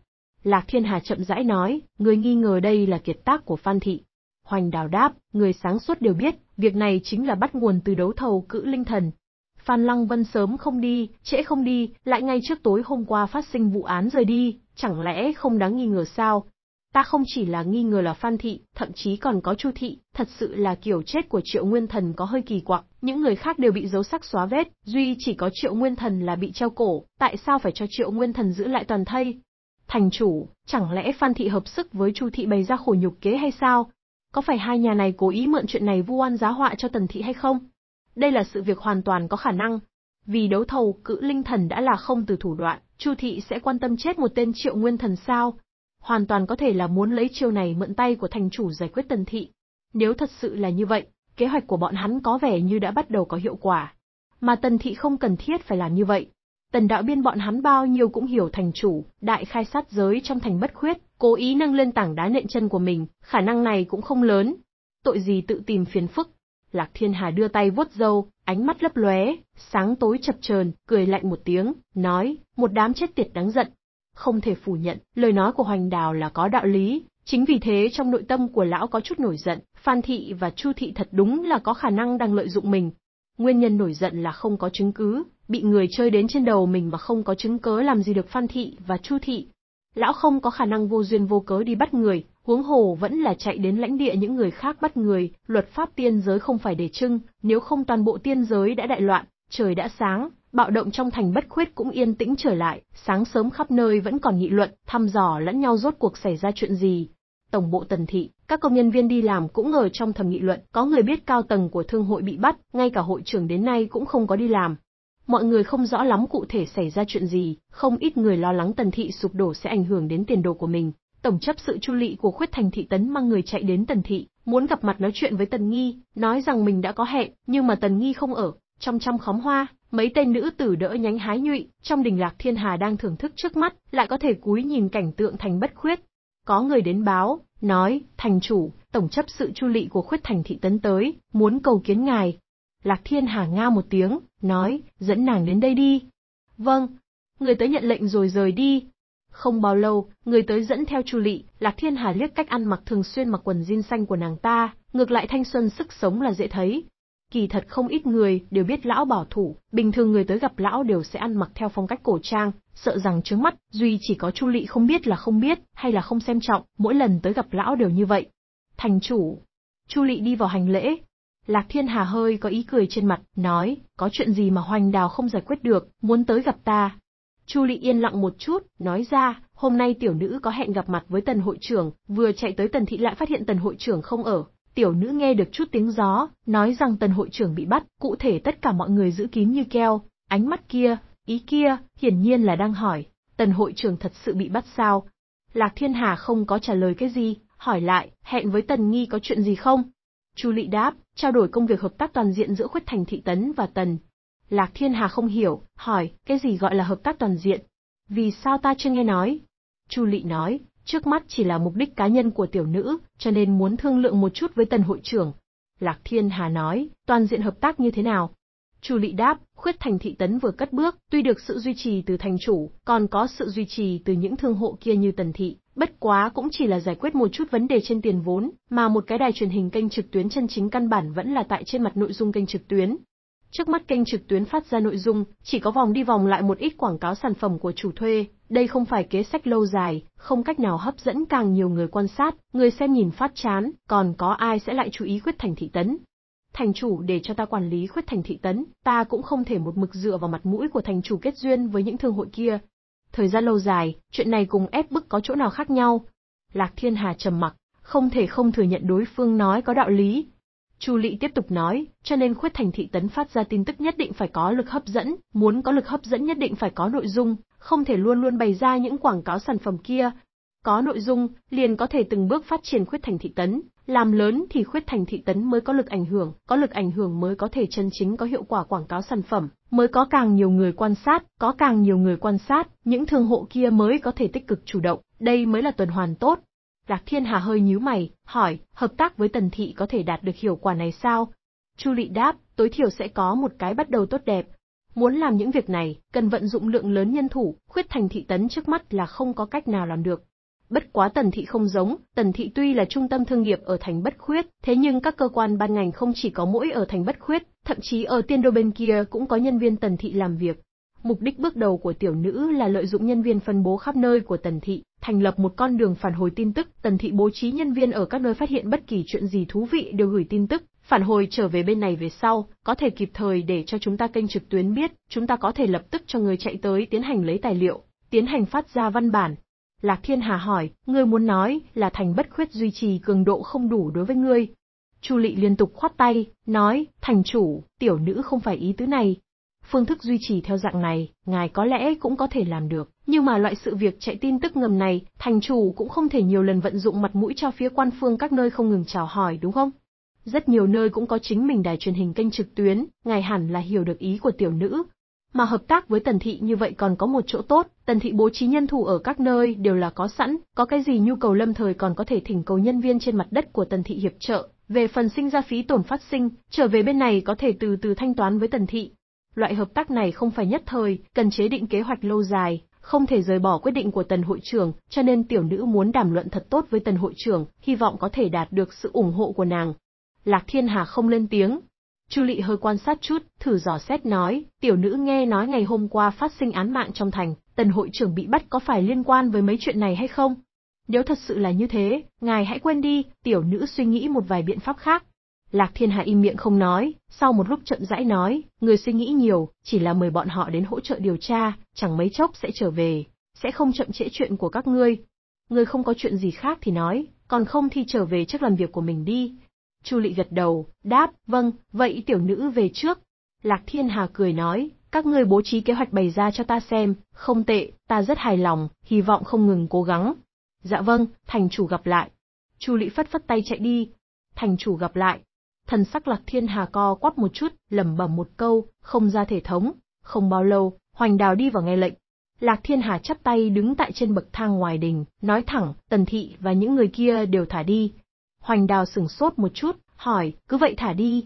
Lạc Thiên Hà chậm rãi nói, người nghi ngờ đây là kiệt tác của Phan Thị. Hoành đào đáp, người sáng suốt đều biết, việc này chính là bắt nguồn từ đấu thầu cữ linh thần. Phan Lăng Vân sớm không đi, trễ không đi, lại ngay trước tối hôm qua phát sinh vụ án rời đi, chẳng lẽ không đáng nghi ngờ sao? Ta không chỉ là nghi ngờ là Phan Thị, thậm chí còn có Chu Thị, thật sự là kiểu chết của Triệu Nguyên Thần có hơi kỳ quặc, những người khác đều bị dấu sắc xóa vết, duy chỉ có Triệu Nguyên Thần là bị treo cổ, tại sao phải cho Triệu Nguyên Thần giữ lại toàn thây? Thành chủ, chẳng lẽ Phan Thị hợp sức với Chu Thị bày ra khổ nhục kế hay sao? Có phải hai nhà này cố ý mượn chuyện này vu oan giá họa cho Tần Thị hay không? Đây là sự việc hoàn toàn có khả năng. Vì đấu thầu cự linh thần đã là không từ thủ đoạn, Chu Thị sẽ quan tâm chết một tên triệu nguyên thần sao? Hoàn toàn có thể là muốn lấy chiêu này mượn tay của thành chủ giải quyết Tần Thị. Nếu thật sự là như vậy, kế hoạch của bọn hắn có vẻ như đã bắt đầu có hiệu quả. Mà Tần Thị không cần thiết phải làm như vậy. Tần đạo biên bọn hắn bao nhiêu cũng hiểu thành chủ, đại khai sát giới trong thành bất khuyết, cố ý nâng lên tảng đá nện chân của mình, khả năng này cũng không lớn. Tội gì tự tìm phiền phức. Lạc Thiên Hà đưa tay vuốt râu, ánh mắt lấp lóe, sáng tối chập chờn, cười lạnh một tiếng, nói, một đám chết tiệt đáng giận. Không thể phủ nhận, lời nói của Hoành Đào là có đạo lý, chính vì thế trong nội tâm của lão có chút nổi giận, Phan Thị và Chu Thị thật đúng là có khả năng đang lợi dụng mình. Nguyên nhân nổi giận là không có chứng cứ, bị người chơi đến trên đầu mình mà không có chứng cớ làm gì được Phan Thị và Chu Thị, lão không có khả năng vô duyên vô cớ đi bắt người, huống hồ vẫn là chạy đến lãnh địa những người khác bắt người, luật pháp tiên giới không phải để trưng, nếu không toàn bộ tiên giới đã đại loạn, trời đã sáng, bạo động trong thành bất khuyết cũng yên tĩnh trở lại, sáng sớm khắp nơi vẫn còn nghị luận, thăm dò lẫn nhau rốt cuộc xảy ra chuyện gì. Tổng bộ tần thị, các công nhân viên đi làm cũng ở trong thầm nghị luận, có người biết cao tầng của thương hội bị bắt, ngay cả hội trưởng đến nay cũng không có đi làm, mọi người không rõ lắm cụ thể xảy ra chuyện gì, không ít người lo lắng tần thị sụp đổ sẽ ảnh hưởng đến tiền đồ của mình. Tổng chấp sự chu lị của khuyết thành thị tấn mang người chạy đến tần thị, muốn gặp mặt nói chuyện với tần nghi, nói rằng mình đã có hẹn, nhưng mà tần nghi không ở. Trong trăm khóm hoa, mấy tên nữ tử đỡ nhánh hái nhụy, trong đình lạc thiên hà đang thưởng thức trước mắt, lại có thể cúi nhìn cảnh tượng thành bất khuyết. Có người đến báo, nói, thành chủ, tổng chấp sự chu lị của khuyết thành thị tấn tới, muốn cầu kiến ngài, Lạc Thiên Hà ngao một tiếng, nói, dẫn nàng đến đây đi. Vâng. Người tới nhận lệnh rồi rời đi. Không bao lâu, người tới dẫn theo Chu Lệ, Lạc Thiên Hà liếc cách ăn mặc thường xuyên mặc quần jean xanh của nàng ta, ngược lại thanh xuân sức sống là dễ thấy. Kỳ thật không ít người đều biết lão bảo thủ, bình thường người tới gặp lão đều sẽ ăn mặc theo phong cách cổ trang, sợ rằng trước mắt, duy chỉ có Chu Lệ không biết là không biết, hay là không xem trọng, mỗi lần tới gặp lão đều như vậy. Thành chủ. Chu Lệ đi vào hành lễ, Lạc Thiên Hà hơi có ý cười trên mặt, nói, có chuyện gì mà Hoành Đào không giải quyết được, muốn tới gặp ta. Chu Lị yên lặng một chút, nói ra, hôm nay tiểu nữ có hẹn gặp mặt với tần hội trưởng, vừa chạy tới tần thị lại phát hiện tần hội trưởng không ở. Tiểu nữ nghe được chút tiếng gió, nói rằng tần hội trưởng bị bắt, cụ thể tất cả mọi người giữ kín như keo, ánh mắt kia, ý kia, hiển nhiên là đang hỏi, tần hội trưởng thật sự bị bắt sao? Lạc Thiên Hà không có trả lời cái gì, hỏi lại, hẹn với tần nghi có chuyện gì không? Chu Lị đáp, trao đổi công việc hợp tác toàn diện giữa khuất thành thị tấn và tần. Lạc Thiên Hà không hiểu, hỏi, cái gì gọi là hợp tác toàn diện? Vì sao ta chưa nghe nói? Chu Lị nói, trước mắt chỉ là mục đích cá nhân của tiểu nữ, cho nên muốn thương lượng một chút với tần hội trưởng. Lạc Thiên Hà nói, toàn diện hợp tác như thế nào? Chu Lị đáp, khuyết thành thị tấn vừa cất bước, tuy được sự duy trì từ thành chủ, còn có sự duy trì từ những thương hộ kia như tần thị, bất quá cũng chỉ là giải quyết một chút vấn đề trên tiền vốn, mà một cái đài truyền hình kênh trực tuyến chân chính căn bản vẫn là tại trên mặt nội dung kênh trực tuyến. Trước mắt kênh trực tuyến phát ra nội dung, chỉ có vòng đi vòng lại một ít quảng cáo sản phẩm của chủ thuê, đây không phải kế sách lâu dài, không cách nào hấp dẫn càng nhiều người quan sát, người xem nhìn phát chán, còn có ai sẽ lại chú ý Khuyết thành thị tấn, thành chủ để cho ta quản lý khuyết thành thị tấn, ta cũng không thể một mực dựa vào mặt mũi của thành chủ kết duyên với những thương hội kia. Thời gian lâu dài, chuyện này cùng ép bức có chỗ nào khác nhau? Lạc Thiên Hà trầm mặc, không thể không thừa nhận đối phương nói có đạo lý. Chu Lị tiếp tục nói, cho nên khuyết thành thị tấn phát ra tin tức nhất định phải có lực hấp dẫn, muốn có lực hấp dẫn nhất định phải có nội dung, không thể luôn luôn bày ra những quảng cáo sản phẩm kia. Có nội dung, liền có thể từng bước phát triển khuyết thành thị tấn, làm lớn thì khuyết thành thị tấn mới có lực ảnh hưởng, có lực ảnh hưởng mới có thể chân chính có hiệu quả quảng cáo sản phẩm, mới có càng nhiều người quan sát, có càng nhiều người quan sát, những thương hộ kia mới có thể tích cực chủ động, đây mới là tuần hoàn tốt. Lạc Thiên Hà hơi nhíu mày, hỏi, hợp tác với Tần Thị có thể đạt được hiệu quả này sao? Chu Lị đáp, tối thiểu sẽ có một cái bắt đầu tốt đẹp. Muốn làm những việc này, cần vận dụng lượng lớn nhân thủ, khuyết thành thị tấn trước mắt là không có cách nào làm được. Bất quá Tần Thị không giống, Tần Thị tuy là trung tâm thương nghiệp ở thành Bất Khuyết, thế nhưng các cơ quan ban ngành không chỉ có mỗi ở thành Bất Khuyết, thậm chí ở tiên đô bên kia cũng có nhân viên Tần Thị làm việc. Mục đích bước đầu của tiểu nữ là lợi dụng nhân viên phân bố khắp nơi của Tần Thị, thành lập một con đường phản hồi tin tức. Tần Thị bố trí nhân viên ở các nơi phát hiện bất kỳ chuyện gì thú vị đều gửi tin tức, phản hồi trở về bên này về sau, có thể kịp thời để cho chúng ta kênh trực tuyến biết, chúng ta có thể lập tức cho người chạy tới tiến hành lấy tài liệu, tiến hành phát ra văn bản, Lạc Thiên Hà hỏi, ngươi muốn nói là thành bất khuyết duy trì cường độ không đủ đối với ngươi. Chu Lị liên tục khoát tay, nói, thành chủ, tiểu nữ không phải ý tứ này. Phương thức duy trì theo dạng này, ngài có lẽ cũng có thể làm được, nhưng mà loại sự việc chạy tin tức ngầm này, thành chủ cũng không thể nhiều lần vận dụng mặt mũi cho phía quan phương các nơi không ngừng chào hỏi đúng không? Rất nhiều nơi cũng có chính mình đài truyền hình kênh trực tuyến, ngài hẳn là hiểu được ý của tiểu nữ, mà hợp tác với Tần Thị như vậy còn có một chỗ tốt, Tần Thị bố trí nhân thủ ở các nơi đều là có sẵn, có cái gì nhu cầu lâm thời còn có thể thỉnh cầu nhân viên trên mặt đất của Tần Thị hiệp trợ. Về phần sinh ra phí tổn phát sinh, trở về bên này có thể từ từ thanh toán với Tần Thị. Loại hợp tác này không phải nhất thời, cần chế định kế hoạch lâu dài, không thể rời bỏ quyết định của tần hội trưởng, cho nên tiểu nữ muốn đàm luận thật tốt với tần hội trưởng, hy vọng có thể đạt được sự ủng hộ của nàng. Lạc Thiên Hà không lên tiếng, Chu Lệ hơi quan sát chút, thử dò xét nói, tiểu nữ nghe nói ngày hôm qua phát sinh án mạng trong thành, tần hội trưởng bị bắt có phải liên quan với mấy chuyện này hay không? Nếu thật sự là như thế, ngài hãy quên đi, tiểu nữ suy nghĩ một vài biện pháp khác. Lạc Thiên Hà im miệng không nói, sau một lúc chậm rãi nói, người suy nghĩ nhiều, chỉ là mời bọn họ đến hỗ trợ điều tra, chẳng mấy chốc sẽ trở về, sẽ không chậm trễ chuyện của các ngươi. Người không có chuyện gì khác thì nói, còn không thì trở về trước làm việc của mình đi, Chu Lệ gật đầu, đáp, vâng, vậy tiểu nữ về trước. Lạc Thiên Hà cười nói, các ngươi bố trí kế hoạch bày ra cho ta xem, không tệ, ta rất hài lòng, hy vọng không ngừng cố gắng. Dạ vâng, thành chủ gặp lại. Chu Lệ phất phất tay chạy đi. Thành chủ gặp lại. Thần sắc Lạc Thiên Hà co quắp một chút, lẩm bẩm một câu, không ra thể thống. Không bao lâu, Hoành Đào đi vào nghe lệnh. Lạc Thiên Hà chắp tay đứng tại trên bậc thang ngoài đình, nói thẳng, Tần Thị và những người kia đều thả đi, Hoành đào sửng sốt một chút, hỏi, cứ vậy thả đi.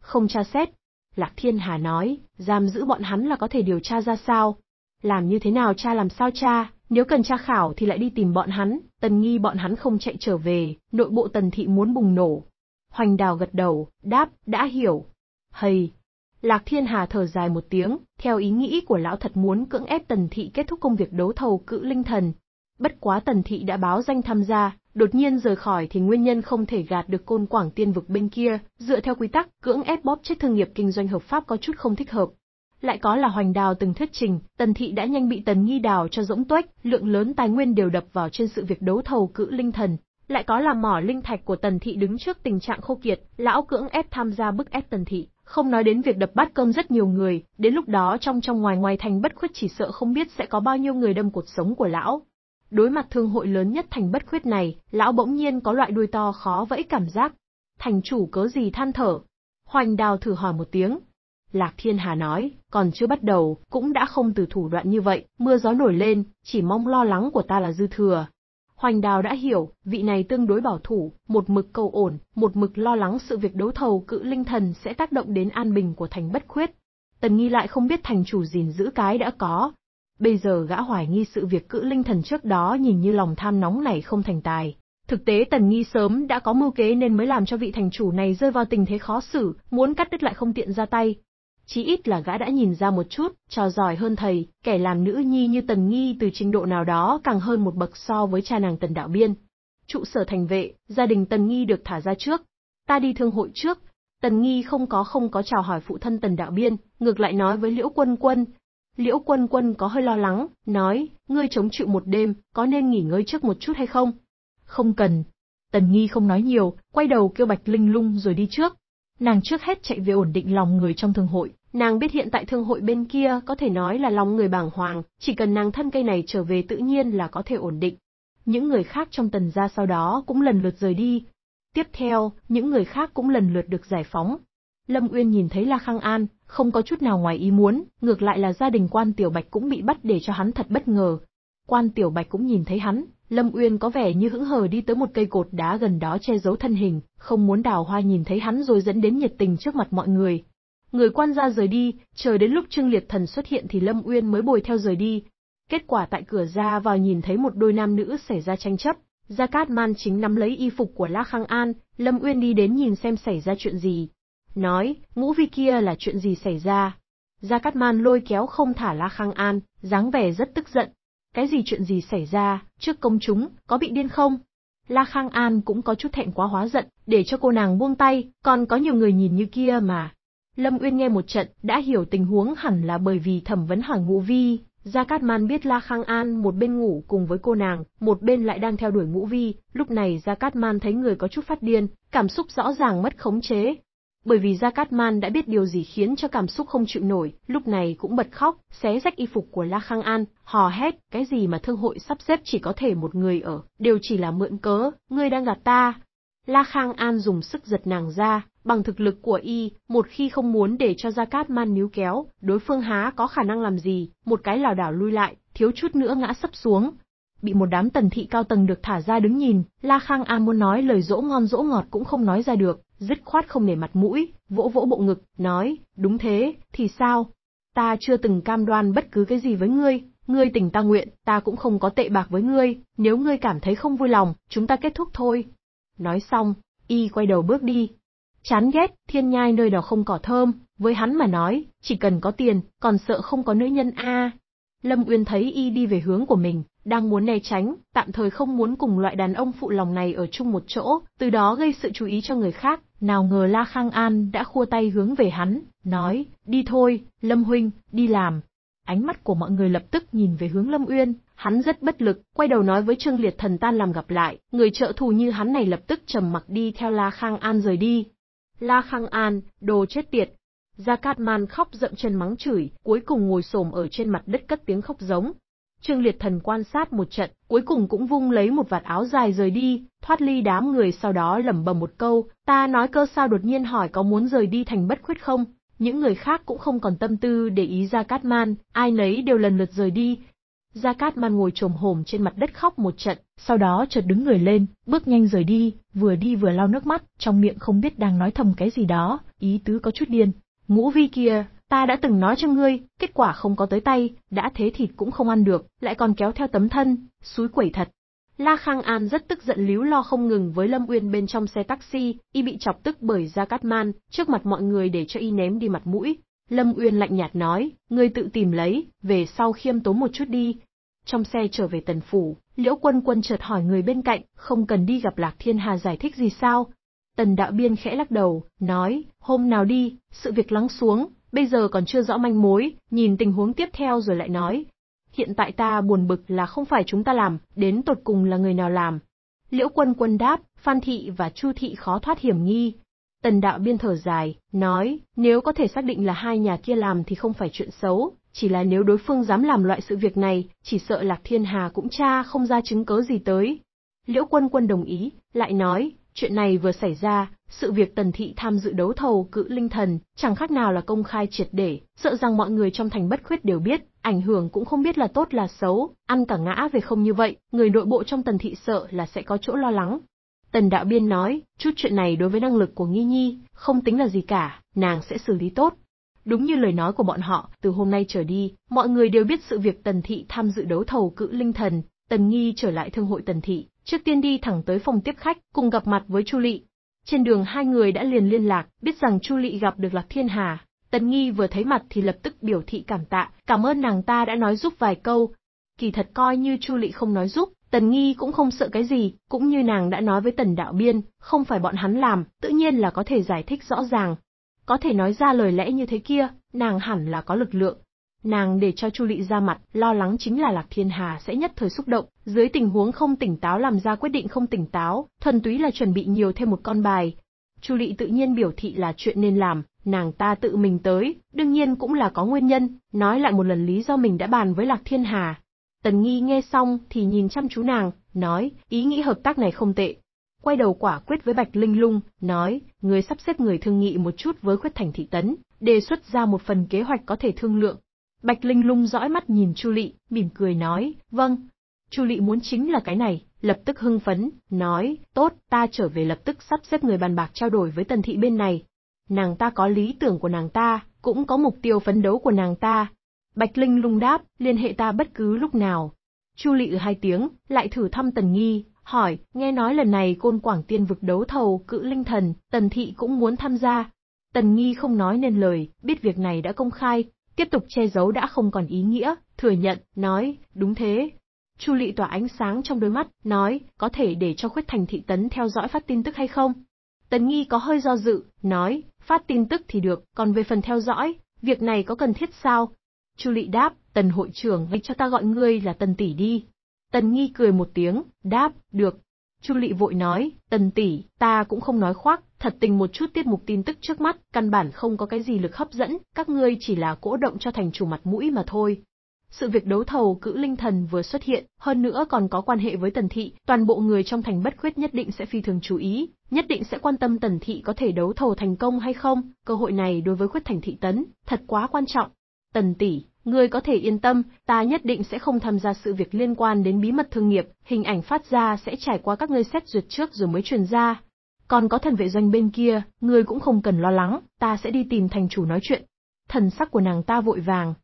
Không tra xét. Lạc Thiên Hà nói, giam giữ bọn hắn là có thể điều tra ra sao? Làm như thế nào cha làm sao cha, nếu cần tra khảo thì lại đi tìm bọn hắn, tần nghi bọn hắn không chạy trở về, nội bộ tần thị muốn bùng nổ. Hoành đào gật đầu, đáp, đã hiểu. Hầy! Lạc Thiên Hà thở dài một tiếng, theo ý nghĩ của lão thật muốn cưỡng ép tần thị kết thúc công việc đấu thầu cự linh thần. Bất quá tần thị đã báo danh tham gia, đột nhiên rời khỏi thì nguyên nhân không thể gạt được côn quảng tiên vực bên kia, dựa theo quy tắc, cưỡng ép bóp chết thương nghiệp kinh doanh hợp pháp có chút không thích hợp. Lại có là hoành đào từng thuyết trình, tần thị đã nhanh bị tần nghi đào cho rỗng tuếch, lượng lớn tài nguyên đều đập vào trên sự việc đấu thầu cữ linh thần. Lại có là mỏ linh thạch của tần thị đứng trước tình trạng khô kiệt, lão cưỡng ép tham gia bức ép tần thị, không nói đến việc đập bát cơm rất nhiều người, đến lúc đó trong trong ngoài ngoài thành bất khuất chỉ sợ không biết sẽ có bao nhiêu người đâm cuộc sống của lão. Đối mặt thương hội lớn nhất thành bất khuyết này, lão bỗng nhiên có loại đuôi to khó vẫy cảm giác. Thành chủ cớ gì than thở? Hoành đào thử hỏi một tiếng. Lạc Thiên Hà nói, còn chưa bắt đầu, cũng đã không từ thủ đoạn như vậy, mưa gió nổi lên, chỉ mong lo lắng của ta là dư thừa. Hoành đào đã hiểu, vị này tương đối bảo thủ, một mực cầu ổn, một mực lo lắng sự việc đấu thầu cự linh thần sẽ tác động đến an bình của thành bất khuyết, Tần Nghi lại không biết thành chủ gìn giữ cái đã có, Bây giờ gã hoài nghi sự việc cự linh thần trước đó nhìn như lòng tham nóng này không thành tài. Thực tế tần nghi sớm đã có mưu kế nên mới làm cho vị thành chủ này rơi vào tình thế khó xử, muốn cắt đứt lại không tiện ra tay. Chí ít là gã đã nhìn ra một chút, trò giỏi hơn thầy, kẻ làm nữ nhi như tần nghi từ trình độ nào đó càng hơn một bậc so với cha nàng tần đạo biên. Trụ sở thành vệ, gia đình tần nghi được thả ra trước. Ta đi thương hội trước, Tần Nghi không có không có chào hỏi phụ thân Tần Đạo Biên, ngược lại nói với Liễu Quân Quân, Liễu Quân Quân có hơi lo lắng, nói, ngươi chống chịu một đêm, có nên nghỉ ngơi trước một chút hay không? Không cần. Tần Nghi không nói nhiều, quay đầu kêu Bạch Linh lung rồi đi trước. Nàng trước hết chạy về ổn định lòng người trong thương hội, nàng biết hiện tại thương hội bên kia có thể nói là lòng người bàng hoàng, chỉ cần nàng thân cây này trở về tự nhiên là có thể ổn định. Những người khác trong tần gia sau đó cũng lần lượt rời đi. Tiếp theo, những người khác cũng lần lượt được giải phóng, Lâm Uyên nhìn thấy La Khang An, không có chút nào ngoài ý muốn, ngược lại là gia đình quan Tiểu Bạch cũng bị bắt để cho hắn thật bất ngờ. Quan Tiểu Bạch cũng nhìn thấy hắn, Lâm Uyên có vẻ như hững hờ đi tới một cây cột đá gần đó che giấu thân hình, không muốn đào hoa nhìn thấy hắn rồi dẫn đến nhiệt tình trước mặt mọi người. Người quan ra rời đi, chờ đến lúc Trương Liệt Thần xuất hiện thì Lâm Uyên mới bồi theo rời đi. Kết quả tại cửa ra vào nhìn thấy một đôi nam nữ xảy ra tranh chấp, Gia Cát Man chính nắm lấy y phục của La Khang An, Lâm Uyên đi đến nhìn xem xảy ra chuyện gì nói, ngũ vi kia là chuyện gì xảy ra? Gia Cát Man lôi kéo không thả La Khang An, dáng vẻ rất tức giận. Cái gì chuyện gì xảy ra, trước công chúng, có bị điên không? La Khang An cũng có chút thẹn quá hóa giận, để cho cô nàng buông tay, còn có nhiều người nhìn như kia mà. Lâm Uyên nghe một trận, đã hiểu tình huống hẳn là bởi vì thẩm vấn hàng ngũ vi. Gia Cát Man biết La Khang An một bên ngủ cùng với cô nàng, một bên lại đang theo đuổi ngũ vi, lúc này Gia Cát Man thấy người có chút phát điên, cảm xúc rõ ràng mất khống chế, bởi vì Gia Cát Man đã biết điều gì khiến cho cảm xúc không chịu nổi, lúc này cũng bật khóc, xé rách y phục của La Khang An, hò hét, cái gì mà thương hội sắp xếp chỉ có thể một người ở, đều chỉ là mượn cớ, ngươi đang gạt ta. La Khang An dùng sức giật nàng ra, bằng thực lực của y, một khi không muốn để cho Gia Cát Man níu kéo, đối phương há có khả năng làm gì, một cái lảo đảo lui lại, thiếu chút nữa ngã sấp xuống. Bị một đám tần thị cao tầng được thả ra đứng nhìn, La Khang An muốn nói lời dỗ ngon dỗ ngọt cũng không nói ra được, dứt khoát không nể mặt mũi, vỗ vỗ bộ ngực, nói, đúng thế, thì sao? Ta chưa từng cam đoan bất cứ cái gì với ngươi, ngươi tình ta nguyện, ta cũng không có tệ bạc với ngươi, nếu ngươi cảm thấy không vui lòng, chúng ta kết thúc thôi. Nói xong, y quay đầu bước đi. Chán ghét, thiên nhai nơi nào không cỏ thơm, với hắn mà nói, chỉ cần có tiền, còn sợ không có nữ nhân a. Lâm Uyên thấy y đi về hướng của mình, đang muốn né tránh, tạm thời không muốn cùng loại đàn ông phụ lòng này ở chung một chỗ, từ đó gây sự chú ý cho người khác, nào ngờ La Khang An đã khua tay hướng về hắn, nói, đi thôi, Lâm Huynh, đi làm. Ánh mắt của mọi người lập tức nhìn về hướng Lâm Uyên, hắn rất bất lực, quay đầu nói với Trương Liệt Thần tan làm gặp lại, người trợ thù như hắn này lập tức trầm mặc đi theo La Khang An rời đi. La Khang An, đồ chết tiệt. Gia Cát Man khóc rậm chân mắng chửi, cuối cùng ngồi xổm ở trên mặt đất cất tiếng khóc giống, Trương Liệt Thần quan sát một trận, cuối cùng cũng vung lấy một vạt áo dài rời đi, thoát ly đám người sau đó lẩm bẩm một câu, ta nói cơ sao đột nhiên hỏi có muốn rời đi thành bất khuyết không? Những người khác cũng không còn tâm tư để ý Gia Cát Man, ai nấy đều lần lượt rời đi. Gia Cát Man ngồi trồm hổm trên mặt đất khóc một trận, sau đó chợt đứng người lên, bước nhanh rời đi, vừa đi vừa lau nước mắt, trong miệng không biết đang nói thầm cái gì đó, ý tứ có chút điên. Ngũ vi kia, Ta đã từng nói cho ngươi, kết quả không có tới tay, đã thế thịt cũng không ăn được, lại còn kéo theo tấm thân, suối quẩy thật. La Khang An rất tức giận líu lo không ngừng với Lâm Uyên bên trong xe taxi, y bị chọc tức bởi Gia Cát Man, trước mặt mọi người để cho y ném đi mặt mũi. Lâm Uyên lạnh nhạt nói, ngươi tự tìm lấy, về sau khiêm tốn một chút đi. Trong xe trở về tần phủ, Liễu Quân Quân chợt hỏi người bên cạnh, không cần đi gặp Lạc Thiên Hà giải thích gì sao? Tần Đạo Biên khẽ lắc đầu, nói, hôm nào đi, sự việc lắng xuống, bây giờ còn chưa rõ manh mối, nhìn tình huống tiếp theo rồi lại nói. Hiện tại ta buồn bực là không phải chúng ta làm, đến tột cùng là người nào làm. Liễu quân quân đáp, Phan Thị và Chu Thị khó thoát hiểm nghi. Tần đạo biên thở dài, nói, nếu có thể xác định là hai nhà kia làm thì không phải chuyện xấu, chỉ là nếu đối phương dám làm loại sự việc này, chỉ sợ Lạc Thiên Hà cũng tra không ra chứng cớ gì tới. Liễu quân quân đồng ý, lại nói, Chuyện này vừa xảy ra, sự việc tần thị tham dự đấu thầu cự linh thần, chẳng khác nào là công khai triệt để, sợ rằng mọi người trong thành bất khuyết đều biết, ảnh hưởng cũng không biết là tốt là xấu, ăn cả ngã về không như vậy, người nội bộ trong tần thị sợ là sẽ có chỗ lo lắng. Tần đạo biên nói, chút chuyện này đối với năng lực của Nghi Nhi, không tính là gì cả, nàng sẽ xử lý tốt. Đúng như lời nói của bọn họ, từ hôm nay trở đi, mọi người đều biết sự việc tần thị tham dự đấu thầu cự linh thần, tần nghi trở lại thương hội tần thị, trước tiên đi thẳng tới phòng tiếp khách, cùng gặp mặt với Chu Lị. Trên đường hai người đã liền liên lạc, biết rằng Chu Lị gặp được Lạc Thiên Hà. Tần Nghi vừa thấy mặt thì lập tức biểu thị cảm tạ, cảm ơn nàng ta đã nói giúp vài câu. Kỳ thật coi như Chu Lị không nói giúp, Tần Nghi cũng không sợ cái gì, cũng như nàng đã nói với Tần Đạo Biên, không phải bọn hắn làm, tự nhiên là có thể giải thích rõ ràng. Có thể nói ra lời lẽ như thế kia, nàng hẳn là có lực lượng, Nàng để cho Chu Lị ra mặt, lo lắng chính là Lạc Thiên Hà sẽ nhất thời xúc động, dưới tình huống không tỉnh táo làm ra quyết định không tỉnh táo, thuần túy là chuẩn bị nhiều thêm một con bài. Chu Lị tự nhiên biểu thị là chuyện nên làm, nàng ta tự mình tới, đương nhiên cũng là có nguyên nhân, nói lại một lần lý do mình đã bàn với Lạc Thiên Hà. Tần Nghi nghe xong thì nhìn chăm chú nàng, nói, ý nghĩ hợp tác này không tệ. Quay đầu quả quyết với Bạch Linh Lung, nói, người sắp xếp người thương nghị một chút với Khuất Thành Thị Tấn, đề xuất ra một phần kế hoạch có thể thương lượng, Bạch Linh lung dõi mắt nhìn Chu Lị, mỉm cười nói, vâng. Chu Lị muốn chính là cái này, lập tức hưng phấn, nói, tốt, ta trở về lập tức sắp xếp người bàn bạc trao đổi với tần thị bên này. Nàng ta có lý tưởng của nàng ta, cũng có mục tiêu phấn đấu của nàng ta. Bạch Linh lung đáp, liên hệ ta bất cứ lúc nào. Chu Lị ừ hai tiếng, lại thử thăm tần nghi, hỏi, nghe nói lần này côn quảng tiên vực đấu thầu cự linh thần, tần thị cũng muốn tham gia. Tần nghi không nói nên lời, biết việc này đã công khai, Tiếp tục che giấu đã không còn ý nghĩa, thừa nhận, nói, đúng thế. Chu Lệ tỏa ánh sáng trong đôi mắt, nói, có thể để cho Khuyết Thành Thị Tấn theo dõi phát tin tức hay không? Tấn Nghi có hơi do dự, nói, phát tin tức thì được, còn về phần theo dõi, việc này có cần thiết sao? Chu Lệ đáp, Tần hội trưởng ngay cho ta gọi ngươi là Tần tỷ đi. Tần Nghi cười một tiếng, đáp, được, Chu Lệ vội nói, tần tỷ, ta cũng không nói khoác, thật tình một chút tiết mục tin tức trước mắt, căn bản không có cái gì lực hấp dẫn, các ngươi chỉ là cỗ động cho thành chủ mặt mũi mà thôi. Sự việc đấu thầu cữ linh thần vừa xuất hiện, hơn nữa còn có quan hệ với tần thị, toàn bộ người trong thành bất quyết nhất định sẽ phi thường chú ý, nhất định sẽ quan tâm tần thị có thể đấu thầu thành công hay không, cơ hội này đối với khuyết thành thị tấn, thật quá quan trọng. Tần tỷ, Ngươi có thể yên tâm, ta nhất định sẽ không tham gia sự việc liên quan đến bí mật thương nghiệp, hình ảnh phát ra sẽ trải qua các ngươi xét duyệt trước rồi mới truyền ra. Còn có thần vệ doanh bên kia, ngươi cũng không cần lo lắng, ta sẽ đi tìm thành chủ nói chuyện. Thần sắc của nàng ta vội vàng.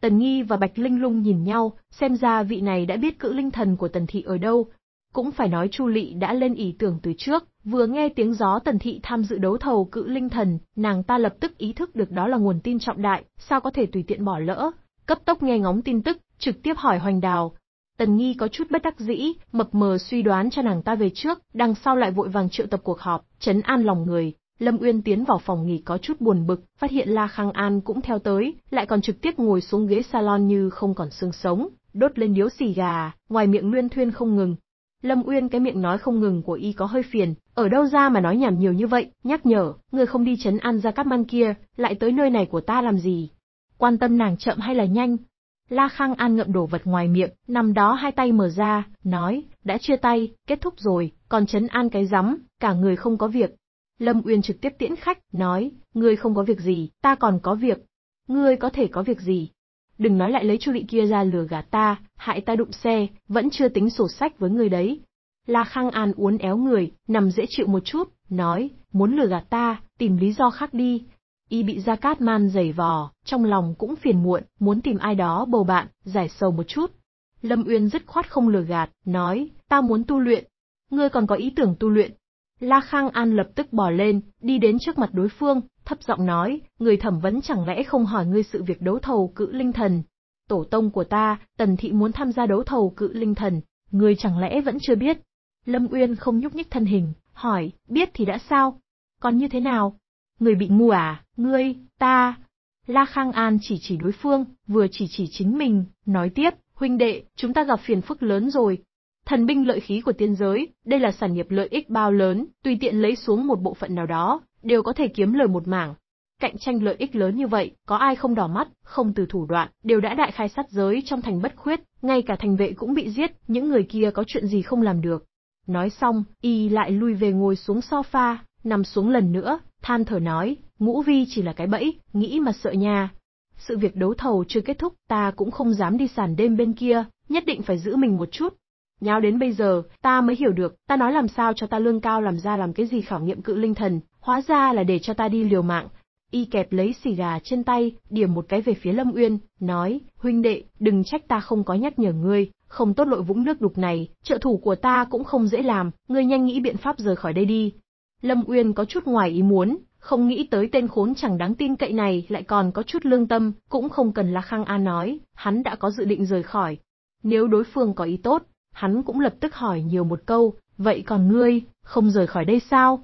Tần Nghi và Bạch Linh Lung nhìn nhau, xem ra vị này đã biết cự linh thần của Tần Thị ở đâu. Cũng phải nói Chu Lị đã lên ý tưởng từ trước, vừa nghe tiếng gió Tần Thị tham dự đấu thầu cự linh thần, nàng ta lập tức ý thức được đó là nguồn tin trọng đại, sao có thể tùy tiện bỏ lỡ, cấp tốc nghe ngóng tin tức, trực tiếp hỏi Hoành Đào. Tần Nghi có chút bất đắc dĩ, mập mờ suy đoán cho nàng ta về trước, đằng sau lại vội vàng triệu tập cuộc họp, chấn an lòng người. Lâm Uyên tiến vào phòng nghỉ có chút buồn bực, phát hiện La Khang An cũng theo tới, lại còn trực tiếp ngồi xuống ghế salon như không còn xương sống, đốt lên điếu xì gà, ngoài miệng luyên thuyên không ngừng. Lâm Uyên cái miệng nói không ngừng của y có hơi phiền, ở đâu ra mà nói nhảm nhiều như vậy, nhắc nhở, người không đi chấn an ra các man kia, lại tới nơi này của ta làm gì, quan tâm nàng chậm hay là nhanh. La Khang An ngậm đổ vật ngoài miệng, nằm đó hai tay mở ra, nói, đã chia tay, kết thúc rồi, còn chấn an cái rắm, cả người không có việc. Lâm Uyên trực tiếp tiễn khách, nói, ngươi không có việc gì, ta còn có việc. Ngươi có thể có việc gì? Đừng nói lại lấy chu lị kia ra lừa gạt ta, hại ta đụng xe, vẫn chưa tính sổ sách với người đấy. La Khang An uốn éo người, nằm dễ chịu một chút, nói, muốn lừa gạt ta, tìm lý do khác đi, y bị Gia Cát Man giày vò, trong lòng cũng phiền muộn, muốn tìm ai đó bầu bạn, giải sầu một chút. Lâm Uyên dứt khoát không lừa gạt, nói, ta muốn tu luyện. Ngươi còn có ý tưởng tu luyện. La Khang An lập tức bỏ lên, đi đến trước mặt đối phương, thấp giọng nói, người thẩm vấn chẳng lẽ không hỏi ngươi sự việc đấu thầu cự linh thần. Tổ tông của ta, Tần Thị muốn tham gia đấu thầu cự linh thần, ngươi chẳng lẽ vẫn chưa biết. Lâm Uyên không nhúc nhích thân hình, hỏi, biết thì đã sao? Còn như thế nào? người bị ngu à, ngươi, ta. La Khang An chỉ chỉ đối phương, vừa chỉ chỉ chính mình, nói tiếp, huynh đệ, chúng ta gặp phiền phức lớn rồi. Thần binh lợi khí của tiên giới, đây là sản nghiệp lợi ích bao lớn, tùy tiện lấy xuống một bộ phận nào đó, đều có thể kiếm lời một mảng. Cạnh tranh lợi ích lớn như vậy, có ai không đỏ mắt, không từ thủ đoạn, đều đã đại khai sát giới trong thành bất khuyết, ngay cả thành vệ cũng bị giết, những người kia có chuyện gì không làm được. Nói xong, y lại lui về ngồi xuống sofa, nằm xuống lần nữa, than thở nói, ngũ vi chỉ là cái bẫy, nghĩ mà sợ nha. Sự việc đấu thầu chưa kết thúc, ta cũng không dám đi sàn đêm bên kia, nhất định phải giữ mình một chút. Nháo đến bây giờ, ta mới hiểu được, ta nói làm sao cho ta lương cao làm ra làm cái gì khảo nghiệm cự linh thần, hóa ra là để cho ta đi liều mạng. Y kẹp lấy xì gà trên tay, điểm một cái về phía Lâm Uyên, nói, huynh đệ, đừng trách ta không có nhắc nhở ngươi, không tốt lội vũng nước đục này, trợ thủ của ta cũng không dễ làm, ngươi nhanh nghĩ biện pháp rời khỏi đây đi, Lâm Uyên có chút ngoài ý muốn, không nghĩ tới tên khốn chẳng đáng tin cậy này lại còn có chút lương tâm, cũng không cần là Khang An nói, hắn đã có dự định rời khỏi. Nếu đối phương có ý tốt, hắn cũng lập tức hỏi nhiều một câu, vậy còn ngươi, không rời khỏi đây sao?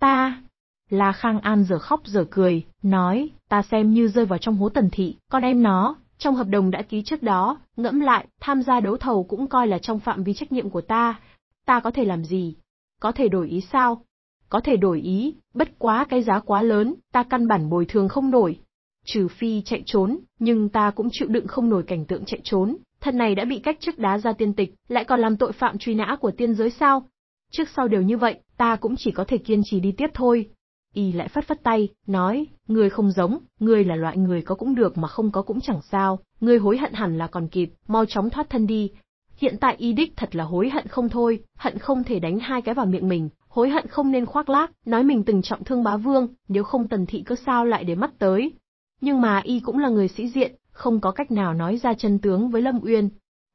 Ta... Là Khang An giờ khóc giờ cười, nói, ta xem như rơi vào trong hố tần thị, con em nó, trong hợp đồng đã ký trước đó, ngẫm lại, tham gia đấu thầu cũng coi là trong phạm vi trách nhiệm của ta. Ta có thể làm gì? Có thể đổi ý sao? có thể đổi ý, bất quá cái giá quá lớn, ta căn bản bồi thường không nổi. Trừ phi chạy trốn, nhưng ta cũng chịu đựng không nổi cảnh tượng chạy trốn, thân này đã bị cách chức đá ra tiên tịch, lại còn làm tội phạm truy nã của tiên giới sao? Trước sau đều như vậy, ta cũng chỉ có thể kiên trì đi tiếp thôi. Y lại phất phất tay, nói, người không giống, người là loại người có cũng được mà không có cũng chẳng sao, người hối hận hẳn là còn kịp, mau chóng thoát thân đi. Hiện tại y đích thật là hối hận không thôi, hận không thể đánh hai cái vào miệng mình, hối hận không nên khoác lác, nói mình từng trọng thương bá vương, nếu không tần thị cứ sao lại để mắt tới. Nhưng mà y cũng là người sĩ diện, không có cách nào nói ra chân tướng với Lâm Uyên.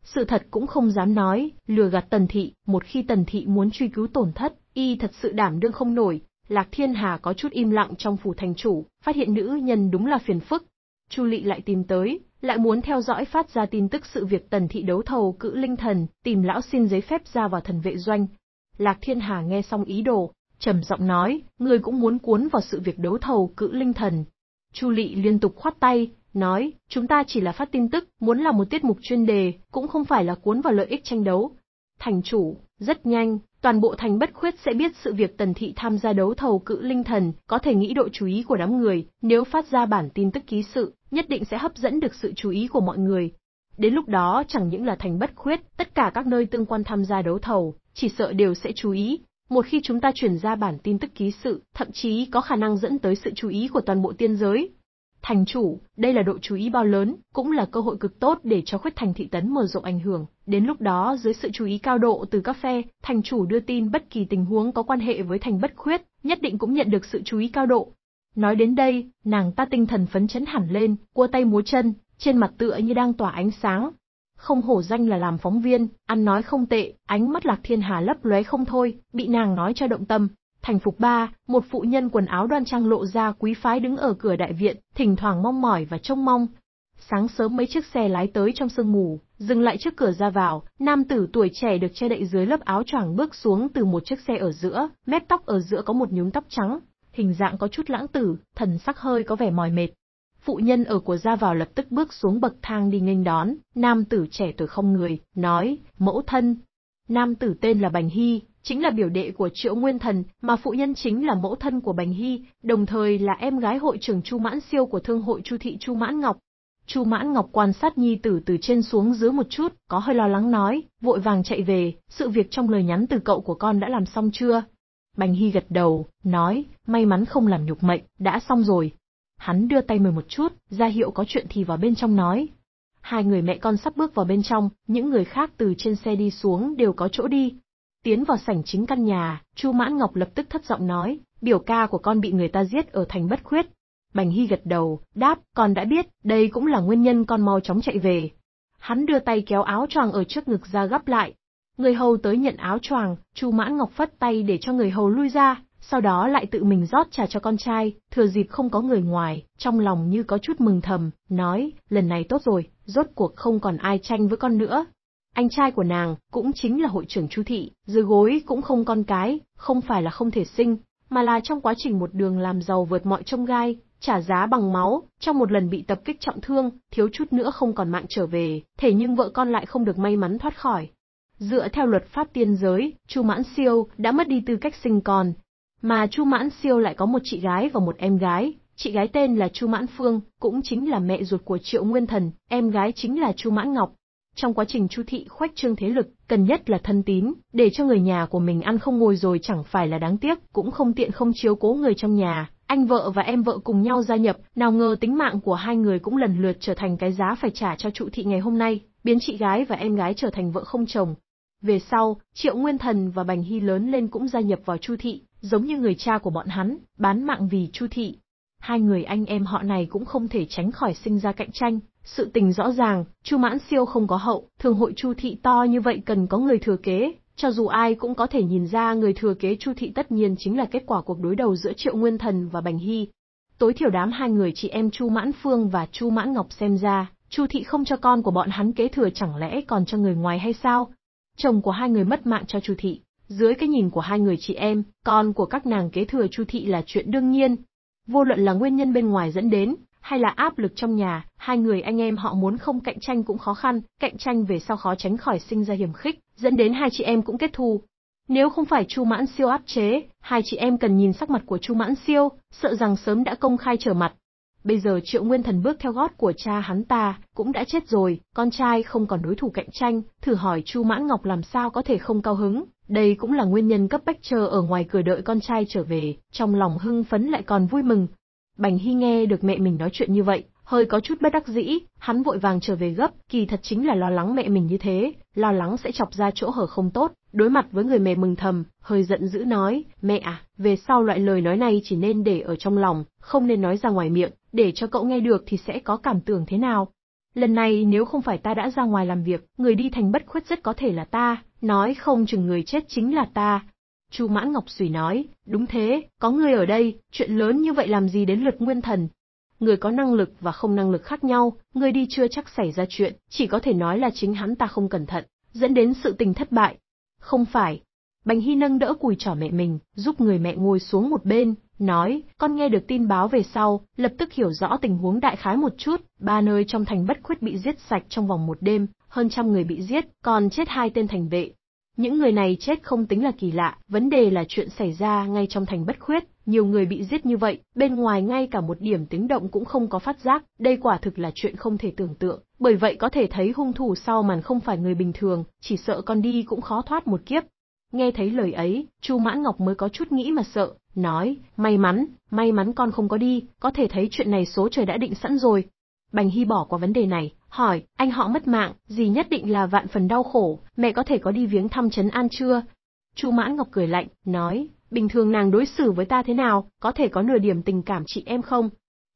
Sự thật cũng không dám nói, lừa gạt tần thị, một khi tần thị muốn truy cứu tổn thất, y thật sự đảm đương không nổi. Lạc Thiên Hà có chút im lặng trong phủ thành chủ, phát hiện nữ nhân đúng là phiền phức. Chu Lị lại tìm tới, lại muốn theo dõi phát ra tin tức sự việc tần thị đấu thầu cự linh thần, tìm lão xin giấy phép ra vào thần vệ doanh, Lạc Thiên Hà nghe xong ý đồ, trầm giọng nói, người cũng muốn cuốn vào sự việc đấu thầu cự linh thần. Chu Lị liên tục khoát tay, nói, chúng ta chỉ là phát tin tức, muốn làm một tiết mục chuyên đề, cũng không phải là cuốn vào lợi ích tranh đấu. Thành chủ, rất nhanh, toàn bộ thành bất khuyết sẽ biết sự việc tần thị tham gia đấu thầu cự linh thần, có thể nghĩ độ chú ý của đám người, nếu phát ra bản tin tức ký sự, nhất định sẽ hấp dẫn được sự chú ý của mọi người, Đến lúc đó chẳng những là thành bất khuyết, tất cả các nơi tương quan tham gia đấu thầu, chỉ sợ đều sẽ chú ý. Một khi chúng ta chuyển ra bản tin tức ký sự, thậm chí có khả năng dẫn tới sự chú ý của toàn bộ tiên giới. Thành chủ, đây là độ chú ý bao lớn, cũng là cơ hội cực tốt để cho khuyết thành thị tấn mở rộng ảnh hưởng. Đến lúc đó, dưới sự chú ý cao độ từ các phe, thành chủ đưa tin bất kỳ tình huống có quan hệ với thành bất khuyết, nhất định cũng nhận được sự chú ý cao độ. Nói đến đây, nàng ta tinh thần phấn chấn hẳn lên, cua tay múa chân, trên mặt tựa như đang tỏa ánh sáng. Không hổ danh là làm phóng viên, ăn nói không tệ, ánh mắt Lạc Thiên Hà lấp lóe không thôi, bị nàng nói cho động tâm. Thành phục ba, một phụ nhân quần áo đoan trang lộ ra quý phái đứng ở cửa đại viện, thỉnh thoảng mong mỏi và trông mong. Sáng sớm mấy chiếc xe lái tới trong sương mù, dừng lại trước cửa ra vào, nam tử tuổi trẻ được che đậy dưới lớp áo choàng bước xuống từ một chiếc xe ở giữa, mép tóc ở giữa có một nhúm tóc trắng, hình dạng có chút lãng tử, thần sắc hơi có vẻ mỏi mệt, phụ nhân ở của ra vào lập tức bước xuống bậc thang đi nghênh đón, nam tử trẻ tuổi không người, nói, mẫu thân. Nam tử tên là Bành Hy, chính là biểu đệ của Triệu Nguyên Thần, mà phụ nhân chính là mẫu thân của Bành Hy, đồng thời là em gái hội trưởng Chu Mãn Siêu của thương hội Chu thị Chu Mãn Ngọc. Chu Mãn Ngọc quan sát nhi tử từ trên xuống dưới một chút, có hơi lo lắng nói, vội vàng chạy về, sự việc trong lời nhắn từ cậu của con đã làm xong chưa? Bành Hy gật đầu, nói, may mắn không làm nhục mệnh, đã xong rồi, Hắn đưa tay mời một chút, ra hiệu có chuyện thì vào bên trong nói. Hai người mẹ con sắp bước vào bên trong, những người khác từ trên xe đi xuống đều có chỗ đi. Tiến vào sảnh chính căn nhà, Chu Mãn Ngọc lập tức thất giọng nói, biểu ca của con bị người ta giết ở thành bất khuyết. Bành Hy gật đầu, đáp, con đã biết, đây cũng là nguyên nhân con mau chóng chạy về. Hắn đưa tay kéo áo choàng ở trước ngực ra gấp lại. Người hầu tới nhận áo choàng, Chu Mãn Ngọc phất tay để cho người hầu lui ra, sau đó lại tự mình rót trà cho con trai, thừa dịp không có người ngoài, trong lòng như có chút mừng thầm, nói, lần này tốt rồi, rốt cuộc không còn ai tranh với con nữa. Anh trai của nàng, cũng chính là hội trưởng chu thị, dưới gối cũng không con cái, không phải là không thể sinh, mà là trong quá trình một đường làm giàu vượt mọi trông gai, trả giá bằng máu, trong một lần bị tập kích trọng thương, thiếu chút nữa không còn mạng trở về, thế nhưng vợ con lại không được may mắn thoát khỏi. Dựa theo luật pháp tiên giới, Chu Mãn Siêu đã mất đi tư cách sinh con, mà Chu Mãn Siêu lại có một chị gái và một em gái, chị gái tên là Chu Mãn Phương, cũng chính là mẹ ruột của Triệu Nguyên Thần, em gái chính là Chu Mãn Ngọc. Trong quá trình Chu thị khoách trương thế lực, cần nhất là thân tín, để cho người nhà của mình ăn không ngồi rồi chẳng phải là đáng tiếc, cũng không tiện không chiếu cố người trong nhà. Anh vợ và em vợ cùng nhau gia nhập, nào ngờ tính mạng của hai người cũng lần lượt trở thành cái giá phải trả cho Chu thị ngày hôm nay, biến chị gái và em gái trở thành vợ không chồng, về sau, Triệu Nguyên Thần và Bành Hy lớn lên cũng gia nhập vào Chu Thị, giống như người cha của bọn hắn, bán mạng vì Chu Thị. Hai người anh em họ này cũng không thể tránh khỏi sinh ra cạnh tranh. Sự tình rõ ràng, Chu Mãn Siêu không có hậu, thường hội Chu Thị to như vậy cần có người thừa kế, cho dù ai cũng có thể nhìn ra người thừa kế Chu Thị tất nhiên chính là kết quả cuộc đối đầu giữa Triệu Nguyên Thần và Bành Hy. Tối thiểu đám hai người chị em Chu Mãn Phương và Chu Mãn Ngọc xem ra, Chu Thị không cho con của bọn hắn kế thừa chẳng lẽ còn cho người ngoài hay sao? Chồng của hai người mất mạng cho Chu thị, dưới cái nhìn của hai người chị em, con của các nàng kế thừa Chu thị là chuyện đương nhiên. Vô luận là nguyên nhân bên ngoài dẫn đến, hay là áp lực trong nhà, hai người anh em họ muốn không cạnh tranh cũng khó khăn, cạnh tranh về sau khó tránh khỏi sinh ra hiểm khích, dẫn đến hai chị em cũng kết thù. Nếu không phải Chu Mãn Siêu áp chế, hai chị em cần nhìn sắc mặt của Chu Mãn Siêu, sợ rằng sớm đã công khai trở mặt. Bây giờ Triệu Nguyên Thần bước theo gót của cha hắn ta, cũng đã chết rồi, con trai không còn đối thủ cạnh tranh, thử hỏi Chu Mãn Ngọc làm sao có thể không cao hứng. Đây cũng là nguyên nhân cấp bách chờ ở ngoài cửa đợi con trai trở về, trong lòng hưng phấn lại còn vui mừng. Bành Hy nghe được mẹ mình nói chuyện như vậy, hơi có chút bất đắc dĩ, hắn vội vàng trở về gấp, kỳ thật chính là lo lắng mẹ mình như thế, lo lắng sẽ chọc ra chỗ hở không tốt, đối mặt với người mẹ mừng thầm, hơi giận dữ nói, mẹ à, về sau loại lời nói này chỉ nên để ở trong lòng, không nên nói ra ngoài miệng, để cho cậu nghe được thì sẽ có cảm tưởng thế nào. Lần này nếu không phải ta đã ra ngoài làm việc, người đi thành bất khuất rất có thể là ta, nói không chừng người chết chính là ta. Chu Mãn Ngọc Sùy nói, đúng thế, có người ở đây, chuyện lớn như vậy làm gì đến lượt nguyên thần, người có năng lực và không năng lực khác nhau, người đi chưa chắc xảy ra chuyện, chỉ có thể nói là chính hắn ta không cẩn thận, dẫn đến sự tình thất bại, không phải. Bành Hy nâng đỡ cùi trỏ mẹ mình, giúp người mẹ ngồi xuống một bên, nói, con nghe được tin báo về sau, lập tức hiểu rõ tình huống đại khái một chút, ba nơi trong thành bất khuất bị giết sạch trong vòng một đêm, hơn trăm người bị giết, còn chết hai tên thành vệ. Những người này chết không tính là kỳ lạ, vấn đề là chuyện xảy ra ngay trong thành bất khuyết, nhiều người bị giết như vậy, bên ngoài ngay cả một điểm tiếng động cũng không có phát giác, đây quả thực là chuyện không thể tưởng tượng. Bởi vậy có thể thấy hung thủ sau màn không phải người bình thường, chỉ sợ con đi cũng khó thoát một kiếp. Nghe thấy lời ấy, Chu Mãn Ngọc mới có chút nghĩ mà sợ, nói, may mắn, may mắn con không có đi, có thể thấy chuyện này số trời đã định sẵn rồi. Bành Hy bỏ qua vấn đề này, hỏi, anh họ mất mạng, gì nhất định là vạn phần đau khổ, mẹ có thể có đi viếng thăm trấn an chưa? Chu Mãn Ngọc cười lạnh, nói, bình thường nàng đối xử với ta thế nào, có thể có nửa điểm tình cảm chị em không?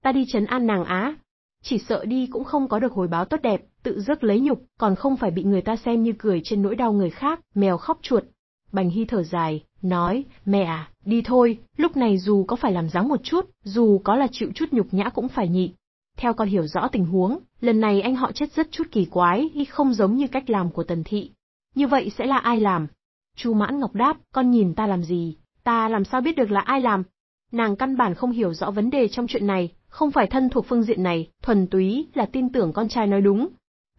Ta đi trấn an nàng á, chỉ sợ đi cũng không có được hồi báo tốt đẹp, tự rước lấy nhục, còn không phải bị người ta xem như cười trên nỗi đau người khác, mèo khóc chuột. Bành Hy thở dài, nói, mẹ à, đi thôi, lúc này dù có phải làm dáng một chút, dù có là chịu chút nhục nhã cũng phải nhị. Theo con hiểu rõ tình huống, lần này anh họ chết rất chút kỳ quái, không giống như cách làm của Tần Thị. Như vậy sẽ là ai làm? Chu Mãn Ngọc đáp, con nhìn ta làm gì, ta làm sao biết được là ai làm? Nàng căn bản không hiểu rõ vấn đề trong chuyện này, không phải thân thuộc phương diện này, thuần túy là tin tưởng con trai nói đúng.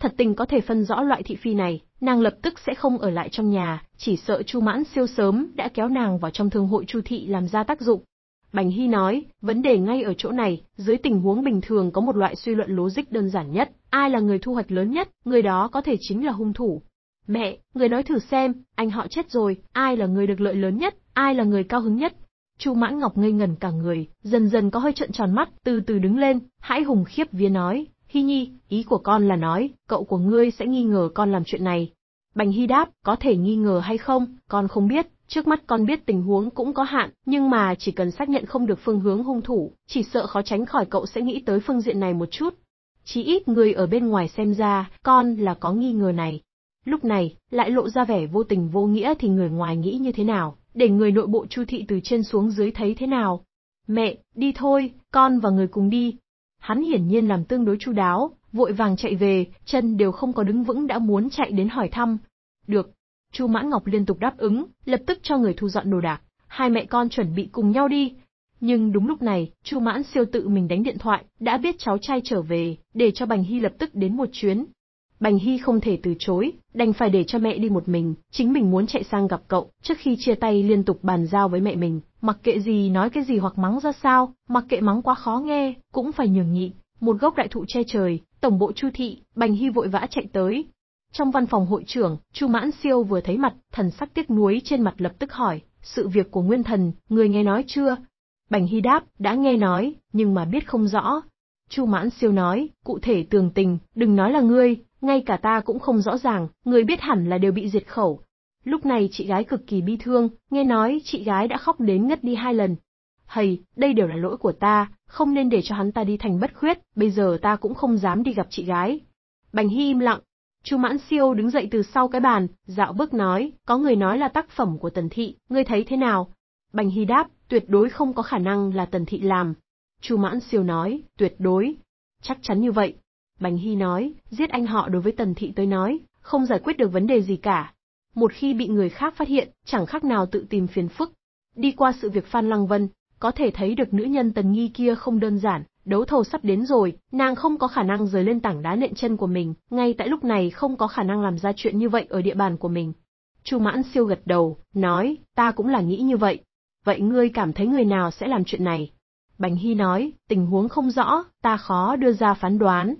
Thật tình có thể phân rõ loại thị phi này, nàng lập tức sẽ không ở lại trong nhà, chỉ sợ Chu Mãn siêu sớm đã kéo nàng vào trong thương hội Chu thị làm ra tác dụng. Bành Hy nói, vấn đề ngay ở chỗ này, dưới tình huống bình thường có một loại suy luận logic đơn giản nhất, ai là người thu hoạch lớn nhất, người đó có thể chính là hung thủ. Mẹ, người nói thử xem, anh họ chết rồi, ai là người được lợi lớn nhất, ai là người cao hứng nhất, Chu Mãn Ngọc ngây ngẩn cả người, dần dần có hơi trợn tròn mắt, từ từ đứng lên, hãi hùng khiếp vía nói, Hi Nhi, ý của con là nói, cậu của ngươi sẽ nghi ngờ con làm chuyện này. Bành Hi đáp, có thể nghi ngờ hay không, con không biết, trước mắt con biết tình huống cũng có hạn, nhưng mà chỉ cần xác nhận không được phương hướng hung thủ, chỉ sợ khó tránh khỏi cậu sẽ nghĩ tới phương diện này một chút. Chỉ ít người ở bên ngoài xem ra, con là có nghi ngờ này. Lúc này, lại lộ ra vẻ vô tình vô nghĩa thì người ngoài nghĩ như thế nào, để người nội bộ Chu thị từ trên xuống dưới thấy thế nào. Mẹ, đi thôi, con và người cùng đi. Hắn hiển nhiên làm tương đối chu đáo, vội vàng chạy về, chân đều không có đứng vững đã muốn chạy đến hỏi thăm. Được. Chu Mãn Ngọc liên tục đáp ứng, lập tức cho người thu dọn đồ đạc, hai mẹ con chuẩn bị cùng nhau đi. Nhưng đúng lúc này, Chu Mãn siêu tự mình đánh điện thoại, đã biết cháu trai trở về, để cho Bành Hy lập tức đến một chuyến, Bành Hy không thể từ chối, đành phải để cho mẹ đi một mình, chính mình muốn chạy sang gặp cậu, trước khi chia tay liên tục bàn giao với mẹ mình, mặc kệ gì nói cái gì hoặc mắng ra sao, mặc kệ mắng quá khó nghe, cũng phải nhường nhịn. Một gốc đại thụ che trời, tổng bộ Chu thị, Bành Hy vội vã chạy tới. Trong văn phòng hội trưởng, Chu Mãn Siêu vừa thấy mặt, thần sắc tiếc nuối trên mặt lập tức hỏi, "Sự việc của Nguyên Thần, người nghe nói chưa?" Bành Hy đáp, "Đã nghe nói, nhưng mà biết không rõ." Chu Mãn Siêu nói, "Cụ thể tường tình, đừng nói là ngươi, ngay cả ta cũng không rõ ràng, người biết hẳn là đều bị diệt khẩu. Lúc này chị gái cực kỳ bi thương, nghe nói chị gái đã khóc đến ngất đi hai lần. Hầy, đây đều là lỗi của ta, không nên để cho hắn ta đi thành bất khuyết, bây giờ ta cũng không dám đi gặp chị gái. Bành Hy im lặng. Chu Mãn Siêu đứng dậy từ sau cái bàn, dạo bước nói, có người nói là tác phẩm của Tần Thị, ngươi thấy thế nào? Bành Hy đáp, tuyệt đối không có khả năng là Tần Thị làm. Chu Mãn Siêu nói, tuyệt đối. Chắc chắn như vậy, Bành Hy nói, giết anh họ đối với Tần Thị tới nói, không giải quyết được vấn đề gì cả. Một khi bị người khác phát hiện, chẳng khác nào tự tìm phiền phức. Đi qua sự việc Phan Lăng Vân, có thể thấy được nữ nhân Tần Nghi kia không đơn giản, đấu thầu sắp đến rồi, nàng không có khả năng rời lên tảng đá nện chân của mình, ngay tại lúc này không có khả năng làm ra chuyện như vậy ở địa bàn của mình. Chu Mãn siêu gật đầu, nói, ta cũng là nghĩ như vậy. Vậy ngươi cảm thấy người nào sẽ làm chuyện này? Bành Hy nói, tình huống không rõ, ta khó đưa ra phán đoán,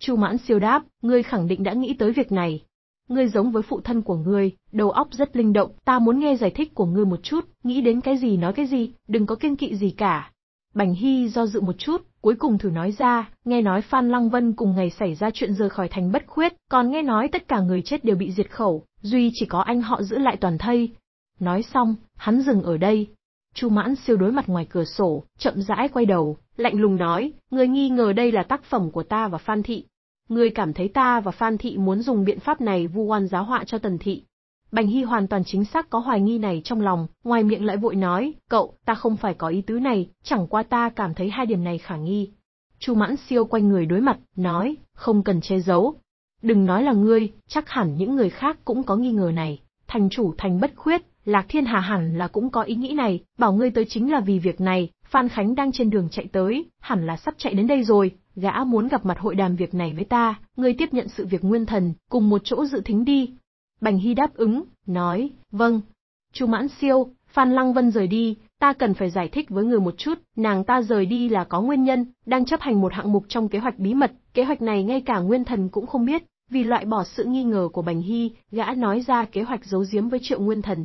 Chu Mãn siêu đáp, ngươi khẳng định đã nghĩ tới việc này. Ngươi giống với phụ thân của ngươi, đầu óc rất linh động, ta muốn nghe giải thích của ngươi một chút, nghĩ đến cái gì nói cái gì, đừng có kiên kỵ gì cả. Bành Hy do dự một chút, cuối cùng thử nói ra, nghe nói Phan Lăng Vân cùng ngày xảy ra chuyện rời khỏi thành bất khuyết, còn nghe nói tất cả người chết đều bị diệt khẩu, duy chỉ có anh họ giữ lại toàn thây. Nói xong, hắn dừng ở đây, Chu Mãn siêu đối mặt ngoài cửa sổ, chậm rãi quay đầu, lạnh lùng nói, người nghi ngờ đây là tác phẩm của ta và Phan Thị. Người cảm thấy ta và Phan Thị muốn dùng biện pháp này vu oan giáo họa cho Tần Thị. Bành Hy hoàn toàn chính xác có hoài nghi này trong lòng, ngoài miệng lại vội nói, cậu, ta không phải có ý tứ này, chẳng qua ta cảm thấy hai điểm này khả nghi. Chu Mãn siêu quanh người đối mặt, nói, không cần che giấu. Đừng nói là ngươi, chắc hẳn những người khác cũng có nghi ngờ này, thành chủ thành bất khuyết, Lạc Thiên Hà hẳn là cũng có ý nghĩ này, bảo ngươi tới chính là vì việc này, Phan Khánh đang trên đường chạy tới, hẳn là sắp chạy đến đây rồi, gã muốn gặp mặt hội đàm việc này với ta, ngươi tiếp nhận sự việc nguyên thần, cùng một chỗ dự thính đi. Bành Hy đáp ứng, nói, vâng. Chu Mãn Siêu, Phan Lăng Vân rời đi, ta cần phải giải thích với người một chút, nàng ta rời đi là có nguyên nhân, đang chấp hành một hạng mục trong kế hoạch bí mật, kế hoạch này ngay cả nguyên thần cũng không biết, vì loại bỏ sự nghi ngờ của Bành Hy, gã nói ra kế hoạch giấu giếm với triệu nguyên thần.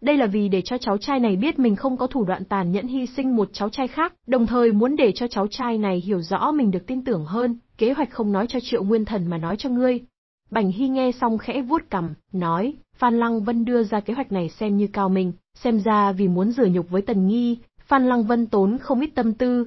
Đây là vì để cho cháu trai này biết mình không có thủ đoạn tàn nhẫn hy sinh một cháu trai khác, đồng thời muốn để cho cháu trai này hiểu rõ mình được tin tưởng hơn, kế hoạch không nói cho Triệu Nguyên Thần mà nói cho ngươi. Bành Hy nghe xong khẽ vuốt cằm, nói, Phan Lăng Vân đưa ra kế hoạch này xem như cao mình, xem ra vì muốn rửa nhục với Tần Nghi, Phan Lăng Vân tốn không ít tâm tư.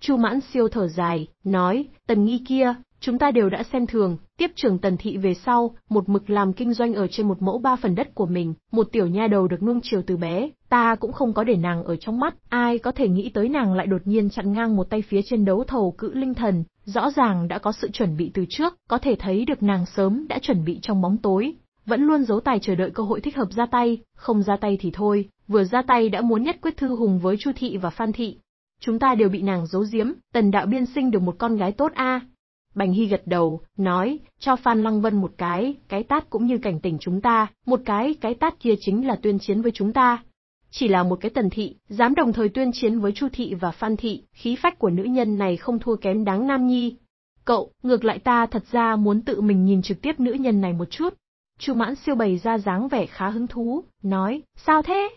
Chu Mãn siêu thở dài, nói, Tần Nghi kia, Chúng ta đều đã xem thường, tiếp trưởng tần thị về sau, một mực làm kinh doanh ở trên một mẫu ba phần đất của mình, một tiểu nha đầu được nuông chiều từ bé, ta cũng không có để nàng ở trong mắt, ai có thể nghĩ tới nàng lại đột nhiên chặn ngang một tay phía trên đấu thầu cự linh thần, rõ ràng đã có sự chuẩn bị từ trước, có thể thấy được nàng sớm đã chuẩn bị trong bóng tối, vẫn luôn giấu tài chờ đợi cơ hội thích hợp ra tay, không ra tay thì thôi, vừa ra tay đã muốn nhất quyết thư hùng với Chu thị và Phan thị. Chúng ta đều bị nàng giấu giếm, Tần Đạo Biên sinh được một con gái tốt a, Bành Hy gật đầu, nói, cho Phan Lăng Vân một cái, cái tát cũng như cảnh tỉnh chúng ta, một cái, cái tát kia chính là tuyên chiến với chúng ta. Chỉ là một cái tần thị, dám đồng thời tuyên chiến với Chu Thị và Phan Thị, khí phách của nữ nhân này không thua kém đáng nam nhi. Cậu, ngược lại ta thật ra muốn tự mình nhìn trực tiếp nữ nhân này một chút. Chu Mãn siêu bày ra dáng vẻ khá hứng thú, nói, sao thế?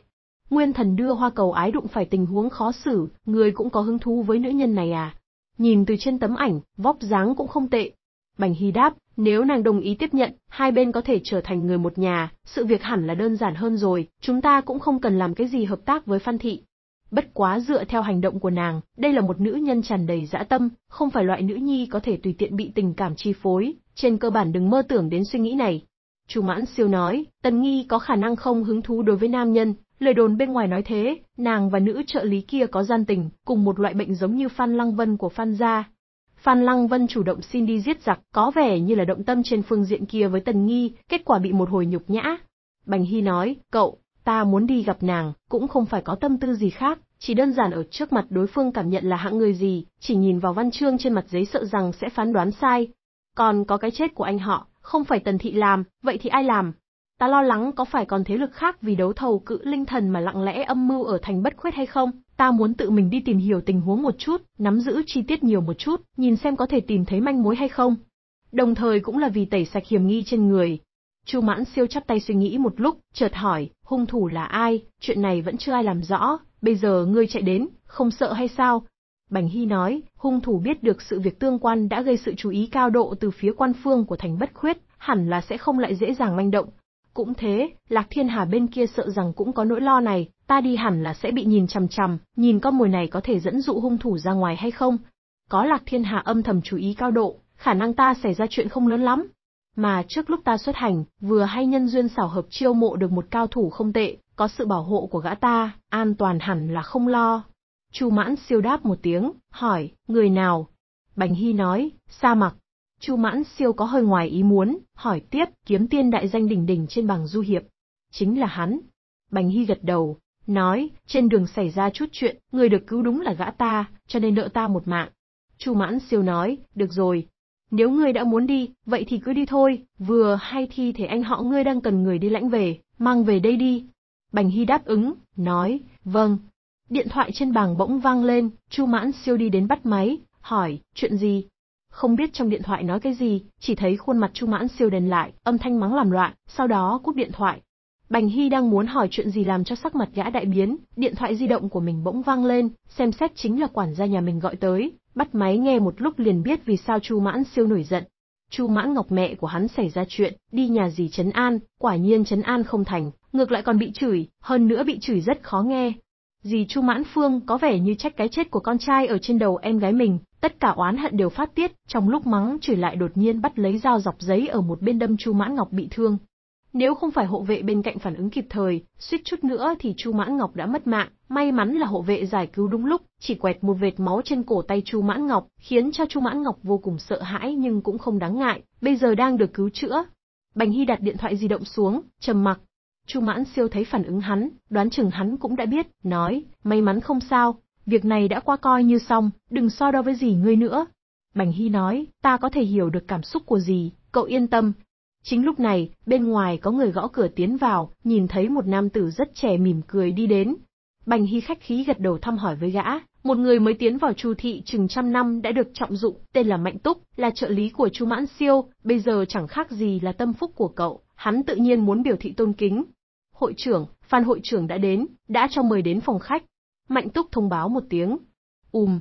Nguyên thần đưa hoa cầu ái đụng phải tình huống khó xử, người cũng có hứng thú với nữ nhân này à, Nhìn từ trên tấm ảnh, vóc dáng cũng không tệ. Bành Hy đáp, nếu nàng đồng ý tiếp nhận, hai bên có thể trở thành người một nhà, sự việc hẳn là đơn giản hơn rồi, chúng ta cũng không cần làm cái gì hợp tác với Phan Thị. Bất quá dựa theo hành động của nàng, đây là một nữ nhân tràn đầy dã tâm, không phải loại nữ nhi có thể tùy tiện bị tình cảm chi phối, trên cơ bản đừng mơ tưởng đến suy nghĩ này. Chu Mãn Siêu nói, Tần Nghi có khả năng không hứng thú đối với nam nhân, Lời đồn bên ngoài nói thế, nàng và nữ trợ lý kia có gian tình, cùng một loại bệnh giống như Phan Lăng Vân của Phan gia. Phan Lăng Vân chủ động xin đi giết giặc, có vẻ như là động tâm trên phương diện kia với Tần Nghi, kết quả bị một hồi nhục nhã. Bành Hy nói, cậu, ta muốn đi gặp nàng, cũng không phải có tâm tư gì khác, chỉ đơn giản ở trước mặt đối phương cảm nhận là hạng người gì, chỉ nhìn vào văn chương trên mặt giấy sợ rằng sẽ phán đoán sai. Còn có cái chết của anh họ, không phải Tần Thị làm, vậy thì ai làm? Ta lo lắng có phải còn thế lực khác vì đấu thầu cự linh thần mà lặng lẽ âm mưu ở thành bất khuyết hay không? Ta muốn tự mình đi tìm hiểu tình huống một chút, nắm giữ chi tiết nhiều một chút, nhìn xem có thể tìm thấy manh mối hay không. Đồng thời cũng là vì tẩy sạch hiểm nghi trên người. Chu Mãn siêu chắp tay suy nghĩ một lúc, chợt hỏi, hung thủ là ai, chuyện này vẫn chưa ai làm rõ, bây giờ ngươi chạy đến, không sợ hay sao? Bành Hy nói, hung thủ biết được sự việc tương quan đã gây sự chú ý cao độ từ phía quan phương của thành bất khuyết, hẳn là sẽ không lại dễ dàng manh động, cũng thế, Lạc Thiên Hà bên kia sợ rằng cũng có nỗi lo này, ta đi hẳn là sẽ bị nhìn chằm chằm, nhìn con mồi này có thể dẫn dụ hung thủ ra ngoài hay không. Có Lạc Thiên Hà âm thầm chú ý cao độ, khả năng ta xảy ra chuyện không lớn lắm. Mà trước lúc ta xuất hành, vừa hay nhân duyên xảo hợp chiêu mộ được một cao thủ không tệ, có sự bảo hộ của gã ta, an toàn hẳn là không lo. Chu Mãn siêu đáp một tiếng, hỏi, người nào? Bành Hy nói, sa mặc. Chu Mãn Siêu có hơi ngoài ý muốn, hỏi tiếp, kiếm tiên đại danh đỉnh đỉnh trên bằng du hiệp. Chính là hắn. Bành Hy gật đầu, nói, trên đường xảy ra chút chuyện, người được cứu đúng là gã ta, cho nên nợ ta một mạng. Chu Mãn Siêu nói, được rồi. Nếu ngươi đã muốn đi, vậy thì cứ đi thôi, vừa hay thi thể anh họ ngươi đang cần người đi lãnh về, mang về đây đi. Bành Hy đáp ứng, nói, vâng. Điện thoại trên bàn bỗng vang lên, Chu Mãn Siêu đi đến bắt máy, hỏi, chuyện gì? không biết trong điện thoại nói cái gì, chỉ thấy khuôn mặt Chu Mãn Siêu đền lại, âm thanh mắng làm loạn, sau đó cúp điện thoại. Bành Hy đang muốn hỏi chuyện gì làm cho sắc mặt gã đại biến, điện thoại di động của mình bỗng vang lên, xem xét chính là quản gia nhà mình gọi tới, bắt máy nghe một lúc liền biết vì sao Chu Mãn Siêu nổi giận. Chu Mãn Ngọc mẹ của hắn xảy ra chuyện, đi nhà gì trấn an, quả nhiên trấn an không thành, ngược lại còn bị chửi, hơn nữa bị chửi rất khó nghe, Dì Chu Mãn Phương có vẻ như trách cái chết của con trai ở trên đầu em gái mình, tất cả oán hận đều phát tiết, trong lúc mắng chửi lại đột nhiên bắt lấy dao dọc giấy ở một bên đâm Chu Mãn Ngọc bị thương. Nếu không phải hộ vệ bên cạnh phản ứng kịp thời, suýt chút nữa thì Chu Mãn Ngọc đã mất mạng, may mắn là hộ vệ giải cứu đúng lúc, chỉ quẹt một vệt máu trên cổ tay Chu Mãn Ngọc, khiến cho Chu Mãn Ngọc vô cùng sợ hãi nhưng cũng không đáng ngại, bây giờ đang được cứu chữa. Bành Hy đặt điện thoại di động xuống, trầm mặc, Chu Mãn Siêu thấy phản ứng hắn, đoán chừng hắn cũng đã biết, nói, may mắn không sao, việc này đã qua coi như xong, đừng so đo với gì ngươi nữa. Bành Hy nói, ta có thể hiểu được cảm xúc của gì, cậu yên tâm. Chính lúc này, bên ngoài có người gõ cửa tiến vào, nhìn thấy một nam tử rất trẻ mỉm cười đi đến. Bành Hy khách khí gật đầu thăm hỏi với gã, một người mới tiến vào Chu thị chừng trăm năm đã được trọng dụng, tên là Mạnh Túc, là trợ lý của Chu Mãn Siêu, bây giờ chẳng khác gì là tâm phúc của cậu hắn tự nhiên muốn biểu thị tôn kính. Hội trưởng, Phan hội trưởng đã đến, đã cho mời đến phòng khách. Mạnh Túc thông báo một tiếng. Ùm. Um.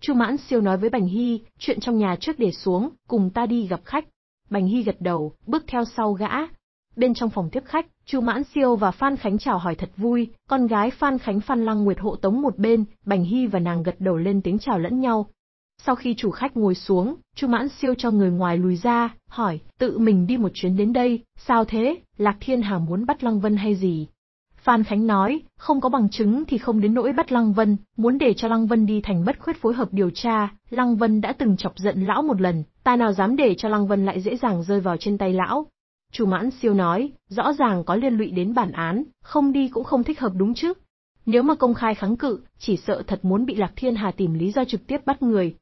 Chu Mãn Siêu nói với Bành Hy, chuyện trong nhà trước để xuống, cùng ta đi gặp khách. Bành Hy gật đầu, bước theo sau gã. Bên trong phòng tiếp khách, Chu Mãn Siêu và Phan Khánh chào hỏi thật vui, con gái Phan Khánh Phan Lăng Nguyệt hộ tống một bên, Bành Hy và nàng gật đầu lên tiếng chào lẫn nhau, sau khi chủ khách ngồi xuống, Chu Mãn Siêu cho người ngoài lùi ra, hỏi, tự mình đi một chuyến đến đây, sao thế, Lạc Thiên Hà muốn bắt Lăng Vân hay gì? Phan Khánh nói, không có bằng chứng thì không đến nỗi bắt Lăng Vân, muốn để cho Lăng Vân đi thành bất khuyết phối hợp điều tra, Lăng Vân đã từng chọc giận lão một lần, ta nào dám để cho Lăng Vân lại dễ dàng rơi vào trên tay lão. Chu Mãn Siêu nói, rõ ràng có liên lụy đến bản án, không đi cũng không thích hợp đúng chứ. Nếu mà công khai kháng cự, chỉ sợ thật muốn bị Lạc Thiên Hà tìm lý do trực tiếp bắt người,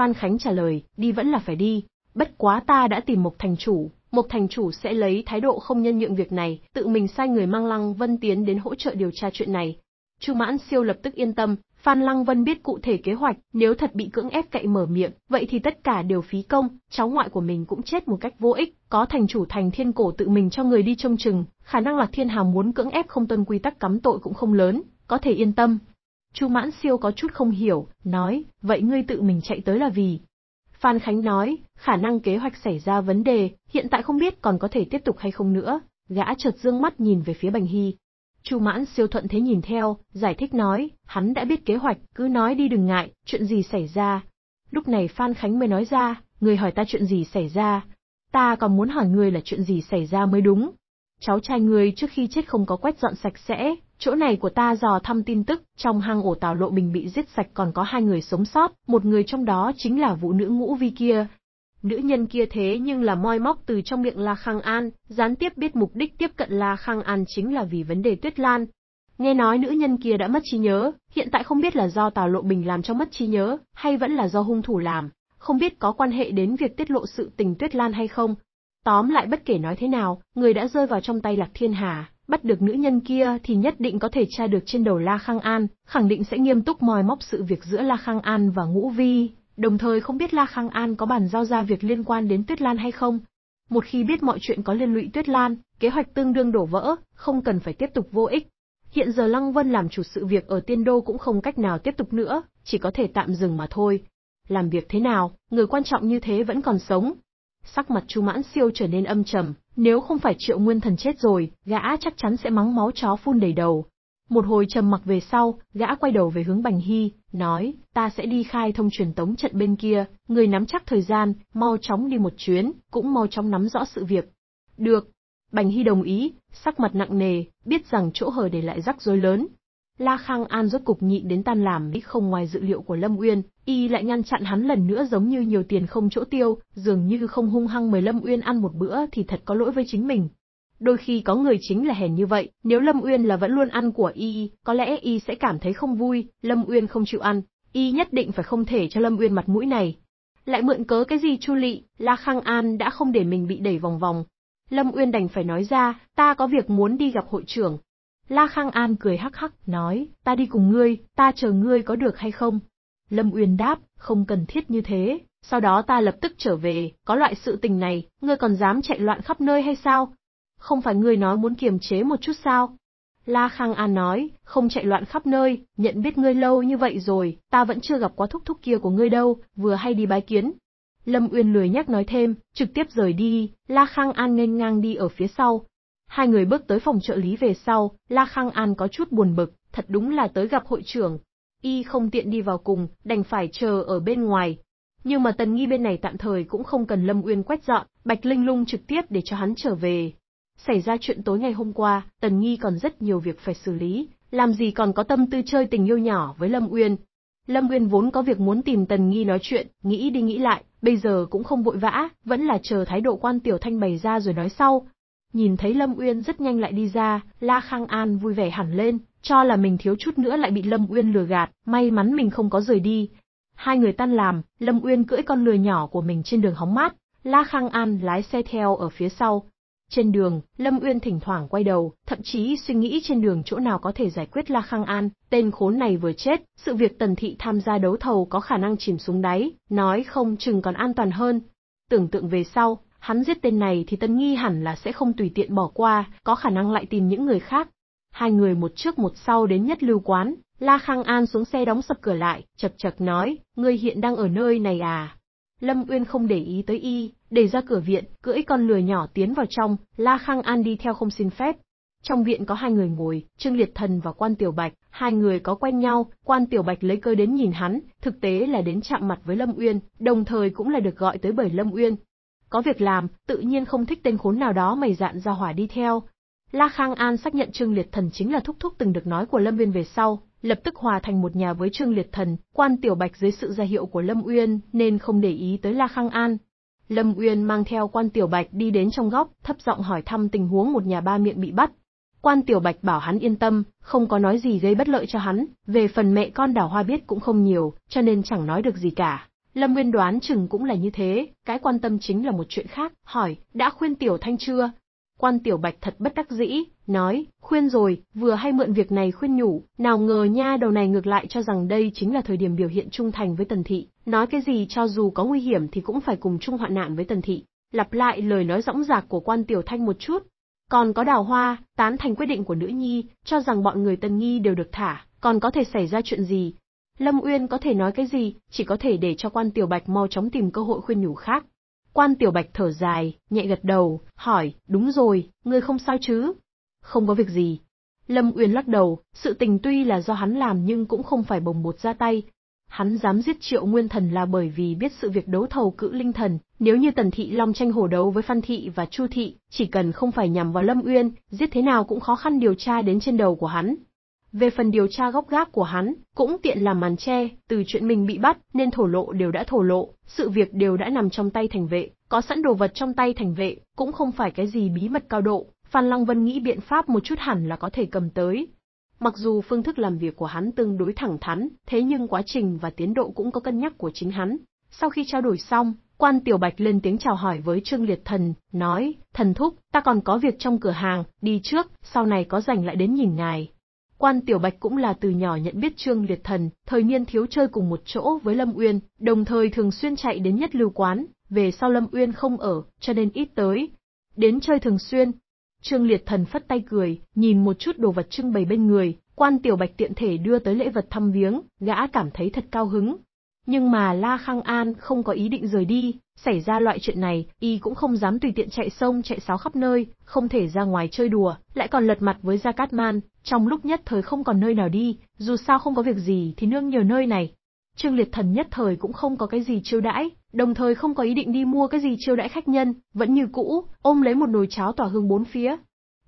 Phan Khánh trả lời, đi vẫn là phải đi, bất quá ta đã tìm một thành chủ, một thành chủ sẽ lấy thái độ không nhân nhượng việc này, tự mình sai người mang Lăng Vân tiến đến hỗ trợ điều tra chuyện này. Chu Mãn Siêu lập tức yên tâm, Phan Lăng Vân biết cụ thể kế hoạch, nếu thật bị cưỡng ép cậy mở miệng, vậy thì tất cả đều phí công, cháu ngoại của mình cũng chết một cách vô ích, có thành chủ thành thiên cổ tự mình cho người đi trông chừng, khả năng là Thiên Hà muốn cưỡng ép không tuân quy tắc cấm tội cũng không lớn, có thể yên tâm, Chu Mãn Siêu có chút không hiểu, nói, vậy ngươi tự mình chạy tới là vì? Phan Khánh nói, khả năng kế hoạch xảy ra vấn đề, hiện tại không biết còn có thể tiếp tục hay không nữa, gã chợt dương mắt nhìn về phía Bành Hy. Chu Mãn Siêu thuận thế nhìn theo, giải thích nói, hắn đã biết kế hoạch, cứ nói đi đừng ngại, chuyện gì xảy ra. Lúc này Phan Khánh mới nói ra, người hỏi ta chuyện gì xảy ra, ta còn muốn hỏi người là chuyện gì xảy ra mới đúng. Cháu trai người trước khi chết không có quét dọn sạch sẽ, chỗ này của ta dò thăm tin tức, trong hang ổ Tào Lộ Bình bị giết sạch còn có hai người sống sót, một người trong đó chính là vũ nữ ngũ vi kia. Nữ nhân kia thế nhưng là moi móc từ trong miệng La Khang An, gián tiếp biết mục đích tiếp cận La Khang An chính là vì vấn đề Tuyết Lan. Nghe nói nữ nhân kia đã mất trí nhớ, hiện tại không biết là do Tào Lộ Bình làm cho mất trí nhớ, hay vẫn là do hung thủ làm, không biết có quan hệ đến việc tiết lộ sự tình Tuyết Lan hay không. Tóm lại bất kể nói thế nào, người đã rơi vào trong tay Lạc Thiên Hà, bắt được nữ nhân kia thì nhất định có thể tra được trên đầu La Khang An, khẳng định sẽ nghiêm túc moi móc sự việc giữa La Khang An và Ngũ Vi, đồng thời không biết La Khang An có bàn giao ra việc liên quan đến Tuyết Lan hay không. Một khi biết mọi chuyện có liên lụy Tuyết Lan, kế hoạch tương đương đổ vỡ, không cần phải tiếp tục vô ích. Hiện giờ Lăng Vân làm chủ sự việc ở Tiên Đô cũng không cách nào tiếp tục nữa, chỉ có thể tạm dừng mà thôi. Làm việc thế nào, người quan trọng như thế vẫn còn sống. Sắc mặt Chu Mãn Siêu trở nên âm trầm, nếu không phải triệu nguyên thần chết rồi, gã chắc chắn sẽ mắng máu chó phun đầy đầu. Một hồi trầm mặc về sau, gã quay đầu về hướng Bành Hy, nói, ta sẽ đi khai thông truyền tống trận bên kia, người nắm chắc thời gian, mau chóng đi một chuyến, cũng mau chóng nắm rõ sự việc. Được. Bành Hy đồng ý, sắc mặt nặng nề, biết rằng chỗ hở để lại rắc rối lớn, La Khang An rốt cục nhịn đến tan làm không ngoài dự liệu của Lâm Uyên, y lại ngăn chặn hắn lần nữa giống như nhiều tiền không chỗ tiêu, dường như không hung hăng mời Lâm Uyên ăn một bữa thì thật có lỗi với chính mình. Đôi khi có người chính là hèn như vậy, nếu Lâm Uyên là vẫn luôn ăn của y, có lẽ y sẽ cảm thấy không vui, Lâm Uyên không chịu ăn, y nhất định phải không thể cho Lâm Uyên mặt mũi này. Lại mượn cớ cái gì chu lị, La Khang An đã không để mình bị đẩy vòng vòng. Lâm Uyên đành phải nói ra, ta có việc muốn đi gặp hội trưởng, La Khang An cười hắc hắc, nói, ta đi cùng ngươi, ta chờ ngươi có được hay không? Lâm Uyên đáp, không cần thiết như thế, sau đó ta lập tức trở về, có loại sự tình này, ngươi còn dám chạy loạn khắp nơi hay sao? Không phải ngươi nói muốn kiềm chế một chút sao? La Khang An nói, không chạy loạn khắp nơi, nhận biết ngươi lâu như vậy rồi, ta vẫn chưa gặp quá thúc thúc kia của ngươi đâu, vừa hay đi bái kiến. Lâm Uyên lười nhắc nói thêm, trực tiếp rời đi, La Khang An ngênh ngang đi ở phía sau, Hai người bước tới phòng trợ lý về sau, La Khang An có chút buồn bực, thật đúng là tới gặp hội trưởng. Y không tiện đi vào cùng, đành phải chờ ở bên ngoài. Nhưng mà Tần Nghi bên này tạm thời cũng không cần Lâm Uyên quét dọn, Bạch Linh Lung trực tiếp để cho hắn trở về. Xảy ra chuyện tối ngày hôm qua, Tần Nghi còn rất nhiều việc phải xử lý, làm gì còn có tâm tư chơi tình yêu nhỏ với Lâm Uyên. Lâm Uyên vốn có việc muốn tìm Tần Nghi nói chuyện, nghĩ đi nghĩ lại, bây giờ cũng không vội vã, vẫn là chờ thái độ quan tiểu thanh bày ra rồi nói sau, Nhìn thấy Lâm Uyên rất nhanh lại đi ra, La Khang An vui vẻ hẳn lên, cho là mình thiếu chút nữa lại bị Lâm Uyên lừa gạt, may mắn mình không có rời đi. Hai người tan làm, Lâm Uyên cưỡi con lừa nhỏ của mình trên đường hóng mát, La Khang An lái xe theo ở phía sau. Trên đường, Lâm Uyên thỉnh thoảng quay đầu, thậm chí suy nghĩ trên đường chỗ nào có thể giải quyết La Khang An, tên khốn này vừa chết, sự việc tần thị tham gia đấu thầu có khả năng chìm xuống đáy, nói không chừng còn an toàn hơn. Tưởng tượng về sau, Hắn giết tên này thì Tân Nghi hẳn là sẽ không tùy tiện bỏ qua, có khả năng lại tìm những người khác. Hai người một trước một sau đến nhất lưu quán, La Khang An xuống xe đóng sập cửa lại, chật chật nói, ngươi hiện đang ở nơi này à? Lâm Uyên không để ý tới y, đẩy ra cửa viện, cưỡi con lừa nhỏ tiến vào trong, La Khang An đi theo không xin phép. Trong viện có hai người ngồi, Trương Liệt Thần và Quan Tiểu Bạch, hai người có quen nhau, Quan Tiểu Bạch lấy cơ đến nhìn hắn, thực tế là đến chạm mặt với Lâm Uyên, đồng thời cũng là được gọi tới bởi Lâm Uyên, có việc làm, tự nhiên không thích tên khốn nào đó mày dạn ra hỏa đi theo. La Khang An xác nhận Trương Liệt Thần chính là thúc thúc từng được nói của Lâm Viên về sau, lập tức hòa thành một nhà với Trương Liệt Thần, quan Tiểu Bạch dưới sự ra hiệu của Lâm Uyên nên không để ý tới La Khang An. Lâm Uyên mang theo quan Tiểu Bạch đi đến trong góc, thấp giọng hỏi thăm tình huống một nhà ba miệng bị bắt. Quan Tiểu Bạch bảo hắn yên tâm, không có nói gì gây bất lợi cho hắn, về phần mẹ con đào hoa biết cũng không nhiều, cho nên chẳng nói được gì cả. Lâm Nguyên đoán chừng cũng là như thế, cái quan tâm chính là một chuyện khác, hỏi, đã khuyên Tiểu Thanh chưa? Quan Tiểu Bạch thật bất đắc dĩ, nói, khuyên rồi, vừa hay mượn việc này khuyên nhủ, nào ngờ nha đầu này ngược lại cho rằng đây chính là thời điểm biểu hiện trung thành với Tần Thị, nói cái gì cho dù có nguy hiểm thì cũng phải cùng chung hoạn nạn với Tần Thị. Lặp lại lời nói rõng rạc của quan Tiểu Thanh một chút, còn có đào hoa, tán thành quyết định của nữ nhi, cho rằng bọn người tân nghi đều được thả, còn có thể xảy ra chuyện gì, Lâm Uyên có thể nói cái gì, chỉ có thể để cho quan Tiểu Bạch mau chóng tìm cơ hội khuyên nhủ khác. Quan Tiểu Bạch thở dài, nhẹ gật đầu, hỏi, đúng rồi, ngươi không sao chứ? Không có việc gì. Lâm Uyên lắc đầu, sự tình tuy là do hắn làm nhưng cũng không phải bồng bột ra tay. Hắn dám giết triệu nguyên thần là bởi vì biết sự việc đấu thầu cự linh thần, nếu như Tần Thị Long tranh hổ đấu với Phan Thị và Chu Thị, chỉ cần không phải nhằm vào Lâm Uyên, giết thế nào cũng khó khăn điều tra đến trên đầu của hắn, về phần điều tra góc gác của hắn, cũng tiện làm màn che, từ chuyện mình bị bắt nên thổ lộ đều đã thổ lộ, sự việc đều đã nằm trong tay thành vệ, có sẵn đồ vật trong tay thành vệ, cũng không phải cái gì bí mật cao độ, Phan Lăng Vân nghĩ biện pháp một chút hẳn là có thể cầm tới. Mặc dù phương thức làm việc của hắn tương đối thẳng thắn, thế nhưng quá trình và tiến độ cũng có cân nhắc của chính hắn. Sau khi trao đổi xong, quan Tiểu Bạch lên tiếng chào hỏi với Trương Liệt Thần, nói, thần thúc, ta còn có việc trong cửa hàng, đi trước, sau này có rảnh lại đến nhìn ngài. Quan Tiểu Bạch cũng là từ nhỏ nhận biết Trương Liệt Thần, thời niên thiếu chơi cùng một chỗ với Lâm Uyên, đồng thời thường xuyên chạy đến nhất lưu quán, về sau Lâm Uyên không ở, cho nên ít tới. Đến chơi thường xuyên. Trương Liệt Thần phất tay cười, nhìn một chút đồ vật trưng bày bên người, Quan Tiểu Bạch tiện thể đưa tới lễ vật thăm viếng, gã cảm thấy thật cao hứng. Nhưng mà La Khang An không có ý định rời đi, xảy ra loại chuyện này, y cũng không dám tùy tiện chạy sông chạy sáo khắp nơi, không thể ra ngoài chơi đùa, lại còn lật mặt với Gia Cát Man, trong lúc nhất thời không còn nơi nào đi, dù sao không có việc gì thì nương nhờ nơi này. Trương Liệt Thần nhất thời cũng không có cái gì chiêu đãi, đồng thời không có ý định đi mua cái gì chiêu đãi khách nhân, vẫn như cũ, ôm lấy một nồi cháo tỏa hương bốn phía.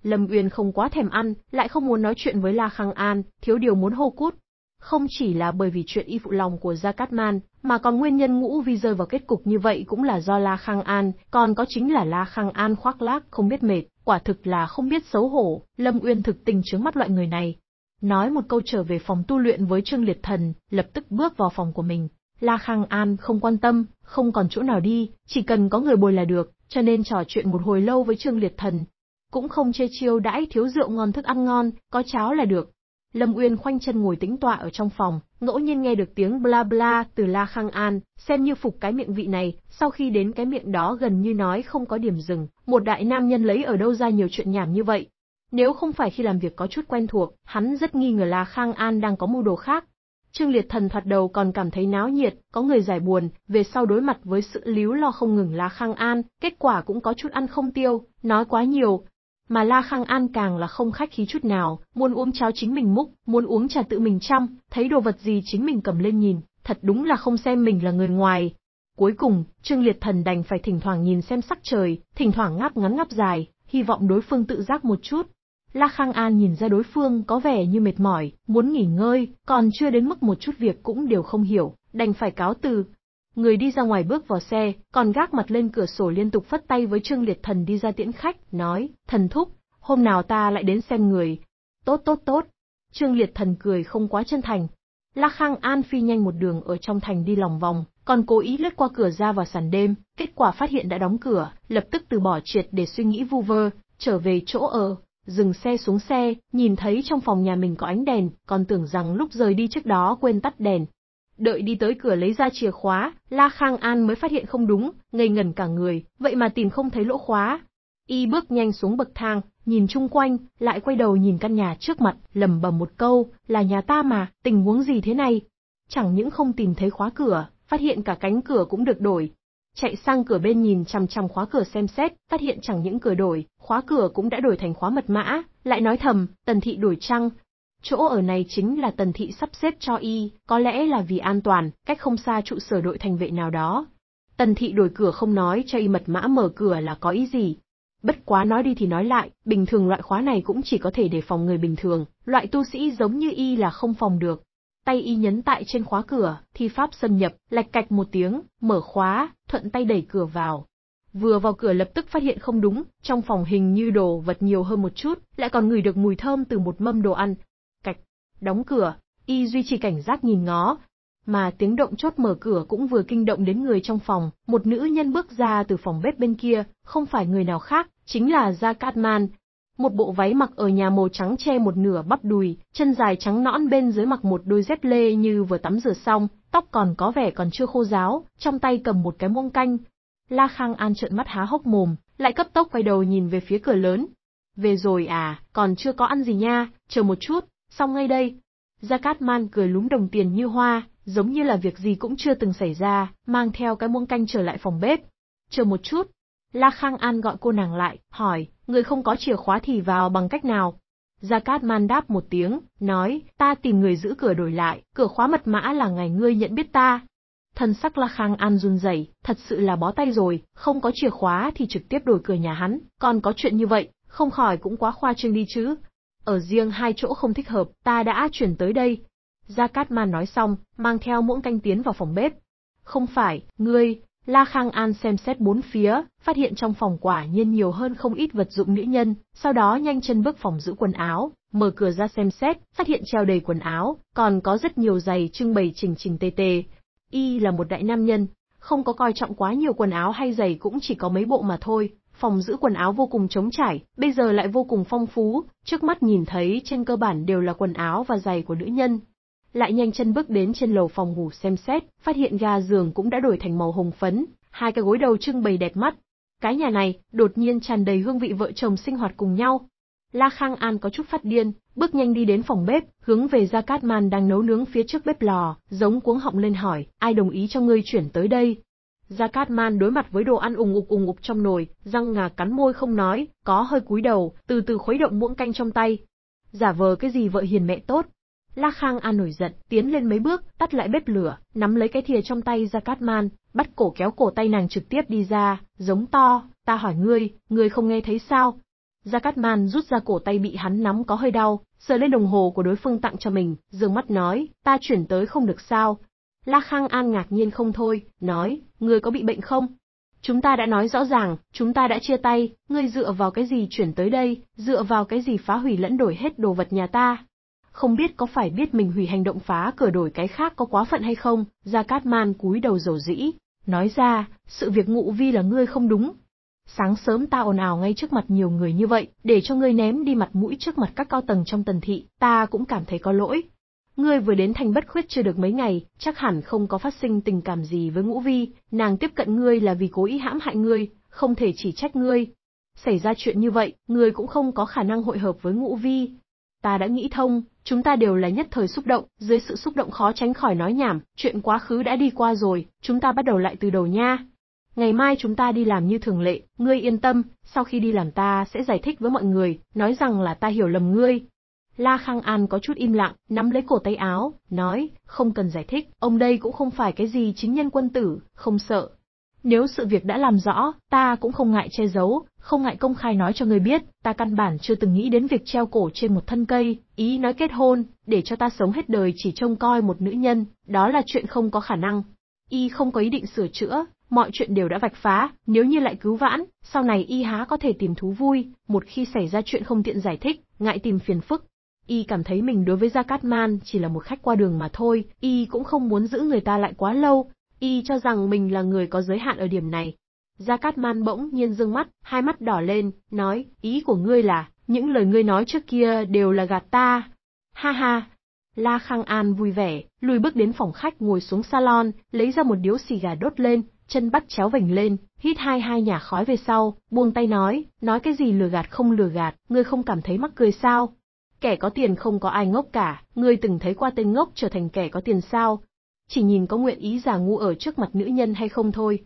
Lâm Uyên không quá thèm ăn, lại không muốn nói chuyện với La Khang An, thiếu điều muốn hô cút. Không chỉ là bởi vì chuyện y phụ lòng của Gia Cát Man, mà còn nguyên nhân ngũ vi rơi vào kết cục như vậy cũng là do La Khang An, còn có chính là La Khang An khoác lác không biết mệt. Quả thực là không biết xấu hổ, Lâm Uyên thực tình trướng mắt loại người này. Nói một câu trở về phòng tu luyện với Trương Liệt Thần, lập tức bước vào phòng của mình. La Khang An không quan tâm, không còn chỗ nào đi, chỉ cần có người bồi là được, cho nên trò chuyện một hồi lâu với Trương Liệt Thần. Cũng không chê chiêu đãi thiếu rượu ngon thức ăn ngon, có cháo là được, Lâm Uyên khoanh chân ngồi tĩnh tọa ở trong phòng, ngẫu nhiên nghe được tiếng bla bla từ La Khang An, xem như phục cái miệng vị này, sau khi đến cái miệng đó gần như nói không có điểm dừng, một đại nam nhân lấy ở đâu ra nhiều chuyện nhảm như vậy. Nếu không phải khi làm việc có chút quen thuộc, hắn rất nghi ngờ La Khang An đang có mưu đồ khác. Trương Liệt Thần thoạt đầu còn cảm thấy náo nhiệt, có người giải buồn, về sau đối mặt với sự líu lo không ngừng La Khang An, kết quả cũng có chút ăn không tiêu, nói quá nhiều, mà La Khang An càng là không khách khí chút nào, muốn uống cháo chính mình múc, muốn uống trà tự mình chăm, thấy đồ vật gì chính mình cầm lên nhìn, thật đúng là không xem mình là người ngoài. Cuối cùng, Trương Liệt Thần đành phải thỉnh thoảng nhìn xem sắc trời, thỉnh thoảng ngáp ngắn ngáp dài, hy vọng đối phương tự giác một chút. La Khang An nhìn ra đối phương có vẻ như mệt mỏi, muốn nghỉ ngơi, còn chưa đến mức một chút việc cũng đều không hiểu, đành phải cáo từ, Người đi ra ngoài bước vào xe, còn gác mặt lên cửa sổ liên tục phất tay với Trương Liệt Thần đi ra tiễn khách, nói, thần thúc, hôm nào ta lại đến xem người. Tốt tốt tốt. Trương Liệt Thần cười không quá chân thành. La Khang An phi nhanh một đường ở trong thành đi lòng vòng, còn cố ý lướt qua cửa ra vào sàn đêm, kết quả phát hiện đã đóng cửa, lập tức từ bỏ triệt để suy nghĩ vu vơ, trở về chỗ ở, dừng xe xuống xe, nhìn thấy trong phòng nhà mình có ánh đèn, còn tưởng rằng lúc rời đi trước đó quên tắt đèn, Đợi đi tới cửa lấy ra chìa khóa, La Khang An mới phát hiện không đúng, ngây ngẩn cả người, vậy mà tìm không thấy lỗ khóa. Y bước nhanh xuống bậc thang, nhìn chung quanh, lại quay đầu nhìn căn nhà trước mặt, lầm bầm một câu, là nhà ta mà, tình huống gì thế này? Chẳng những không tìm thấy khóa cửa, phát hiện cả cánh cửa cũng được đổi. Chạy sang cửa bên nhìn chằm chằm khóa cửa xem xét, phát hiện chẳng những cửa đổi, khóa cửa cũng đã đổi thành khóa mật mã, lại nói thầm, tần thị đổi trăng, Chỗ ở này chính là tần thị sắp xếp cho y, có lẽ là vì an toàn, cách không xa trụ sở đội thành vệ nào đó. Tần thị đổi cửa không nói cho y mật mã mở cửa là có ý gì. Bất quá nói đi thì nói lại, bình thường loại khóa này cũng chỉ có thể để phòng người bình thường, loại tu sĩ giống như y là không phòng được. Tay y nhấn tại trên khóa cửa, thi pháp xâm nhập, lạch cạch một tiếng, mở khóa, thuận tay đẩy cửa vào, Vừa vào cửa lập tức phát hiện không đúng, trong phòng hình như đồ vật nhiều hơn một chút, lại còn ngửi được mùi thơm từ một mâm đồ ăn, đóng cửa, y duy trì cảnh giác nhìn ngó. Mà tiếng động chốt mở cửa cũng vừa kinh động đến người trong phòng, một nữ nhân bước ra từ phòng bếp bên kia, không phải người nào khác, chính là Gia Catman. Một bộ váy mặc ở nhà màu trắng che một nửa bắp đùi, chân dài trắng nõn bên dưới mặc một đôi dép lê như vừa tắm rửa xong, tóc còn có vẻ còn chưa khô ráo, trong tay cầm một cái muông canh. La Khang An trợn mắt há hốc mồm, lại cấp tốc quay đầu nhìn về phía cửa lớn. Về rồi à, còn chưa có ăn gì nha, chờ một chút. Xong ngay đây, Gia Cát Man cười lúng đồng tiền như hoa, giống như là việc gì cũng chưa từng xảy ra, mang theo cái muỗng canh trở lại phòng bếp. Chờ một chút. La Khang An gọi cô nàng lại, hỏi, người không có chìa khóa thì vào bằng cách nào? Gia Cát Man đáp một tiếng, nói, ta tìm người giữ cửa đổi lại, cửa khóa mật mã là ngày ngươi nhận biết ta. Thần sắc La Khang An run rẩy, thật sự là bó tay rồi, không có chìa khóa thì trực tiếp đổi cửa nhà hắn, còn có chuyện như vậy, không khỏi cũng quá khoa trương đi chứ, ở riêng hai chỗ không thích hợp, ta đã chuyển tới đây. Gia Cát Man nói xong, mang theo muỗng canh tiến vào phòng bếp. Không phải, ngươi, La Khang An xem xét bốn phía, phát hiện trong phòng quả nhiên nhiều hơn không ít vật dụng nữ nhân, sau đó nhanh chân bước phòng giữ quần áo, mở cửa ra xem xét, phát hiện treo đầy quần áo, còn có rất nhiều giày trưng bày chỉnh chỉnh tề tề. Y là một đại nam nhân, không có coi trọng quá nhiều quần áo hay giày cũng chỉ có mấy bộ mà thôi, phòng giữ quần áo vô cùng trống trải, bây giờ lại vô cùng phong phú, trước mắt nhìn thấy trên cơ bản đều là quần áo và giày của nữ nhân. Lại nhanh chân bước đến trên lầu phòng ngủ xem xét, phát hiện ga giường cũng đã đổi thành màu hồng phấn, hai cái gối đầu trưng bày đẹp mắt. Cái nhà này đột nhiên tràn đầy hương vị vợ chồng sinh hoạt cùng nhau. La Khang An có chút phát điên, bước nhanh đi đến phòng bếp, hướng về Gia Cát Man đang nấu nướng phía trước bếp lò, giống cuống họng lên hỏi, ai đồng ý cho ngươi chuyển tới đây, Gia Cát Man đối mặt với đồ ăn ủng ục ủng ục trong nồi, răng ngà cắn môi không nói, có hơi cúi đầu, từ từ khuấy động muỗng canh trong tay. Giả vờ cái gì vợ hiền mẹ tốt. La Khang An nổi giận, tiến lên mấy bước, tắt lại bếp lửa, nắm lấy cái thìa trong tay Gia Cát Man, bắt cổ kéo cổ tay nàng trực tiếp đi ra, giống to, ta hỏi ngươi, ngươi không nghe thấy sao? Gia Cát Man rút ra cổ tay bị hắn nắm có hơi đau, sờ lên đồng hồ của đối phương tặng cho mình, dương mắt nói, ta chuyển tới không được sao, La Khang An ngạc nhiên không thôi, nói, ngươi có bị bệnh không? Chúng ta đã nói rõ ràng, chúng ta đã chia tay, ngươi dựa vào cái gì chuyển tới đây, dựa vào cái gì phá hủy lẫn đổi hết đồ vật nhà ta. Không biết có phải biết mình hủy hành động phá cửa đổi cái khác có quá phận hay không, Gia Cát Man cúi đầu dầu dĩ, nói ra, sự việc ngụ vi là ngươi không đúng. Sáng sớm ta ồn ào ngay trước mặt nhiều người như vậy, để cho ngươi ném đi mặt mũi trước mặt các cao tầng trong tần thị, ta cũng cảm thấy có lỗi, Ngươi vừa đến thành bất khuyết chưa được mấy ngày, chắc hẳn không có phát sinh tình cảm gì với Ngũ Vi, nàng tiếp cận ngươi là vì cố ý hãm hại ngươi, không thể chỉ trách ngươi. Xảy ra chuyện như vậy, ngươi cũng không có khả năng hội hợp với Ngũ Vi. Ta đã nghĩ thông, chúng ta đều là nhất thời xúc động, dưới sự xúc động khó tránh khỏi nói nhảm, chuyện quá khứ đã đi qua rồi, chúng ta bắt đầu lại từ đầu nha. Ngày mai chúng ta đi làm như thường lệ, ngươi yên tâm, sau khi đi làm ta sẽ giải thích với mọi người, nói rằng là ta hiểu lầm ngươi, La Khang An có chút im lặng, nắm lấy cổ tay áo, nói, không cần giải thích, ông đây cũng không phải cái gì chính nhân quân tử, không sợ. Nếu sự việc đã làm rõ, ta cũng không ngại che giấu, không ngại công khai nói cho người biết, ta căn bản chưa từng nghĩ đến việc treo cổ trên một thân cây, ý nói kết hôn, để cho ta sống hết đời chỉ trông coi một nữ nhân, đó là chuyện không có khả năng. Y không có ý định sửa chữa, mọi chuyện đều đã vạch phá, nếu như lại cứu vãn, sau này y há có thể tìm thú vui, một khi xảy ra chuyện không tiện giải thích, ngại tìm phiền phức, y cảm thấy mình đối với Gia Cát Man chỉ là một khách qua đường mà thôi, y cũng không muốn giữ người ta lại quá lâu, y cho rằng mình là người có giới hạn ở điểm này. Gia Cát Man bỗng nhiên dương mắt, hai mắt đỏ lên, nói, ý của ngươi là, những lời ngươi nói trước kia đều là gạt ta. Ha ha. La Khang An vui vẻ, lùi bước đến phòng khách ngồi xuống salon, lấy ra một điếu xì gà đốt lên, chân bắt chéo vành lên, hít hai hai nhà khói về sau, buông tay nói, nói cái gì lừa gạt không lừa gạt, ngươi không cảm thấy mắc cười sao, kẻ có tiền không có ai ngốc cả, ngươi từng thấy qua tên ngốc trở thành kẻ có tiền sao? Chỉ nhìn có nguyện ý giả ngu ở trước mặt nữ nhân hay không thôi.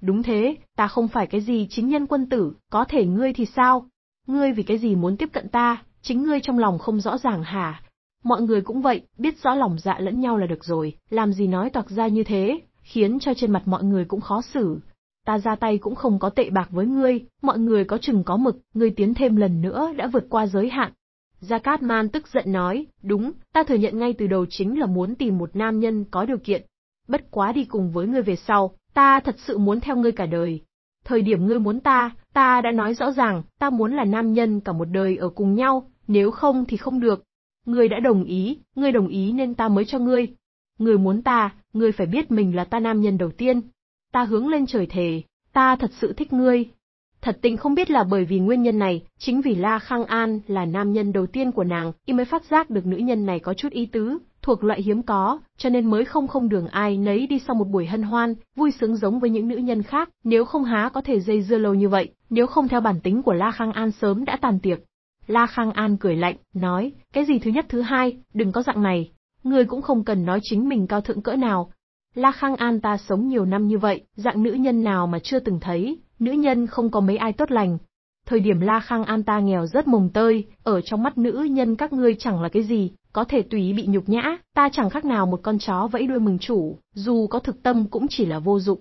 Đúng thế, ta không phải cái gì chính nhân quân tử, có thể ngươi thì sao? Ngươi vì cái gì muốn tiếp cận ta, chính ngươi trong lòng không rõ ràng hả? Mọi người cũng vậy, biết rõ lòng dạ lẫn nhau là được rồi, làm gì nói toạc ra như thế, khiến cho trên mặt mọi người cũng khó xử. Ta ra tay cũng không có tệ bạc với ngươi, mọi người có chừng có mực, ngươi tiến thêm lần nữa đã vượt qua giới hạn, Gia Cát Man tức giận nói, đúng, ta thừa nhận ngay từ đầu chính là muốn tìm một nam nhân có điều kiện. Bất quá đi cùng với ngươi về sau, ta thật sự muốn theo ngươi cả đời. Thời điểm ngươi muốn ta, ta đã nói rõ ràng, ta muốn là nam nhân cả một đời ở cùng nhau, nếu không thì không được. Ngươi đã đồng ý, ngươi đồng ý nên ta mới cho ngươi. Ngươi muốn ta, ngươi phải biết mình là ta nam nhân đầu tiên. Ta hướng lên trời thề, ta thật sự thích ngươi, Thật tình không biết là bởi vì nguyên nhân này, chính vì La Khang An là nam nhân đầu tiên của nàng, y mới phát giác được nữ nhân này có chút ý tứ, thuộc loại hiếm có, cho nên mới không không đường ai nấy đi sau một buổi hân hoan, vui sướng giống với những nữ nhân khác, nếu không há có thể dây dưa lâu như vậy, nếu không theo bản tính của La Khang An sớm đã tàn tiệc. La Khang An cười lạnh, nói, cái gì thứ nhất thứ hai, đừng có dạng này, người cũng không cần nói chính mình cao thượng cỡ nào. La Khang An ta sống nhiều năm như vậy, dạng nữ nhân nào mà chưa từng thấy, nữ nhân không có mấy ai tốt lành. Thời điểm La Khang An ta nghèo rất mồng tơi, ở trong mắt nữ nhân các ngươi chẳng là cái gì, có thể tùy bị nhục nhã, ta chẳng khác nào một con chó vẫy đuôi mừng chủ, dù có thực tâm cũng chỉ là vô dụng.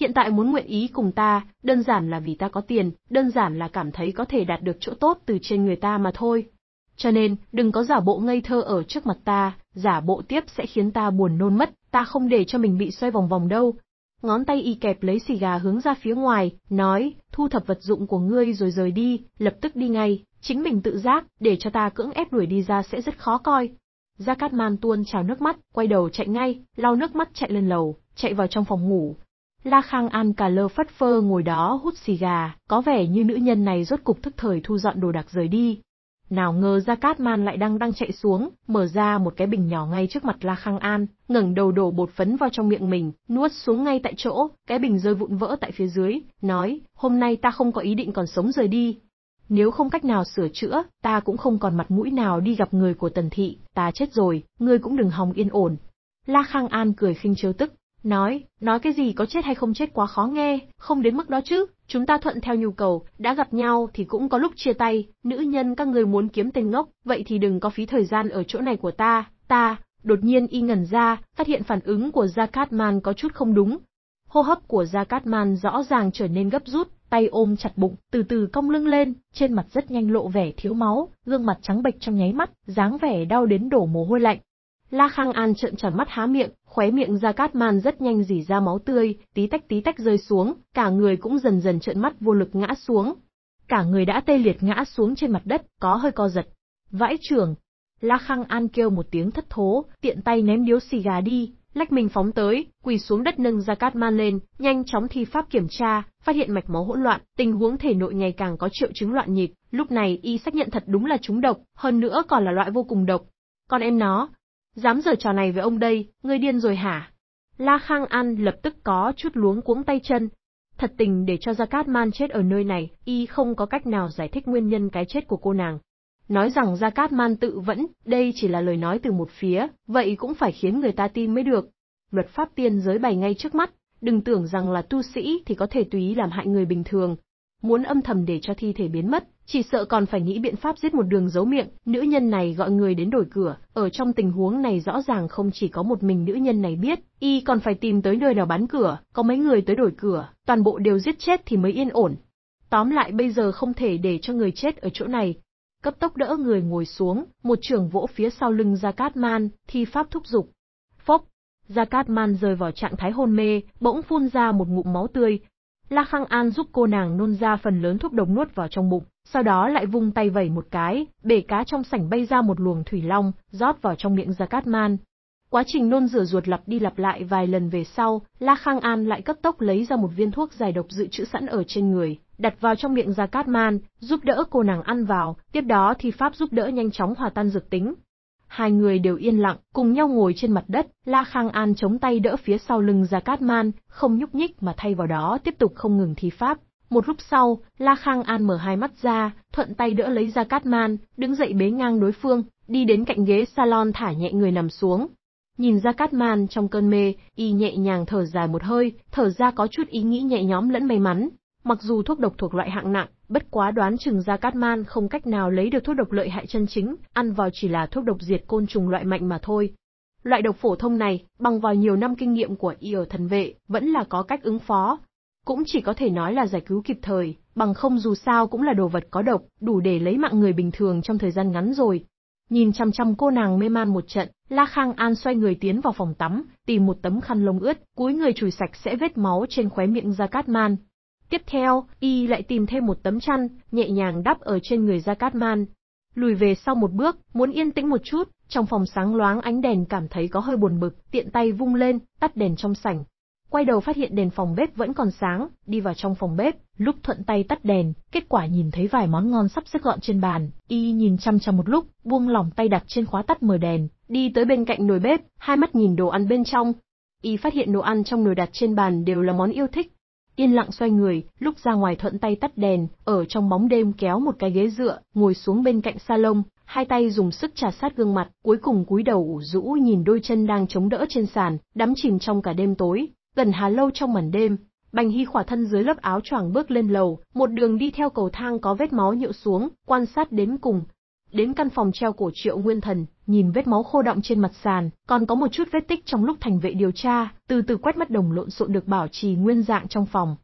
Hiện tại muốn nguyện ý cùng ta, đơn giản là vì ta có tiền, đơn giản là cảm thấy có thể đạt được chỗ tốt từ trên người ta mà thôi. Cho nên, đừng có giả bộ ngây thơ ở trước mặt ta, giả bộ tiếp sẽ khiến ta buồn nôn mất, ta không để cho mình bị xoay vòng vòng đâu, ngón tay y kẹp lấy xì gà hướng ra phía ngoài, nói, thu thập vật dụng của ngươi rồi rời đi, lập tức đi ngay, chính mình tự giác, để cho ta cưỡng ép đuổi đi ra sẽ rất khó coi. Gia Cát Man tuôn trào nước mắt, quay đầu chạy ngay, lau nước mắt chạy lên lầu, chạy vào trong phòng ngủ. La Khang An cà lơ phất phơ ngồi đó hút xì gà, có vẻ như nữ nhân này rốt cục thức thời thu dọn đồ đạc rời đi, nào ngờ ra Cát Man lại đang đang chạy xuống, mở ra một cái bình nhỏ ngay trước mặt La Khang An, ngẩng đầu đổ bột phấn vào trong miệng mình, nuốt xuống ngay tại chỗ, cái bình rơi vụn vỡ tại phía dưới, nói, hôm nay ta không có ý định còn sống rời đi. Nếu không cách nào sửa chữa, ta cũng không còn mặt mũi nào đi gặp người của tần thị, ta chết rồi, ngươi cũng đừng hòng yên ổn. La Khang An cười khinh trêu tức, nói, nói cái gì có chết hay không chết quá khó nghe, không đến mức đó chứ, chúng ta thuận theo nhu cầu, đã gặp nhau thì cũng có lúc chia tay, nữ nhân các người muốn kiếm tên ngốc, vậy thì đừng có phí thời gian ở chỗ này của ta, ta, đột nhiên y ngẩn ra, phát hiện phản ứng của Cát Man có chút không đúng. Hô hấp của Cát Man rõ ràng trở nên gấp rút, tay ôm chặt bụng, từ từ cong lưng lên, trên mặt rất nhanh lộ vẻ thiếu máu, gương mặt trắng bệch trong nháy mắt, dáng vẻ đau đến đổ mồ hôi lạnh. La Khang An trợn tròn mắt há miệng, khóe miệng ra Cát Man rất nhanh rỉ ra máu tươi, tí tách tí tách rơi xuống, cả người cũng dần dần trợn mắt vô lực ngã xuống. Cả người đã tê liệt ngã xuống trên mặt đất, có hơi co giật. Vãi trưởng! La Khang An kêu một tiếng thất thố, tiện tay ném điếu xì gà đi, lách mình phóng tới, quỳ xuống đất nâng ra Cát Man lên, nhanh chóng thi pháp kiểm tra, phát hiện mạch máu hỗn loạn, tình huống thể nội ngày càng có triệu chứng loạn nhịp, lúc này y xác nhận thật đúng là trúng độc, hơn nữa còn là loại vô cùng độc. Con em nó, Dám giở trò này với ông đây, ngươi điên rồi hả? La Khang An lập tức có chút luống cuống tay chân. Thật tình để cho Gia Cát Man chết ở nơi này, y không có cách nào giải thích nguyên nhân cái chết của cô nàng. Nói rằng Gia Cát Man tự vẫn, đây chỉ là lời nói từ một phía, vậy cũng phải khiến người ta tin mới được. Luật pháp tiên giới bày ngay trước mắt, đừng tưởng rằng là tu sĩ thì có thể tùy làm hại người bình thường. Muốn âm thầm để cho thi thể biến mất, chỉ sợ còn phải nghĩ biện pháp giết một đường giấu miệng, nữ nhân này gọi người đến đổi cửa, ở trong tình huống này rõ ràng không chỉ có một mình nữ nhân này biết, y còn phải tìm tới nơi nào bán cửa, có mấy người tới đổi cửa, toàn bộ đều giết chết thì mới yên ổn. Tóm lại bây giờ không thể để cho người chết ở chỗ này. Cấp tốc đỡ người ngồi xuống, một trưởng vỗ phía sau lưng Gia Cát Man, thi pháp thúc dục. Phốc, Gia Cát Man rơi vào trạng thái hôn mê, bỗng phun ra một ngụm máu tươi, La Khang An giúp cô nàng nôn ra phần lớn thuốc độc nuốt vào trong bụng, sau đó lại vung tay vẩy một cái, bể cá trong sảnh bay ra một luồng thủy long, rót vào trong miệng Gia Cát Man. Quá trình nôn rửa ruột lặp đi lặp lại vài lần về sau, La Khang An lại cấp tốc lấy ra một viên thuốc giải độc dự trữ sẵn ở trên người, đặt vào trong miệng Gia Cát Man, giúp đỡ cô nàng ăn vào, tiếp đó thì pháp giúp đỡ nhanh chóng hòa tan dược tính, Hai người đều yên lặng, cùng nhau ngồi trên mặt đất, La Khang An chống tay đỡ phía sau lưng Gia Cát Man, không nhúc nhích mà thay vào đó tiếp tục không ngừng thi pháp. Một lúc sau, La Khang An mở hai mắt ra, thuận tay đỡ lấy Gia Cát Man, đứng dậy bế ngang đối phương, đi đến cạnh ghế salon thả nhẹ người nằm xuống. Nhìn Gia Cát Man trong cơn mê, y nhẹ nhàng thở dài một hơi, thở ra có chút ý nghĩ nhẹ nhõm lẫn may mắn, Mặc dù thuốc độc thuộc loại hạng nặng, bất quá đoán chừng Gia Cát Man không cách nào lấy được thuốc độc lợi hại chân chính, ăn vào chỉ là thuốc độc diệt côn trùng loại mạnh mà thôi. Loại độc phổ thông này, bằng vào nhiều năm kinh nghiệm của y ở thần vệ, vẫn là có cách ứng phó. Cũng chỉ có thể nói là giải cứu kịp thời, bằng không dù sao cũng là đồ vật có độc, đủ để lấy mạng người bình thường trong thời gian ngắn rồi. Nhìn chăm chăm cô nàng mê man một trận, La Khang An xoay người tiến vào phòng tắm, tìm một tấm khăn lông ướt, cúi người chùi sạch sẽ vết máu trên khóe miệng Gia Cát Man, Tiếp theo, y lại tìm thêm một tấm chăn, nhẹ nhàng đắp ở trên người Gia Cát Man. Lùi về sau một bước, muốn yên tĩnh một chút, trong phòng sáng loáng ánh đèn cảm thấy có hơi buồn bực, tiện tay vung lên, tắt đèn trong sảnh. Quay đầu phát hiện đèn phòng bếp vẫn còn sáng, đi vào trong phòng bếp, lúc thuận tay tắt đèn, kết quả nhìn thấy vài món ngon sắp xếp gọn trên bàn, y nhìn chăm chăm một lúc, buông lỏng tay đặt trên khóa tắt mở đèn, đi tới bên cạnh nồi bếp, hai mắt nhìn đồ ăn bên trong. Y phát hiện đồ ăn trong nồi đặt trên bàn đều là món yêu thích yên lặng xoay người, lúc ra ngoài thuận tay tắt đèn, ở trong bóng đêm kéo một cái ghế dựa, ngồi xuống bên cạnh salon, hai tay dùng sức trà sát gương mặt, cuối cùng cúi đầu ủ rũ nhìn đôi chân đang chống đỡ trên sàn, đắm chìm trong cả đêm tối, gần Hà Lâu trong màn đêm. Bành Hy khỏa thân dưới lớp áo choàng bước lên lầu, một đường đi theo cầu thang có vết máu nhựa xuống, quan sát đến cùng. Đến căn phòng treo cổ triệu nguyên thần, nhìn vết máu khô đọng trên mặt sàn, còn có một chút vết tích trong lúc thành vệ điều tra, từ từ quét mắt đồng lộn xộn được bảo trì nguyên dạng trong phòng.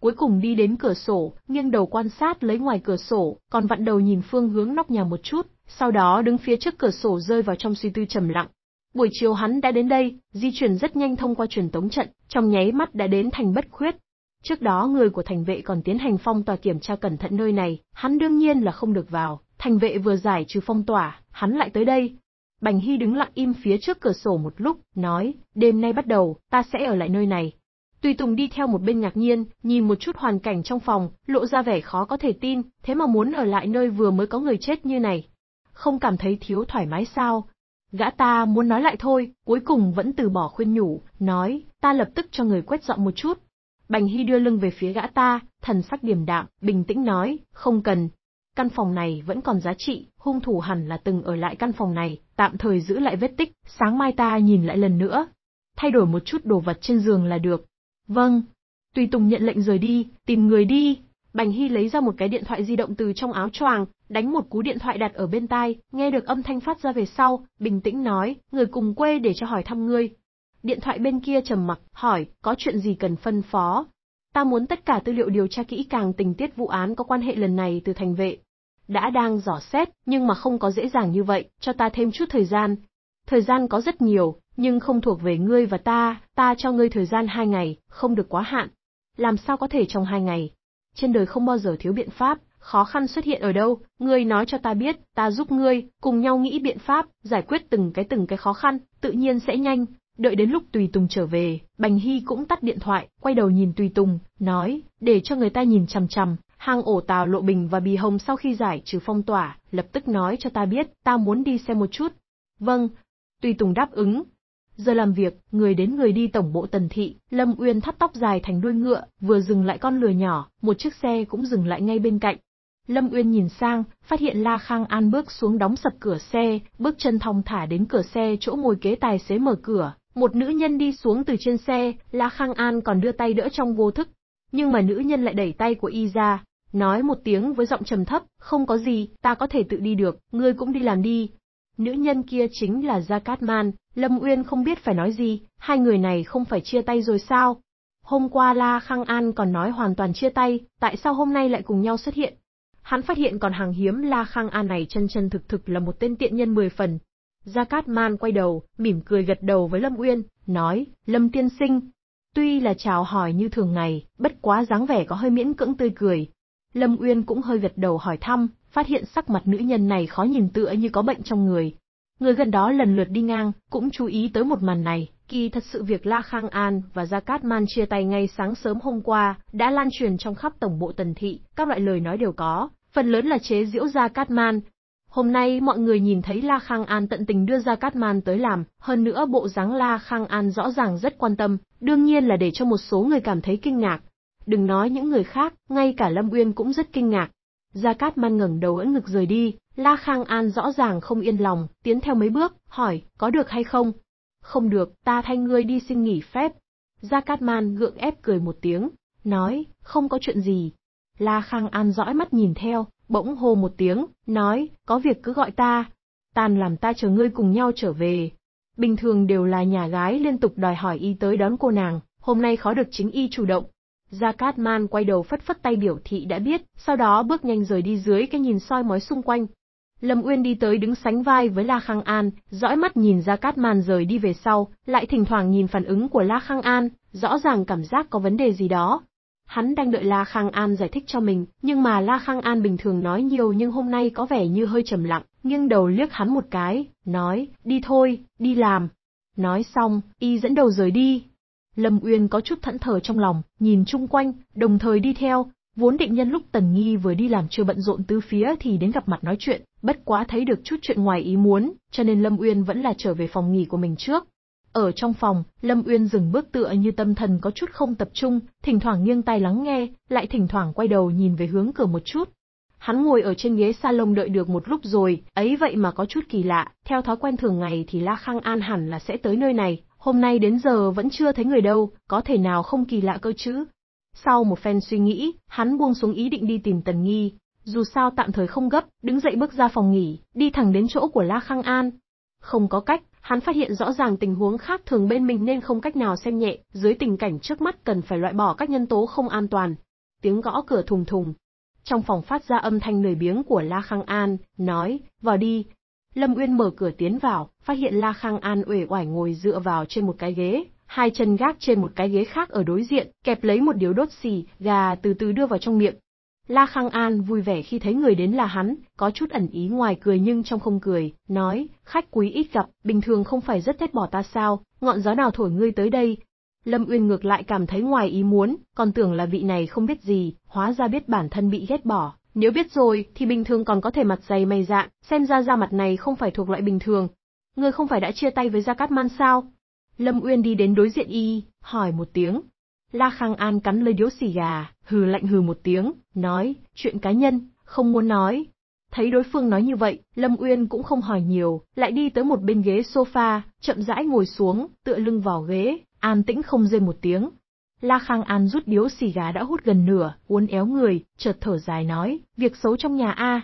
Cuối cùng đi đến cửa sổ, nghiêng đầu quan sát lấy ngoài cửa sổ, còn vặn đầu nhìn phương hướng nóc nhà một chút, sau đó đứng phía trước cửa sổ rơi vào trong suy tư trầm lặng. Buổi chiều hắn đã đến đây, di chuyển rất nhanh thông qua truyền tống trận, trong nháy mắt đã đến thành bất khuyết. Trước đó người của thành vệ còn tiến hành phong tỏa kiểm tra cẩn thận nơi này, hắn đương nhiên là không được vào, thành vệ vừa giải trừ phong tỏa, hắn lại tới đây, Bành Hy đứng lặng im phía trước cửa sổ một lúc, nói, đêm nay bắt đầu, ta sẽ ở lại nơi này. Tùy Tùng đi theo một bên ngạc nhiên, nhìn một chút hoàn cảnh trong phòng, lộ ra vẻ khó có thể tin, thế mà muốn ở lại nơi vừa mới có người chết như này. Không cảm thấy thiếu thoải mái sao? Gã ta muốn nói lại thôi, cuối cùng vẫn từ bỏ khuyên nhủ, nói, ta lập tức cho người quét dọn một chút. Bành Hy đưa lưng về phía gã ta, thần sắc điềm đạm, bình tĩnh nói, không cần. Căn phòng này vẫn còn giá trị, hung thủ hẳn là từng ở lại căn phòng này, tạm thời giữ lại vết tích, sáng mai ta nhìn lại lần nữa. Thay đổi một chút đồ vật trên giường là được. Vâng. Tùy Tùng nhận lệnh rời đi, tìm người đi. Bành Hy lấy ra một cái điện thoại di động từ trong áo choàng, đánh một cú điện thoại đặt ở bên tai, nghe được âm thanh phát ra về sau, bình tĩnh nói, người cùng quê để cho hỏi thăm ngươi. Điện thoại bên kia trầm mặc, hỏi, có chuyện gì cần phân phó. Ta muốn tất cả tư liệu điều tra kỹ càng tình tiết vụ án có quan hệ lần này từ thành vệ, đã đang dò xét, nhưng mà không có dễ dàng như vậy, cho ta thêm chút thời gian. Thời gian có rất nhiều, nhưng không thuộc về ngươi và ta, ta cho ngươi thời gian hai ngày, không được quá hạn. Làm sao có thể trong hai ngày? Trên đời không bao giờ thiếu biện pháp, khó khăn xuất hiện ở đâu, ngươi nói cho ta biết, ta giúp ngươi, cùng nhau nghĩ biện pháp, giải quyết từng cái từng cái khó khăn, tự nhiên sẽ nhanh. Đợi đến lúc Tùy Tùng trở về, Bành Hy cũng tắt điện thoại, quay đầu nhìn Tùy Tùng, nói, để cho người ta nhìn chằm chằm, hang ổ Tào Lộ Bình và Bì Hồng sau khi giải trừ phong tỏa, lập tức nói cho ta biết, ta muốn đi xem một chút. Vâng. Tùy Tùng đáp ứng. Giờ làm việc, người đến người đi tổng bộ tần thị, Lâm Uyên thắt tóc dài thành đuôi ngựa, vừa dừng lại con lừa nhỏ, một chiếc xe cũng dừng lại ngay bên cạnh. Lâm Uyên nhìn sang, phát hiện La Khang An bước xuống đóng sập cửa xe, bước chân thong thả đến cửa xe chỗ ngồi kế tài xế mở cửa, một nữ nhân đi xuống từ trên xe, La Khang An còn đưa tay đỡ trong vô thức. Nhưng mà nữ nhân lại đẩy tay của y ra, nói một tiếng với giọng trầm thấp, không có gì, ta có thể tự đi được, ngươi cũng đi làm đi. Nữ nhân kia chính là Gia Cát Man, Lâm Uyên không biết phải nói gì, hai người này không phải chia tay rồi sao? Hôm qua La Khang An còn nói hoàn toàn chia tay, tại sao hôm nay lại cùng nhau xuất hiện? Hắn phát hiện còn hàng hiếm La Khang An này chân chân thực thực là một tên tiện nhân mười phần. Gia Cát Man quay đầu, mỉm cười gật đầu với Lâm Uyên, nói, Lâm Tiên Sinh, Tuy là chào hỏi như thường ngày, bất quá dáng vẻ có hơi miễn cưỡng tươi cười, Lâm Uyên cũng hơi gật đầu hỏi thăm, phát hiện sắc mặt nữ nhân này khó nhìn tựa như có bệnh trong người. Người gần đó lần lượt đi ngang, cũng chú ý tới một màn này, kỳ thật sự việc La Khang An và Gia Cát Man chia tay ngay sáng sớm hôm qua, đã lan truyền trong khắp tổng bộ tần thị, các loại lời nói đều có, phần lớn là chế giễu Gia Cát Man. Hôm nay mọi người nhìn thấy La Khang An tận tình đưa Gia Cát Man tới làm, hơn nữa bộ dáng La Khang An rõ ràng rất quan tâm, đương nhiên là để cho một số người cảm thấy kinh ngạc, Đừng nói những người khác, ngay cả Lâm Uyên cũng rất kinh ngạc. Gia Cát Man ngẩng đầu ưỡn ngực rời đi, La Khang An rõ ràng không yên lòng, tiến theo mấy bước, hỏi, có được hay không? Không được, ta thay ngươi đi xin nghỉ phép. Gia Cát Man gượng ép cười một tiếng, nói, không có chuyện gì. La Khang An dõi mắt nhìn theo, bỗng hô một tiếng, nói, có việc cứ gọi ta. Tàn làm ta chờ ngươi cùng nhau trở về. Bình thường đều là nhà gái liên tục đòi hỏi y tới đón cô nàng, hôm nay khó được chính y chủ động, Gia Cát Man quay đầu phất phất tay biểu thị đã biết, sau đó bước nhanh rời đi dưới cái nhìn soi mói xung quanh. Lâm Uyên đi tới đứng sánh vai với La Khang An, dõi mắt nhìn Gia Cát Man rời đi về sau, lại thỉnh thoảng nhìn phản ứng của La Khang An, rõ ràng cảm giác có vấn đề gì đó. Hắn đang đợi La Khang An giải thích cho mình, nhưng mà La Khang An bình thường nói nhiều nhưng hôm nay có vẻ như hơi trầm lặng, nghiêng đầu liếc hắn một cái, nói, đi thôi, đi làm. Nói xong, y dẫn đầu rời đi, Lâm Uyên có chút thẫn thờ trong lòng, nhìn chung quanh, đồng thời đi theo, vốn định nhân lúc Tần Nghi vừa đi làm chưa bận rộn tứ phía thì đến gặp mặt nói chuyện, bất quá thấy được chút chuyện ngoài ý muốn, cho nên Lâm Uyên vẫn là trở về phòng nghỉ của mình trước. Ở trong phòng, Lâm Uyên dừng bước tựa như tâm thần có chút không tập trung, thỉnh thoảng nghiêng tai lắng nghe, lại thỉnh thoảng quay đầu nhìn về hướng cửa một chút. Hắn ngồi ở trên ghế salon đợi được một lúc rồi, ấy vậy mà có chút kỳ lạ, theo thói quen thường ngày thì La Khang An hẳn là sẽ tới nơi này, Hôm nay đến giờ vẫn chưa thấy người đâu, có thể nào không kỳ lạ cơ chứ? Sau một phen suy nghĩ, hắn buông xuống ý định đi tìm Tần Nghi, dù sao tạm thời không gấp, đứng dậy bước ra phòng nghỉ, đi thẳng đến chỗ của La Khang An. Không có cách, hắn phát hiện rõ ràng tình huống khác thường bên mình nên không cách nào xem nhẹ, dưới tình cảnh trước mắt cần phải loại bỏ các nhân tố không an toàn. Tiếng gõ cửa thùng thùng. Trong phòng phát ra âm thanh lười biếng của La Khang An, nói, vào đi, Lâm Uyên mở cửa tiến vào, phát hiện La Khang An uể oải ngồi dựa vào trên một cái ghế, hai chân gác trên một cái ghế khác ở đối diện, kẹp lấy một điếu đốt xì, gà từ từ đưa vào trong miệng. La Khang An vui vẻ khi thấy người đến là hắn, có chút ẩn ý ngoài cười nhưng trong không cười, nói, khách quý ít gặp, bình thường không phải rất ghét bỏ ta sao, ngọn gió nào thổi ngươi tới đây. Lâm Uyên ngược lại cảm thấy ngoài ý muốn, còn tưởng là vị này không biết gì, hóa ra biết bản thân bị ghét bỏ, nếu biết rồi, thì bình thường còn có thể mặt dày mày dạn, xem ra da mặt này không phải thuộc loại bình thường. Ngươi không phải đã chia tay với Gia Cát Man sao? Lâm Uyên đi đến đối diện y, hỏi một tiếng. La Khang An cắn lưỡi điếu xì gà, hừ lạnh hừ một tiếng, nói, chuyện cá nhân, không muốn nói. Thấy đối phương nói như vậy, Lâm Uyên cũng không hỏi nhiều, lại đi tới một bên ghế sofa, chậm rãi ngồi xuống, tựa lưng vào ghế, an tĩnh không rên một tiếng. La Khang An rút điếu xì gà đã hút gần nửa, uốn éo người, chợt thở dài nói, việc xấu trong nhà a.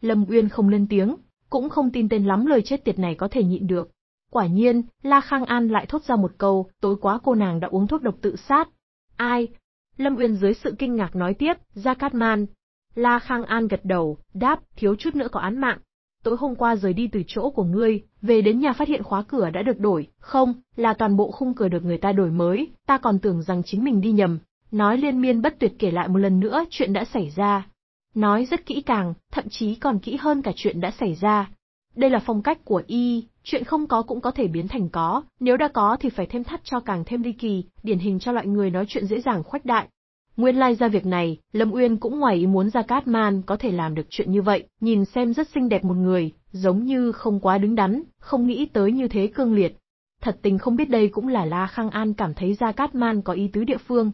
Lâm Uyên không lên tiếng, cũng không tin tên lắm lời chết tiệt này có thể nhịn được. Quả nhiên, La Khang An lại thốt ra một câu, tối quá cô nàng đã uống thuốc độc tự sát. Ai? Lâm Uyên dưới sự kinh ngạc nói tiếp, Gia Cát Man. La Khang An gật đầu, đáp, thiếu chút nữa có án mạng tối hôm qua rời đi từ chỗ của ngươi, về đến nhà phát hiện khóa cửa đã được đổi, không, là toàn bộ khung cửa được người ta đổi mới, ta còn tưởng rằng chính mình đi nhầm. Nói liên miên bất tuyệt kể lại một lần nữa chuyện đã xảy ra. Nói rất kỹ càng, thậm chí còn kỹ hơn cả chuyện đã xảy ra. Đây là phong cách của y, chuyện không có cũng có thể biến thành có, nếu đã có thì phải thêm thắt cho càng thêm ly kỳ, điển hình cho loại người nói chuyện dễ dàng khoách đại, Nguyên lai like ra việc này, Lâm Uyên cũng ngoài ý muốn ra Cát Man có thể làm được chuyện như vậy, nhìn xem rất xinh đẹp một người, giống như không quá đứng đắn, không nghĩ tới như thế cương liệt. Thật tình không biết đây cũng là La Khang An cảm thấy ra Cát Man có ý tứ địa phương.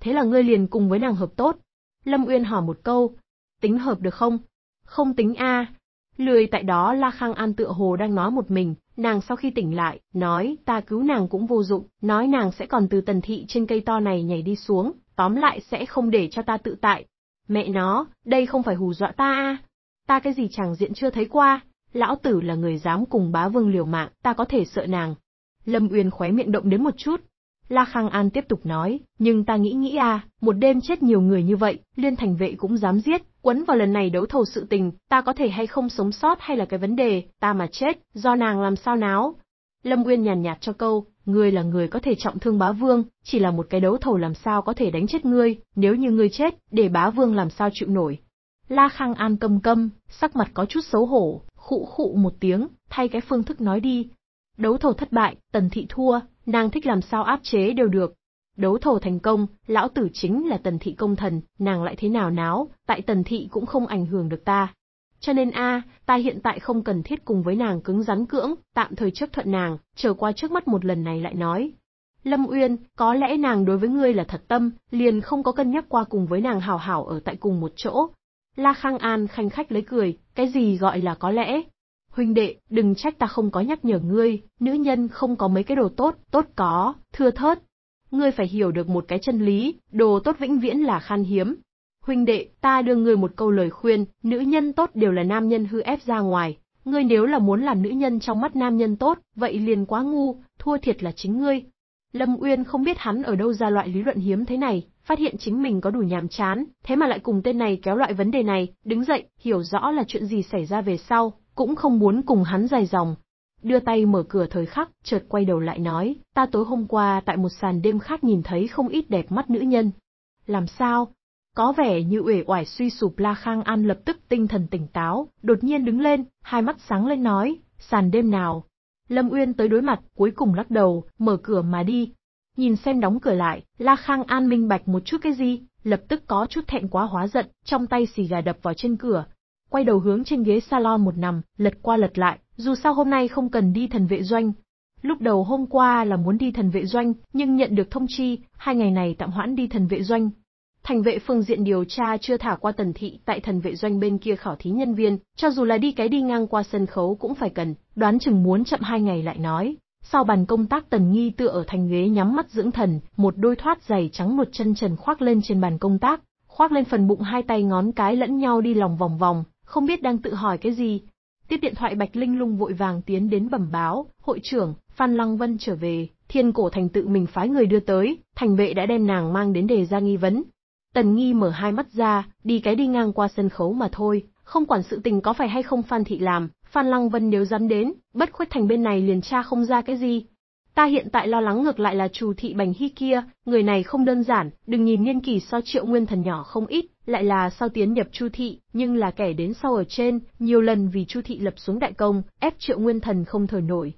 Thế là ngươi liền cùng với nàng hợp tốt. Lâm Uyên hỏi một câu, tính hợp được không? Không tính a. Lười tại đó La Khang An tựa hồ đang nói một mình, nàng sau khi tỉnh lại, nói ta cứu nàng cũng vô dụng, nói nàng sẽ còn từ tần thị trên cây to này nhảy đi xuống, tóm lại sẽ không để cho ta tự tại. Mẹ nó, đây không phải hù dọa ta à? Ta cái gì chẳng diện chưa thấy qua, lão tử là người dám cùng bá vương liều mạng, ta có thể sợ nàng. Lâm Uyên khóe miệng động đến một chút. La Khang An tiếp tục nói, nhưng ta nghĩ nghĩ à, một đêm chết nhiều người như vậy, liên thành vệ cũng dám giết, quấn vào lần này đấu thầu sự tình, ta có thể hay không sống sót hay là cái vấn đề, ta mà chết, do nàng làm sao náo, Lâm Nguyên nhàn nhạt cho câu, ngươi là người có thể trọng thương bá vương, chỉ là một cái đấu thầu làm sao có thể đánh chết ngươi, nếu như ngươi chết, để bá vương làm sao chịu nổi. La Khang An câm câm, sắc mặt có chút xấu hổ, khụ khụ một tiếng, thay cái phương thức nói đi. Đấu thầu thất bại, tần thị thua, nàng thích làm sao áp chế đều được. Đấu thầu thành công, lão tử chính là tần thị công thần, nàng lại thế nào náo, tại tần thị cũng không ảnh hưởng được ta. Cho nên a, ta hiện tại không cần thiết cùng với nàng cứng rắn cưỡng, tạm thời chấp thuận nàng, chờ qua trước mắt một lần này lại nói. Lâm Uyên, có lẽ nàng đối với ngươi là thật tâm, liền không có cân nhắc qua cùng với nàng hảo hảo ở tại cùng một chỗ. La Khang An khanh khách lấy cười, cái gì gọi là có lẽ? Huynh đệ, đừng trách ta không có nhắc nhở ngươi, nữ nhân không có mấy cái đồ tốt, tốt có, thưa thớt. Ngươi phải hiểu được một cái chân lý, đồ tốt vĩnh viễn là khan hiếm, Huynh đệ, ta đưa ngươi một câu lời khuyên, nữ nhân tốt đều là nam nhân hư ép ra ngoài. Ngươi nếu là muốn làm nữ nhân trong mắt nam nhân tốt, vậy liền quá ngu, thua thiệt là chính ngươi. Lâm Uyên không biết hắn ở đâu ra loại lý luận hiếm thế này, phát hiện chính mình có đủ nhàm chán, thế mà lại cùng tên này kéo loại vấn đề này, đứng dậy, hiểu rõ là chuyện gì xảy ra về sau, cũng không muốn cùng hắn dài dòng. Đưa tay mở cửa thời khắc, chợt quay đầu lại nói, ta tối hôm qua tại một sàn đêm khác nhìn thấy không ít đẹp mắt nữ nhân. Làm sao, có vẻ như uể oải suy sụp La Khang An lập tức tinh thần tỉnh táo, đột nhiên đứng lên, hai mắt sáng lên nói, sàn đêm nào. Lâm Uyên tới đối mặt, cuối cùng lắc đầu, mở cửa mà đi. Nhìn xem đóng cửa lại, La Khang An minh bạch một chút cái gì, lập tức có chút thẹn quá hóa giận, trong tay xì gà đập vào trên cửa. Quay đầu hướng trên ghế salon một nằm, lật qua lật lại, dù sao hôm nay không cần đi thần vệ doanh. Lúc đầu hôm qua là muốn đi thần vệ doanh, nhưng nhận được thông chi, hai ngày này tạm hoãn đi thần vệ doanh, Thành vệ phương diện điều tra chưa thả qua tần thị tại thần vệ doanh bên kia khảo thí nhân viên, cho dù là đi cái đi ngang qua sân khấu cũng phải cần, đoán chừng muốn chậm hai ngày lại nói. Sau bàn công tác tần nghi tựa ở thành ghế nhắm mắt dưỡng thần, một đôi thoát giày trắng một chân trần khoác lên trên bàn công tác, khoác lên phần bụng hai tay ngón cái lẫn nhau đi lòng vòng vòng, không biết đang tự hỏi cái gì. Tiếp điện thoại Bạch Linh Lung vội vàng tiến đến bẩm báo, hội trưởng, Phan Lăng Vân trở về, thiên cổ thành tự mình phái người đưa tới, thành vệ đã đem nàng mang đến đề ra nghi vấn, Tần Nghi mở hai mắt ra, đi cái đi ngang qua sân khấu mà thôi, không quản sự tình có phải hay không Phan Thị làm, Phan Lăng Vân nếu dám đến, bất khuất thành bên này liền tra không ra cái gì. Ta hiện tại lo lắng ngược lại là Trù Thị Bành Hy kia, người này không đơn giản, đừng nhìn niên kỳ so triệu nguyên thần nhỏ không ít, lại là sau tiến nhập Chu Thị, nhưng là kẻ đến sau ở trên, nhiều lần vì Chu Thị lập xuống đại công, ép triệu nguyên thần không thở nổi.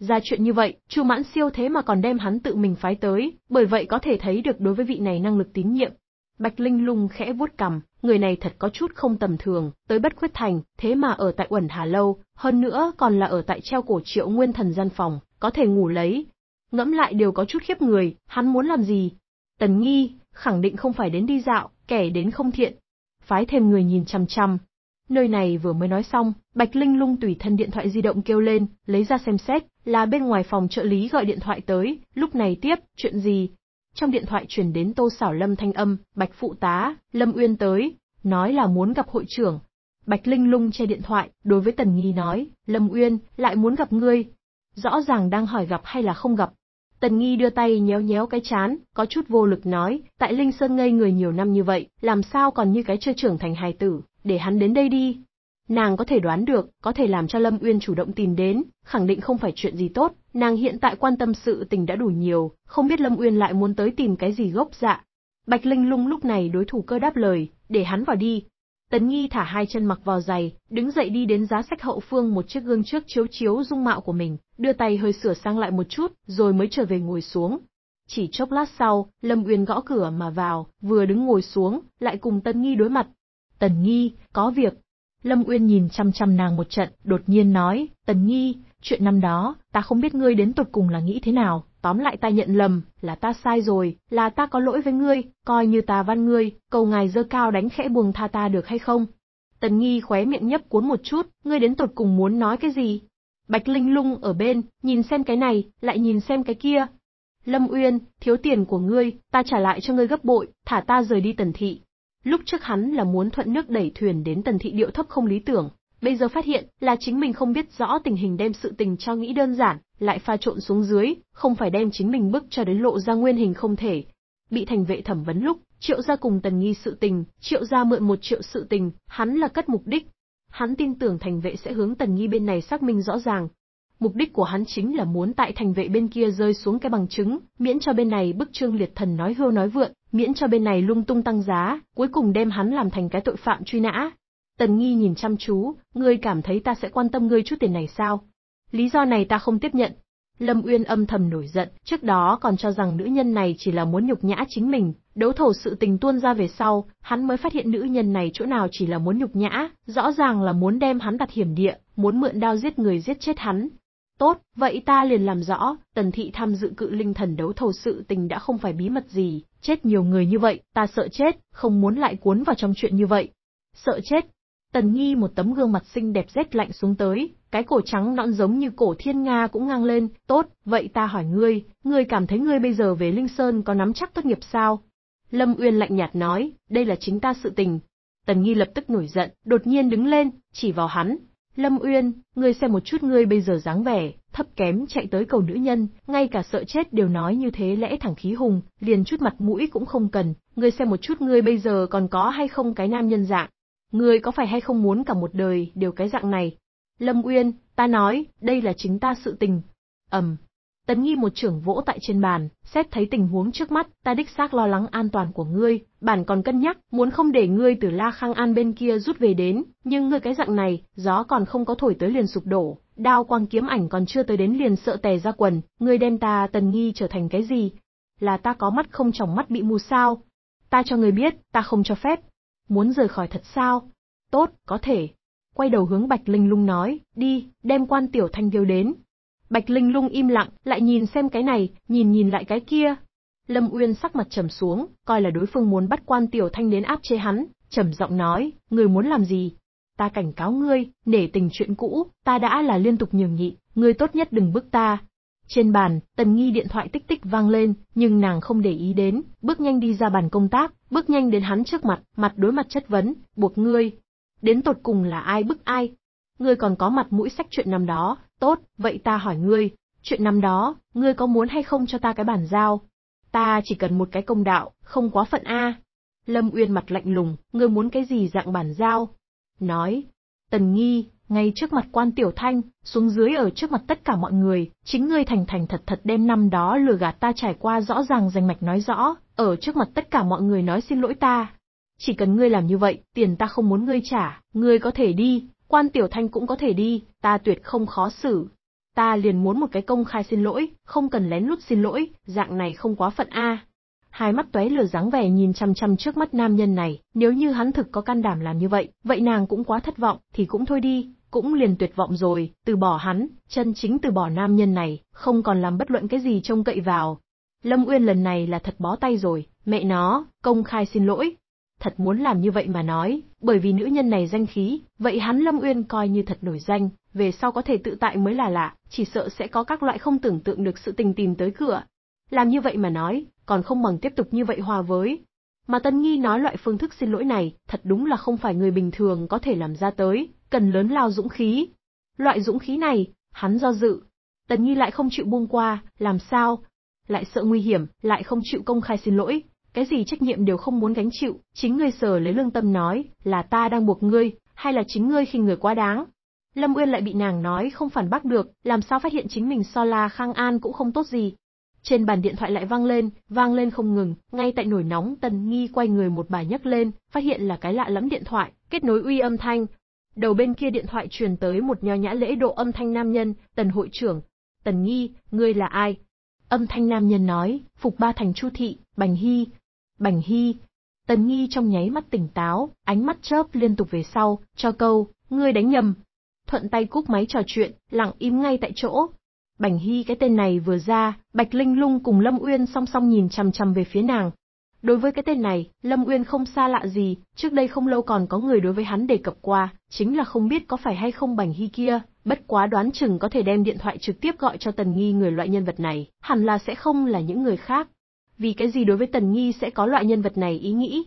Ra chuyện như vậy, Chu Mãn Siêu thế mà còn đem hắn tự mình phái tới, bởi vậy có thể thấy được đối với vị này năng lực tín nhiệm, Bạch Linh Lung khẽ vuốt cằm, người này thật có chút không tầm thường, tới bất khuyết thành, thế mà ở tại Uẩn Hà Lâu, hơn nữa còn là ở tại treo cổ triệu nguyên thần gian phòng, có thể ngủ lấy. Ngẫm lại đều có chút khiếp người, hắn muốn làm gì? Tần Nghi, khẳng định không phải đến đi dạo, kẻ đến không thiện. Phái thêm người nhìn chăm chăm. Nơi này vừa mới nói xong, Bạch Linh Lung tùy thân điện thoại di động kêu lên, lấy ra xem xét, là bên ngoài phòng trợ lý gọi điện thoại tới, lúc này tiếp, chuyện gì, trong điện thoại truyền đến Tô Sảo Lâm thanh âm, Bạch Phụ Tá, Lâm Uyên tới, nói là muốn gặp hội trưởng. Bạch Linh lung che điện thoại, đối với Tần Nghi nói, Lâm Uyên, lại muốn gặp ngươi. Rõ ràng đang hỏi gặp hay là không gặp. Tần Nghi đưa tay nhéo nhéo cái chán, có chút vô lực nói, tại Linh Sơn ngây người nhiều năm như vậy, làm sao còn như cái chưa trưởng thành hài tử, để hắn đến đây đi, Nàng có thể đoán được, có thể làm cho Lâm Uyên chủ động tìm đến, khẳng định không phải chuyện gì tốt, nàng hiện tại quan tâm sự tình đã đủ nhiều, không biết Lâm Uyên lại muốn tới tìm cái gì gốc dạ. Bạch Linh Lung lúc này đối thủ cơ đáp lời, để hắn vào đi. Tấn Nghi thả hai chân mặc vào giày, đứng dậy đi đến giá sách hậu phương một chiếc gương trước chiếu chiếu dung mạo của mình, đưa tay hơi sửa sang lại một chút, rồi mới trở về ngồi xuống. Chỉ chốc lát sau, Lâm Uyên gõ cửa mà vào, vừa đứng ngồi xuống, lại cùng Tần Nghi đối mặt. Tần Nghi, có việc, Lâm Uyên nhìn chăm chăm nàng một trận, đột nhiên nói, Tần Nhi, chuyện năm đó, ta không biết ngươi đến tột cùng là nghĩ thế nào, tóm lại ta nhận lầm, là ta sai rồi, là ta có lỗi với ngươi, coi như ta văn ngươi, cầu ngài dơ cao đánh khẽ buông tha ta được hay không? Tần Nghi khóe miệng nhấp cuốn một chút, ngươi đến tột cùng muốn nói cái gì? Bạch Linh lung ở bên, nhìn xem cái này, lại nhìn xem cái kia. Lâm Uyên, thiếu tiền của ngươi, ta trả lại cho ngươi gấp bội, thả ta rời đi tần thị. Lúc trước hắn là muốn thuận nước đẩy thuyền đến tần thị điệu thấp không lý tưởng, bây giờ phát hiện là chính mình không biết rõ tình hình đem sự tình cho nghĩ đơn giản, lại pha trộn xuống dưới, không phải đem chính mình bức cho đến lộ ra nguyên hình không thể. Bị thành vệ thẩm vấn lúc, triệu gia cùng tần nghi sự tình, triệu gia mượn một triệu sự tình, hắn là cất mục đích. Hắn tin tưởng thành vệ sẽ hướng tần nghi bên này xác minh rõ ràng. Mục đích của hắn chính là muốn tại thành vệ bên kia rơi xuống cái bằng chứng, miễn cho bên này bức trương liệt thần nói hưu nói vượn miễn cho bên này lung tung tăng giá, cuối cùng đem hắn làm thành cái tội phạm truy nã. Tần Nghi nhìn chăm chú, ngươi cảm thấy ta sẽ quan tâm ngươi chút tiền này sao? Lý do này ta không tiếp nhận. Lâm Uyên âm thầm nổi giận, trước đó còn cho rằng nữ nhân này chỉ là muốn nhục nhã chính mình, đấu thầu sự tình tuôn ra về sau, hắn mới phát hiện nữ nhân này chỗ nào chỉ là muốn nhục nhã, rõ ràng là muốn đem hắn đặt hiểm địa, muốn mượn đao giết người giết chết hắn, Tốt, vậy ta liền làm rõ, tần thị tham dự cự linh thần đấu thầu sự tình đã không phải bí mật gì, chết nhiều người như vậy, ta sợ chết, không muốn lại cuốn vào trong chuyện như vậy. Sợ chết. Tần nghi một tấm gương mặt xinh đẹp rét lạnh xuống tới, cái cổ trắng nõn giống như cổ thiên Nga cũng ngang lên, tốt, vậy ta hỏi ngươi, ngươi cảm thấy ngươi bây giờ về Linh Sơn có nắm chắc tốt nghiệp sao? Lâm Uyên lạnh nhạt nói, đây là chính ta sự tình. Tần nghi lập tức nổi giận, đột nhiên đứng lên, chỉ vào hắn, Lâm Uyên, ngươi xem một chút ngươi bây giờ dáng vẻ, thấp kém chạy tới cầu nữ nhân, ngay cả sợ chết đều nói như thế lẽ thẳng khí hùng, liền chút mặt mũi cũng không cần, ngươi xem một chút ngươi bây giờ còn có hay không cái nam nhân dạng. Ngươi có phải hay không muốn cả một đời đều cái dạng này? Lâm Uyên, ta nói, đây là chính ta sự tình. Ẩm, Tấn Nghi một trưởng vỗ tại trên bàn, xét thấy tình huống trước mắt, ta đích xác lo lắng an toàn của ngươi, bản còn cân nhắc, muốn không để ngươi từ La Khang An bên kia rút về đến, nhưng ngươi cái dạng này, gió còn không có thổi tới liền sụp đổ, đao quang kiếm ảnh còn chưa tới đến liền sợ tè ra quần, ngươi đem ta Tần Nghi trở thành cái gì? Là ta có mắt không tròng mắt bị mù sao? Ta cho ngươi biết, ta không cho phép. Muốn rời khỏi thật sao? Tốt, có thể. Quay đầu hướng Bạch Linh Lung nói, đi, đem quan tiểu thanh kêu đến, Bạch Linh Lung im lặng, lại nhìn xem cái này, nhìn nhìn lại cái kia. Lâm Uyên sắc mặt trầm xuống, coi là đối phương muốn bắt quan Tiểu Thanh đến áp chế hắn, trầm giọng nói, người muốn làm gì? Ta cảnh cáo ngươi, nể tình chuyện cũ, ta đã là liên tục nhường nhị, ngươi tốt nhất đừng bức ta. Trên bàn, Tần Nghi điện thoại tích tích vang lên, nhưng nàng không để ý đến, bước nhanh đi ra bàn công tác, bước nhanh đến hắn trước mặt, mặt đối mặt chất vấn, buộc ngươi. Đến tột cùng là ai bức ai? Ngươi còn có mặt mũi sách chuyện năm đó, Tốt, vậy ta hỏi ngươi, chuyện năm đó, ngươi có muốn hay không cho ta cái bản giao? Ta chỉ cần một cái công đạo, không quá phận A. Lâm Uyên mặt lạnh lùng, ngươi muốn cái gì dạng bản giao? Nói, Tần Nghi, ngay trước mặt quan tiểu thanh, xuống dưới ở trước mặt tất cả mọi người, chính ngươi thành thành thật thật đêm năm đó lừa gạt ta trải qua rõ ràng danh mạch nói rõ, ở trước mặt tất cả mọi người nói xin lỗi ta. Chỉ cần ngươi làm như vậy, tiền ta không muốn ngươi trả, ngươi có thể đi, Quan Tiểu Thanh cũng có thể đi, ta tuyệt không khó xử. Ta liền muốn một cái công khai xin lỗi, không cần lén lút xin lỗi, dạng này không quá phận a. Hai mắt Tuế lừa dáng vẻ nhìn chăm chăm trước mắt nam nhân này, nếu như hắn thực có can đảm làm như vậy, vậy nàng cũng quá thất vọng, thì cũng thôi đi, cũng liền tuyệt vọng rồi, từ bỏ hắn, chân chính từ bỏ nam nhân này, không còn làm bất luận cái gì trông cậy vào. Lâm Uyên lần này là thật bó tay rồi, mẹ nó, công khai xin lỗi, thật muốn làm như vậy mà nói, bởi vì nữ nhân này danh khí, vậy hắn Lâm Uyên coi như thật nổi danh, về sau có thể tự tại mới là lạ, chỉ sợ sẽ có các loại không tưởng tượng được sự tình tìm tới cửa. Làm như vậy mà nói, còn không bằng tiếp tục như vậy hòa với. Mà Tân Nghi nói loại phương thức xin lỗi này, thật đúng là không phải người bình thường có thể làm ra tới, cần lớn lao dũng khí. Loại dũng khí này, hắn do dự. Tân Nghi lại không chịu buông qua, làm sao? Lại sợ nguy hiểm, lại không chịu công khai xin lỗi, cái gì trách nhiệm đều không muốn gánh chịu, chính ngươi sở lấy lương tâm nói, là ta đang buộc ngươi, hay là chính ngươi khi người quá đáng. Lâm Uyên lại bị nàng nói không phản bác được, làm sao phát hiện chính mình so la khang an cũng không tốt gì. Trên bàn điện thoại lại vang lên, vang lên không ngừng, ngay tại nổi nóng Tần Nghi quay người một bài nhấc lên, phát hiện là cái lạ lắm điện thoại, kết nối uy âm thanh. Đầu bên kia điện thoại truyền tới một nho nhã lễ độ âm thanh nam nhân, Tần hội trưởng. Tần Nghi, ngươi là ai? Âm thanh nam nhân nói, phục ba thành chu thị, bành hy, Bành Hy. Tần Nghi trong nháy mắt tỉnh táo, ánh mắt chớp liên tục về sau, cho câu, ngươi đánh nhầm. Thuận tay cúc máy trò chuyện, lặng im ngay tại chỗ. Bành Hy cái tên này vừa ra, Bạch Linh Lung cùng Lâm Uyên song song nhìn chằm chằm về phía nàng. Đối với cái tên này, Lâm Uyên không xa lạ gì, trước đây không lâu còn có người đối với hắn đề cập qua, chính là không biết có phải hay không Bành Hy kia, bất quá đoán chừng có thể đem điện thoại trực tiếp gọi cho Tần Nghi người loại nhân vật này, hẳn là sẽ không là những người khác vì cái gì đối với Tần Nghi sẽ có loại nhân vật này ý nghĩ.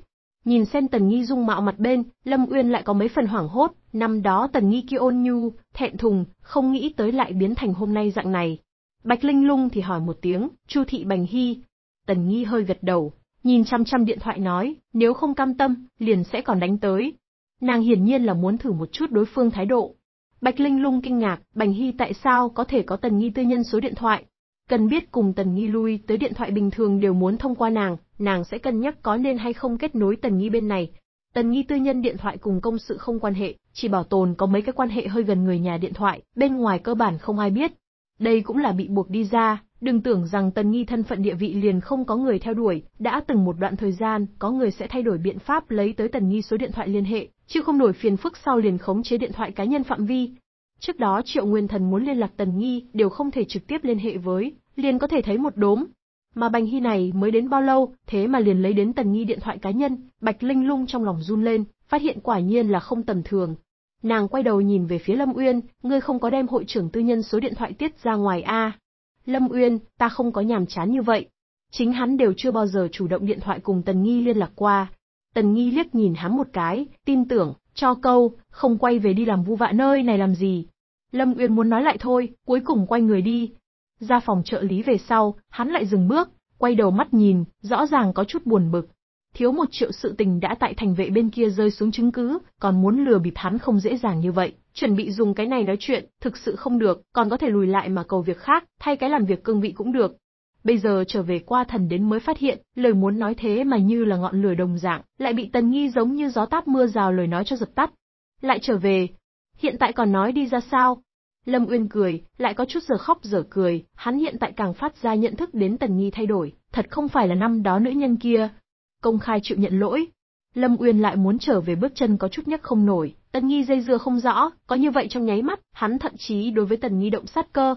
Nhìn xem Tần Nghi dung mạo mặt bên, Lâm Uyên lại có mấy phần hoảng hốt, năm đó Tần Nghi kia ôn nhu, thẹn thùng, không nghĩ tới lại biến thành hôm nay dạng này. Bạch Linh Lung thì hỏi một tiếng, Chu Thị Bành Hy. Tần Nghi hơi gật đầu, nhìn chăm chăm điện thoại nói, nếu không cam tâm, liền sẽ còn đánh tới. Nàng hiển nhiên là muốn thử một chút đối phương thái độ. Bạch Linh Lung kinh ngạc, Bành Hy tại sao có thể có Tần Nghi tư nhân số điện thoại, Cần biết cùng Tần Nghi lui tới điện thoại bình thường đều muốn thông qua nàng, nàng sẽ cân nhắc có nên hay không kết nối Tần Nghi bên này. Tần Nghi tư nhân điện thoại cùng công sự không quan hệ, chỉ bảo tồn có mấy cái quan hệ hơi gần người nhà điện thoại, bên ngoài cơ bản không ai biết. Đây cũng là bị buộc đi ra, đừng tưởng rằng Tần Nghi thân phận địa vị liền không có người theo đuổi, đã từng một đoạn thời gian, có người sẽ thay đổi biện pháp lấy tới Tần Nghi số điện thoại liên hệ, chứ không nổi phiền phức sau liền khống chế điện thoại cá nhân phạm vi, Trước đó Triệu Nguyên Thần muốn liên lạc Tần Nghi đều không thể trực tiếp liên hệ với, liền có thể thấy một đốm. Mà Bành Hy này mới đến bao lâu, thế mà liền lấy đến Tần Nghi điện thoại cá nhân, Bạch Linh lung trong lòng run lên, phát hiện quả nhiên là không tầm thường. Nàng quay đầu nhìn về phía Lâm Uyên, ngươi không có đem hội trưởng tư nhân số điện thoại tiết ra ngoài a? Lâm Uyên, ta không có nhàm chán như vậy. Chính hắn đều chưa bao giờ chủ động điện thoại cùng Tần Nghi liên lạc qua. Tần Nghi liếc nhìn hắn một cái, tin tưởng, cho câu, không quay về đi làm vu vạ nơi này làm gì, Lâm Uyên muốn nói lại thôi, cuối cùng quay người đi. Ra phòng trợ lý về sau, hắn lại dừng bước, quay đầu mắt nhìn, rõ ràng có chút buồn bực. Thiếu một triệu sự tình đã tại thành vệ bên kia rơi xuống chứng cứ, còn muốn lừa bịp hắn không dễ dàng như vậy. Chuẩn bị dùng cái này nói chuyện, thực sự không được, còn có thể lùi lại mà cầu việc khác, thay cái làm việc cương vị cũng được. Bây giờ trở về qua thần đến mới phát hiện, lời muốn nói thế mà như là ngọn lửa đồng dạng, lại bị tần nghi giống như gió táp mưa rào lời nói cho dập tắt. Lại trở về, hiện tại còn nói đi ra sao? Lâm Uyên cười, lại có chút giờ khóc giờ cười, hắn hiện tại càng phát ra nhận thức đến Tần nghi thay đổi, thật không phải là năm đó nữ nhân kia. Công khai chịu nhận lỗi. Lâm Uyên lại muốn trở về bước chân có chút nhấc không nổi, Tần nghi dây dưa không rõ, có như vậy trong nháy mắt, hắn thậm chí đối với Tần nghi động sát cơ.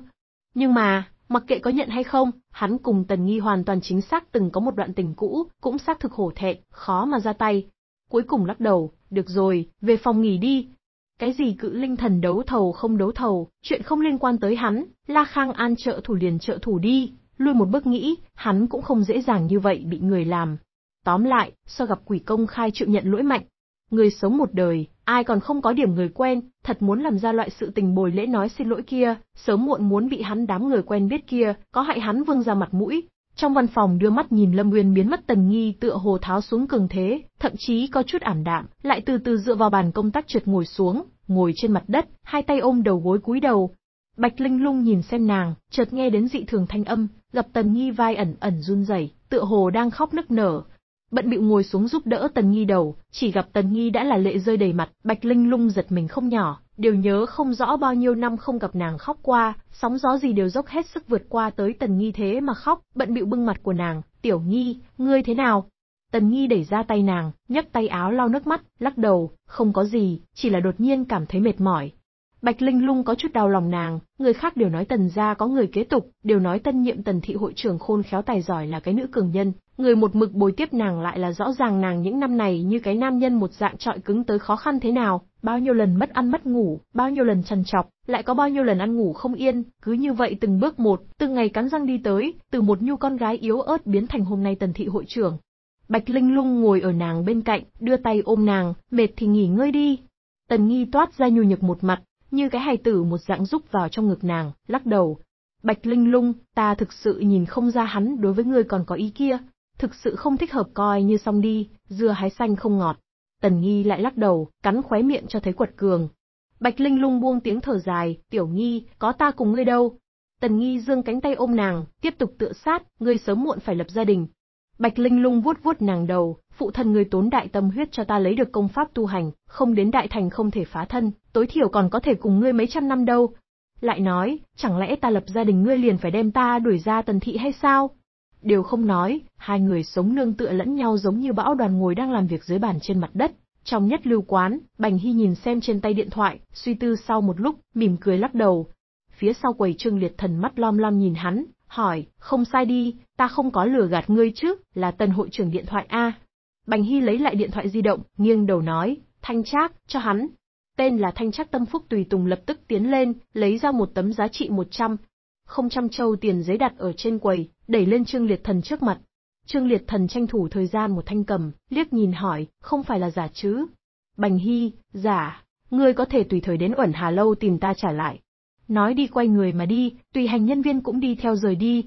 Nhưng mà, mặc kệ có nhận hay không, hắn cùng Tần nghi hoàn toàn chính xác từng có một đoạn tình cũ, cũng xác thực hổ thẹn, khó mà ra tay. Cuối cùng lắc đầu, được rồi, về phòng nghỉ đi, cái gì cự linh thần đấu thầu không đấu thầu, chuyện không liên quan tới hắn, La Khang An trợ thủ liền trợ thủ đi, lui một bước nghĩ, hắn cũng không dễ dàng như vậy bị người làm. Tóm lại, so gặp quỷ công khai chịu nhận lỗi mạnh. Người sống một đời, ai còn không có điểm người quen, thật muốn làm ra loại sự tình bồi lễ nói xin lỗi kia, sớm muộn muốn bị hắn đám người quen biết kia, có hại hắn vương ra mặt mũi, trong văn phòng đưa mắt nhìn Lâm nguyên biến mất tần nghi tựa hồ tháo xuống cường thế, thậm chí có chút ảm đạm, lại từ từ dựa vào bàn công tác trượt ngồi xuống, ngồi trên mặt đất, hai tay ôm đầu gối cúi đầu. Bạch Linh Lung nhìn xem nàng, chợt nghe đến dị thường thanh âm, gặp Tần Nghi vai ẩn ẩn run rẩy, tựa hồ đang khóc nức nở, bận bịu ngồi xuống giúp đỡ Tần Nghi đầu, chỉ gặp Tần Nghi đã là lệ rơi đầy mặt, Bạch Linh lung giật mình không nhỏ, đều nhớ không rõ bao nhiêu năm không gặp nàng khóc qua, sóng gió gì đều dốc hết sức vượt qua tới Tần Nghi thế mà khóc, bận bịu bưng mặt của nàng, "Tiểu Nghi, ngươi thế nào?" Tần Nghi đẩy ra tay nàng, nhấc tay áo lau nước mắt, lắc đầu, "Không có gì, chỉ là đột nhiên cảm thấy mệt mỏi." Bạch Linh Lung có chút đau lòng nàng, người khác đều nói Tần gia có người kế tục, đều nói tân nhiệm Tần thị hội trưởng khôn khéo tài giỏi là cái nữ cường nhân, Người một mực bồi tiếp nàng lại là rõ ràng nàng những năm này như cái nam nhân một dạng trọi cứng tới khó khăn thế nào, bao nhiêu lần mất ăn mất ngủ, bao nhiêu lần trằn trọc, lại có bao nhiêu lần ăn ngủ không yên, cứ như vậy từng bước một, từng ngày cắn răng đi tới, từ một nhu con gái yếu ớt biến thành hôm nay tần thị hội trưởng. Bạch Linh Lung ngồi ở nàng bên cạnh, đưa tay ôm nàng, mệt thì nghỉ ngơi đi. Tần Nghi toát ra nhu nhược một mặt, như cái hài tử một dạng rúc vào trong ngực nàng, lắc đầu. Bạch Linh Lung, ta thực sự nhìn không ra hắn đối với ngươi còn có ý kia, Thực sự không thích hợp coi như xong đi, dưa hái xanh không ngọt. Tần Nghi lại lắc đầu, cắn khóe miệng cho thấy quật cường. Bạch Linh lung buông tiếng thở dài, "Tiểu Nghi, có ta cùng ngươi đâu." Tần Nghi dương cánh tay ôm nàng, tiếp tục tựa sát, "Ngươi sớm muộn phải lập gia đình." Bạch Linh lung vuốt vuốt nàng đầu, "Phụ thân ngươi tốn đại tâm huyết cho ta lấy được công pháp tu hành, không đến đại thành không thể phá thân, tối thiểu còn có thể cùng ngươi mấy trăm năm đâu." Lại nói, "Chẳng lẽ ta lập gia đình ngươi liền phải đem ta đuổi ra Tần thị hay sao?" đều không nói, hai người sống nương tựa lẫn nhau giống như bão đoàn ngồi đang làm việc dưới bàn trên mặt đất. Trong nhất lưu quán, Bành Hy nhìn xem trên tay điện thoại, suy tư sau một lúc, mỉm cười lắc đầu. Phía sau quầy trương liệt thần mắt lom lom nhìn hắn, hỏi, không sai đi, ta không có lừa gạt ngươi chứ, là tân hội trưởng điện thoại A. Bành Hy lấy lại điện thoại di động, nghiêng đầu nói, thanh trác, cho hắn. Tên là thanh trác tâm phúc tùy tùng lập tức tiến lên, lấy ra một tấm giá trị 100, không trăm châu tiền giấy đặt ở trên quầy, đẩy lên Trương Liệt Thần trước mặt. Trương Liệt Thần tranh thủ thời gian một thanh cầm, liếc nhìn hỏi, không phải là giả chứ? Bành Hy, giả, ngươi có thể tùy thời đến ẩn Hà Lâu tìm ta trả lại. Nói đi quay người mà đi, tùy hành nhân viên cũng đi theo rời đi.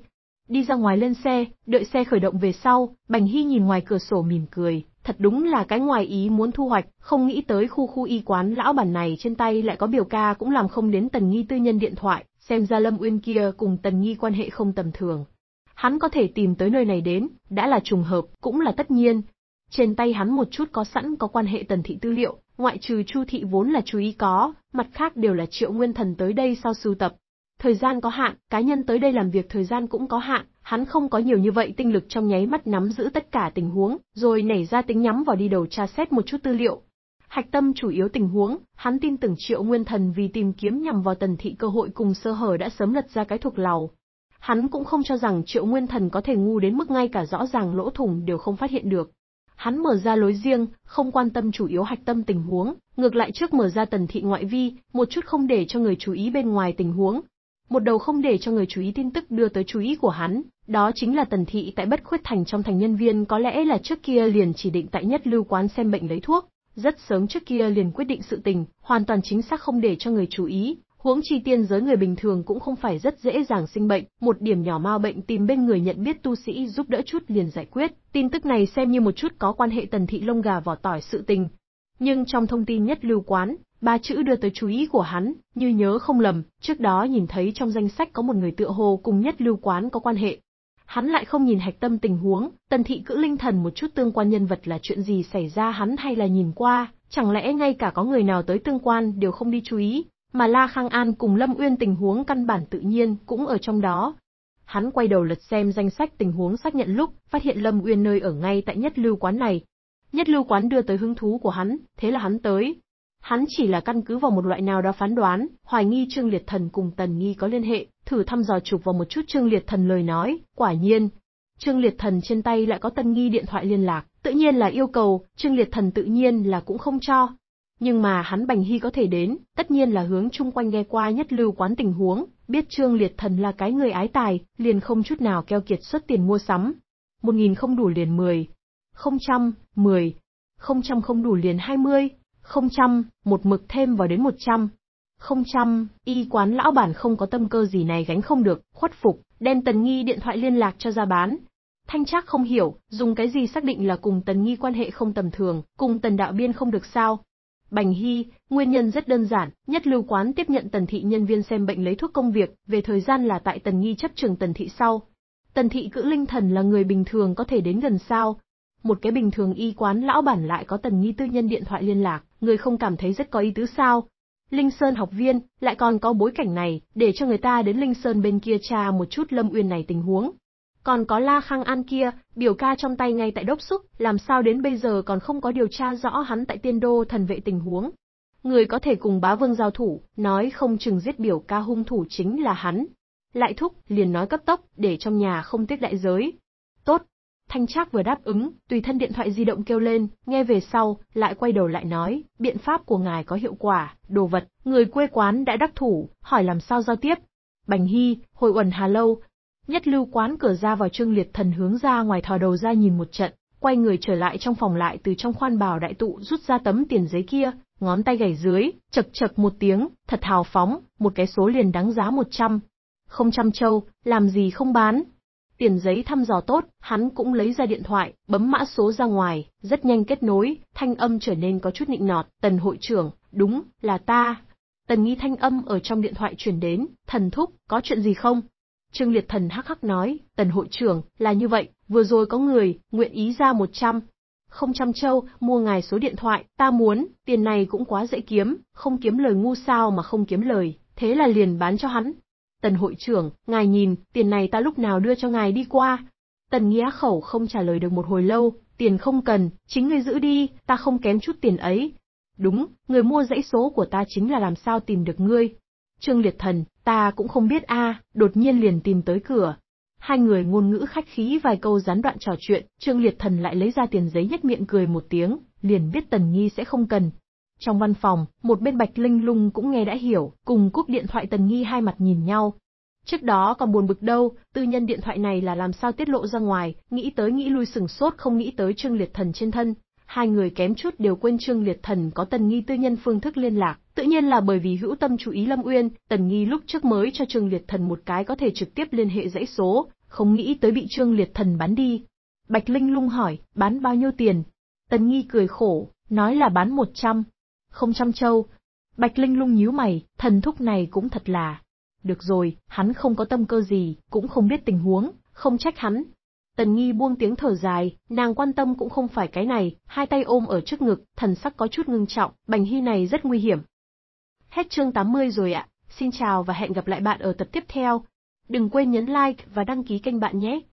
Đi ra ngoài lên xe, đợi xe khởi động về sau, Bành Hy nhìn ngoài cửa sổ mỉm cười, thật đúng là cái ngoài ý muốn thu hoạch, không nghĩ tới khu khu y quán lão bản này trên tay lại có biểu ca cũng làm không đến tần nghi tư nhân điện thoại, xem ra Lâm Uyên kia cùng Tần Nghi quan hệ không tầm thường. Hắn có thể tìm tới nơi này đến, đã là trùng hợp, cũng là tất nhiên. Trên tay hắn một chút có sẵn có quan hệ Tần Thị tư liệu, ngoại trừ Chu Thị vốn là chú ý có, mặt khác đều là triệu nguyên thần tới đây sau sưu tập. Thời gian có hạn, cá nhân tới đây làm việc thời gian cũng có hạn, hắn không có nhiều như vậy tinh lực trong nháy mắt nắm giữ tất cả tình huống, rồi nảy ra tính nhắm vào đi đầu tra xét một chút tư liệu, Hạch tâm chủ yếu tình huống, hắn tin tưởng triệu nguyên thần vì tìm kiếm nhằm vào tần thị cơ hội cùng sơ hở đã sớm lật ra cái thuộc lầu. Hắn cũng không cho rằng triệu nguyên thần có thể ngu đến mức ngay cả rõ ràng lỗ thủng đều không phát hiện được. Hắn mở ra lối riêng, không quan tâm chủ yếu hạch tâm tình huống, ngược lại trước mở ra tần thị ngoại vi, một chút không để cho người chú ý bên ngoài tình huống. Một đầu không để cho người chú ý tin tức đưa tới chú ý của hắn, đó chính là tần thị tại bất khuyết thành trong thành nhân viên có lẽ là trước kia liền chỉ định tại nhất lưu quán xem bệnh lấy thuốc, rất sớm trước kia liền quyết định sự tình, hoàn toàn chính xác không để cho người chú ý. Huống chi tiên giới người bình thường cũng không phải rất dễ dàng sinh bệnh, một điểm nhỏ mau bệnh tìm bên người nhận biết tu sĩ giúp đỡ chút liền giải quyết, tin tức này xem như một chút có quan hệ tần thị lông gà vỏ tỏi sự tình. Nhưng trong thông tin nhất lưu quán, ba chữ đưa tới chú ý của hắn, như nhớ không lầm, trước đó nhìn thấy trong danh sách có một người tựa hồ cùng nhất lưu quán có quan hệ, hắn lại không nhìn hạch tâm tình huống, tần thị cữ linh thần một chút tương quan nhân vật là chuyện gì xảy ra hắn hay là nhìn qua, chẳng lẽ ngay cả có người nào tới tương quan đều không đi chú ý, mà La Khang An cùng Lâm Uyên tình huống căn bản tự nhiên cũng ở trong đó. Hắn quay đầu lật xem danh sách tình huống xác nhận lúc, phát hiện Lâm Uyên nơi ở ngay tại nhất lưu quán này. Nhất lưu quán đưa tới hứng thú của hắn, thế là hắn tới. Hắn chỉ là căn cứ vào một loại nào đó phán đoán, hoài nghi Trương Liệt Thần cùng Tần Nghi có liên hệ, thử thăm dò chụp vào một chút Trương Liệt Thần lời nói, quả nhiên. Trương Liệt Thần trên tay lại có tân nghi điện thoại liên lạc, tự nhiên là yêu cầu, Trương Liệt Thần tự nhiên là cũng không cho. Nhưng mà hắn Bành Hy có thể đến, tất nhiên là hướng chung quanh nghe qua nhất lưu quán tình huống, biết Trương Liệt Thần là cái người ái tài, liền không chút nào keo kiệt xuất tiền mua sắm. Một nghìn không đủ liền mười, không trăm, mười, không trăm không đủ liền hai mươi, không trăm, một mực thêm vào đến một trăm, không chăm, y quán lão bản không có tâm cơ gì này gánh không được, khuất phục, đem Tần Nghi điện thoại liên lạc cho ra bán. Thanh Trác không hiểu, dùng cái gì xác định là cùng Tần Nghi quan hệ không tầm thường, cùng Tần Đạo Biên không được sao? Bành Hy, nguyên nhân rất đơn giản, nhất lưu quán tiếp nhận Tần Thị nhân viên xem bệnh lấy thuốc công việc, về thời gian là tại Tần Nghi chấp trường Tần Thị sau. Tần Thị cữ linh thần là người bình thường có thể đến gần sao? Một cái bình thường y quán lão bản lại có Tần Nghi tư nhân điện thoại liên lạc, người không cảm thấy rất có ý tứ sao? Linh Sơn học viên lại còn có bối cảnh này để cho người ta đến Linh Sơn bên kia tra một chút Lâm Uyên này tình huống. Còn có La Khang An kia, biểu ca trong tay ngay tại đốc xúc, làm sao đến bây giờ còn không có điều tra rõ hắn tại tiên đô thần vệ tình huống. Người có thể cùng bá vương giao thủ, nói không chừng giết biểu ca hung thủ chính là hắn. Lại thúc, liền nói cấp tốc, để trong nhà không tiếc đại giới. Tốt, Thanh Trác vừa đáp ứng, tùy thân điện thoại di động kêu lên, nghe về sau, lại quay đầu lại nói, biện pháp của ngài có hiệu quả, đồ vật, người quê quán đã đắc thủ, hỏi làm sao giao tiếp. Bành Hy, hồi uẩn Hà Lâu, nhất lưu quán cửa ra vào trương liệt thần hướng ra ngoài thò đầu ra nhìn một trận, quay người trở lại trong phòng lại từ trong khoan bào đại tụ rút ra tấm tiền giấy kia, ngón tay gảy dưới, chật chật một tiếng, thật hào phóng, một cái số liền đáng giá một trăm. Không trăm châu, làm gì không bán, tiền giấy thăm dò tốt, hắn cũng lấy ra điện thoại, bấm mã số ra ngoài, rất nhanh kết nối, thanh âm trở nên có chút nịnh nọt, tần hội trưởng, đúng, là ta. Tần nghi thanh âm ở trong điện thoại chuyển đến, thần thúc, có chuyện gì không? Trương Liệt Thần hắc hắc nói, tần hội trưởng, là như vậy, vừa rồi có người, nguyện ý ra một trăm Không trăm châu, mua ngài số điện thoại, ta muốn, tiền này cũng quá dễ kiếm, không kiếm lời ngu sao mà không kiếm lời, thế là liền bán cho hắn, Tần hội trưởng, ngài nhìn, tiền này ta lúc nào đưa cho ngài đi qua? Tần nghĩa khẩu không trả lời được một hồi lâu, tiền không cần, chính ngươi giữ đi, ta không kém chút tiền ấy. Đúng, người mua dãy số của ta chính là làm sao tìm được ngươi. Trương Liệt Thần, ta cũng không biết a, à, đột nhiên liền tìm tới cửa. Hai người ngôn ngữ khách khí vài câu gián đoạn trò chuyện, Trương Liệt Thần lại lấy ra tiền giấy nhếch miệng cười một tiếng, liền biết Tần Nghi sẽ không cần, trong văn phòng, một bên Bạch Linh Lung cũng nghe đã hiểu, cùng cúp điện thoại Tần Nghi hai mặt nhìn nhau. Trước đó còn buồn bực đâu, tư nhân điện thoại này là làm sao tiết lộ ra ngoài, nghĩ tới nghĩ lui sừng sốt không nghĩ tới Trương Liệt Thần trên thân. Hai người kém chút đều quên Trương Liệt Thần có Tần Nghi tư nhân phương thức liên lạc, tự nhiên là bởi vì hữu tâm chú ý Lâm Uyên, Tần Nghi lúc trước mới cho Trương Liệt Thần một cái có thể trực tiếp liên hệ dãy số, không nghĩ tới bị Trương Liệt Thần bán đi. Bạch Linh Lung hỏi, bán bao nhiêu tiền? Tần Nghi cười khổ, nói là bán 100, không chăm châu. Bạch Linh lung nhíu mày, thần thúc này cũng thật là. Được rồi, hắn không có tâm cơ gì, cũng không biết tình huống, không trách hắn. Tần Nghi buông tiếng thở dài, nàng quan tâm cũng không phải cái này, hai tay ôm ở trước ngực, thần sắc có chút ngưng trọng, bành hy này rất nguy hiểm. Hết chương 80 rồi ạ, xin chào và hẹn gặp lại bạn ở tập tiếp theo. Đừng quên nhấn like và đăng ký kênh bạn nhé.